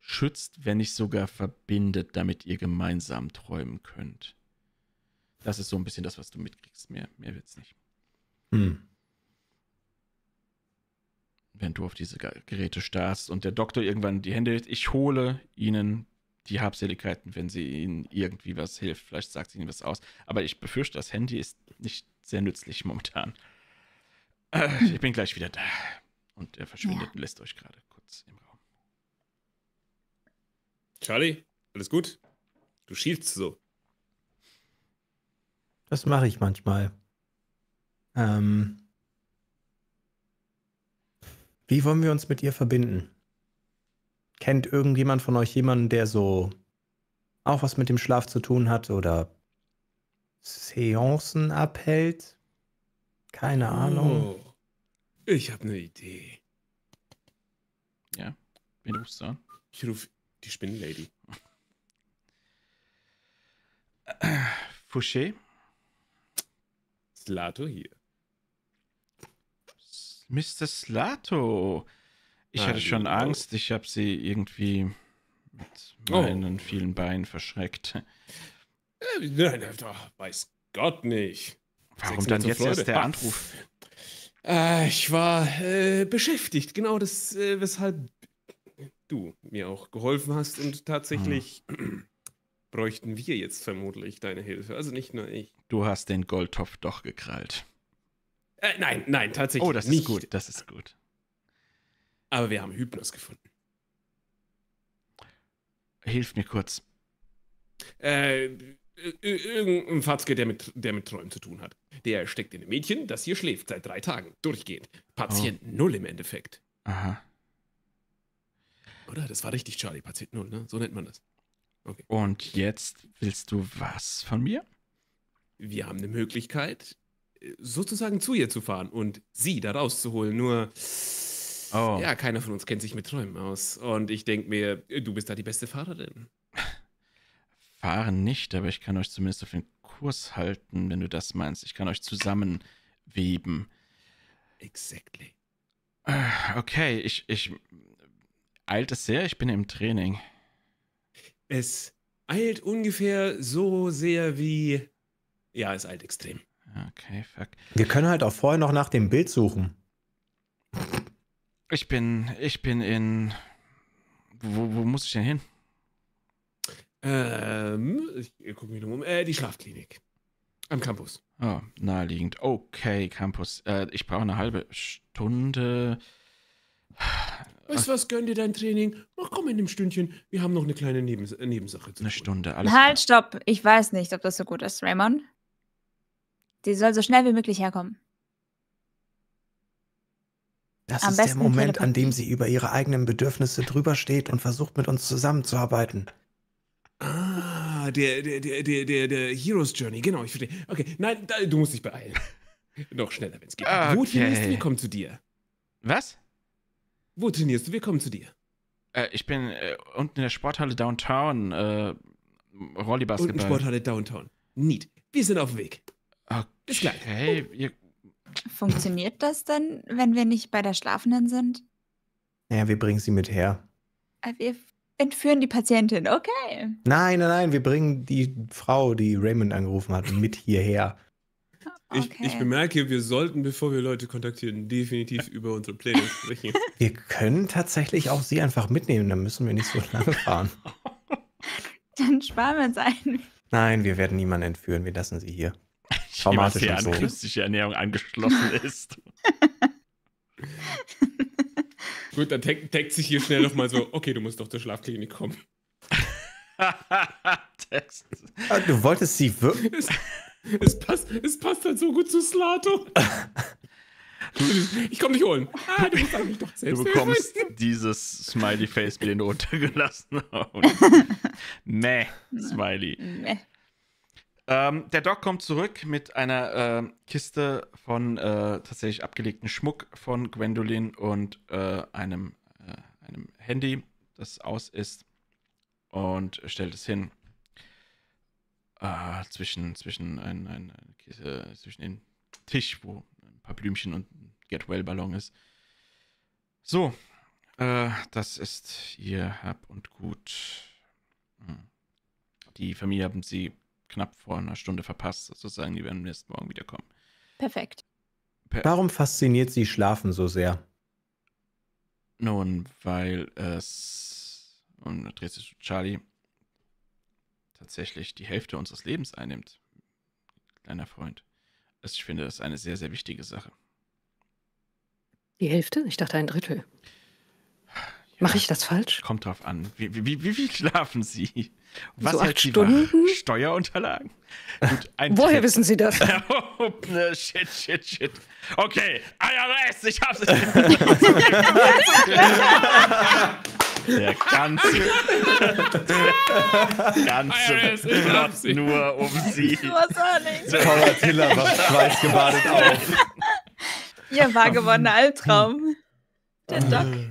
schützt, wenn nicht sogar verbindet, damit ihr gemeinsam träumen könnt. Das ist so ein bisschen das, was du mitkriegst. Mehr, mehr wird's nicht. Hm. Wenn du auf diese Geräte starrst und der Doktor irgendwann die Hände, ich hole ihnen die Habseligkeiten, wenn sie ihnen irgendwie was hilft. Vielleicht sagt sie ihnen was aus. Aber ich befürchte, das Handy ist nicht sehr nützlich momentan. Äh, ich bin gleich wieder da. Und er verschwindet ja. und lässt euch gerade kurz im Raum. Charlie, alles gut? Du schielst so. Das mache ich manchmal. Ähm, wie wollen wir uns mit ihr verbinden? Kennt irgendjemand von euch jemanden, der so auch was mit dem Schlaf zu tun hat oder Seancen abhält? Keine oh, Ahnung. Ich habe eine Idee. Ja, wen rufst du an? Ich rufe die Spinnenlady. Fouché. Slato hier. Mr. Slato. Ich ah, hatte schon Angst, ich habe sie irgendwie mit oh. meinen oh. vielen Beinen verschreckt. Äh, nein, äh, weiß Gott nicht. Warum dann jetzt erst der Anruf? Äh, ich war äh, beschäftigt, genau das, äh, weshalb du mir auch geholfen hast und tatsächlich hm. bräuchten wir jetzt vermutlich deine Hilfe. Also nicht nur ich. Du hast den Goldtopf doch gekrallt. Äh, nein, nein, tatsächlich. Oh, das nicht. ist gut, das ist gut. Aber wir haben Hypnos gefunden. Hilf mir kurz. Äh, irgendein Fatzke, der mit, der mit Träumen zu tun hat. Der steckt in einem Mädchen, das hier schläft seit drei Tagen. Durchgehend. Patient oh. Null im Endeffekt. Aha oder? Das war richtig Charlie Pazit Null, ne? So nennt man das. Okay. Und jetzt willst du was von mir? Wir haben eine Möglichkeit, äh, sozusagen zu ihr zu fahren und sie da rauszuholen. Nur, oh. ja, keiner von uns kennt sich mit Träumen aus. Und ich denke mir, äh, du bist da die beste Fahrerin. Fahren nicht, aber ich kann euch zumindest auf den Kurs halten, wenn du das meinst. Ich kann euch zusammenweben. Exactly. Äh, okay, ich, ich eilt es sehr? Ich bin im Training. Es eilt ungefähr so sehr wie. Ja, es eilt extrem. Okay, fuck. Wir können halt auch vorher noch nach dem Bild suchen. Ich bin, ich bin in. Wo, wo muss ich denn hin? Ähm, ich gucke mich nur um. Äh, die Schlafklinik. Am Campus. Oh, naheliegend. Okay, Campus. Äh, ich brauche eine halbe Stunde. Weißt du was, gönn dir dein Training. Mach komm in dem Stündchen. Wir haben noch eine kleine Nebens Nebensache zu Eine Stunde, alles Halt, stopp. Ich weiß nicht, ob das so gut ist, Raymond. Die soll so schnell wie möglich herkommen. Das Am ist der Moment, an dem sie über ihre eigenen Bedürfnisse drüber steht und versucht, mit uns zusammenzuarbeiten. Ah, der, der, der, der, der, Hero's Journey, genau, ich verstehe. Okay, nein, da, du musst dich beeilen. Noch schneller, wenn es geht. Okay. Gut, die kommt zu dir. Was? Wo trainierst du? Wir kommen zu dir. Äh, ich bin äh, unten in der Sporthalle Downtown, äh, Rollibasketball. Unten Sporthalle Downtown. Neat. Wir sind auf dem Weg. Okay. Bis gleich. Hey, ihr... Funktioniert das denn, wenn wir nicht bei der Schlafenden sind? Naja, wir bringen sie mit her. Äh, wir entführen die Patientin, okay. Nein, nein, nein, wir bringen die Frau, die Raymond angerufen hat, mit hierher. Okay. Ich, ich, bemerke, wir sollten, bevor wir Leute kontaktieren, definitiv über unsere Pläne sprechen. Wir können tatsächlich auch sie einfach mitnehmen, dann müssen wir nicht so lange fahren. dann sparen wir uns ein. Nein, wir werden niemanden entführen, wir lassen sie hier. Traumatisch der so. an künstliche Ernährung angeschlossen ist. Gut, dann deckt, taggt sich hier schnell nochmal so, okay, du musst doch zur Schlafklinik kommen. Ah, du wolltest sie wirklich. Es passt, es passt halt so gut zu Slato. Ich komm dich holen. Ah, du, du bekommst dieses Smiley-Face, den du untergelassen hast. Meh, Smiley. Meh. Ähm, der Doc kommt zurück mit einer äh, Kiste von äh, tatsächlich abgelegten Schmuck von Gwendolyn und äh, einem, äh, einem Handy, das aus ist, und stellt es hin äh, zwischen, zwischen, ein, ein, äh, zwischen dem Tisch, wo ein paar Blümchen und ein Get Well-Ballon ist. So, äh, das ist ihr Hab und Gut. Hm. Die Familie haben sie knapp vor einer Stunde verpasst, sozusagen. Die werden am nächsten Morgen wiederkommen. Perfekt. Per Warum fasziniert sie Schlafen so sehr? Nun, weil es. Und da drehst du Charlie tatsächlich die Hälfte unseres Lebens einnimmt, kleiner Freund. Also ich finde das ist eine sehr, sehr wichtige Sache. Die Hälfte? Ich dachte ein Drittel. Mache ich das falsch? Kommt drauf an. Wie, wie, wie, viel schlafen Sie? Was so acht Stunden? Wach? Steuerunterlagen? Gut, Woher Tipp. wissen Sie das? oh, ne, shit, shit, shit. Okay, IRS, ich hab's. Der ganze, der ganze ah Plot nur um sie. Was soll ich? Paula Tiller war schweißgebadet auf. Ihr wahrgewonnener Albtraum. Der Doc.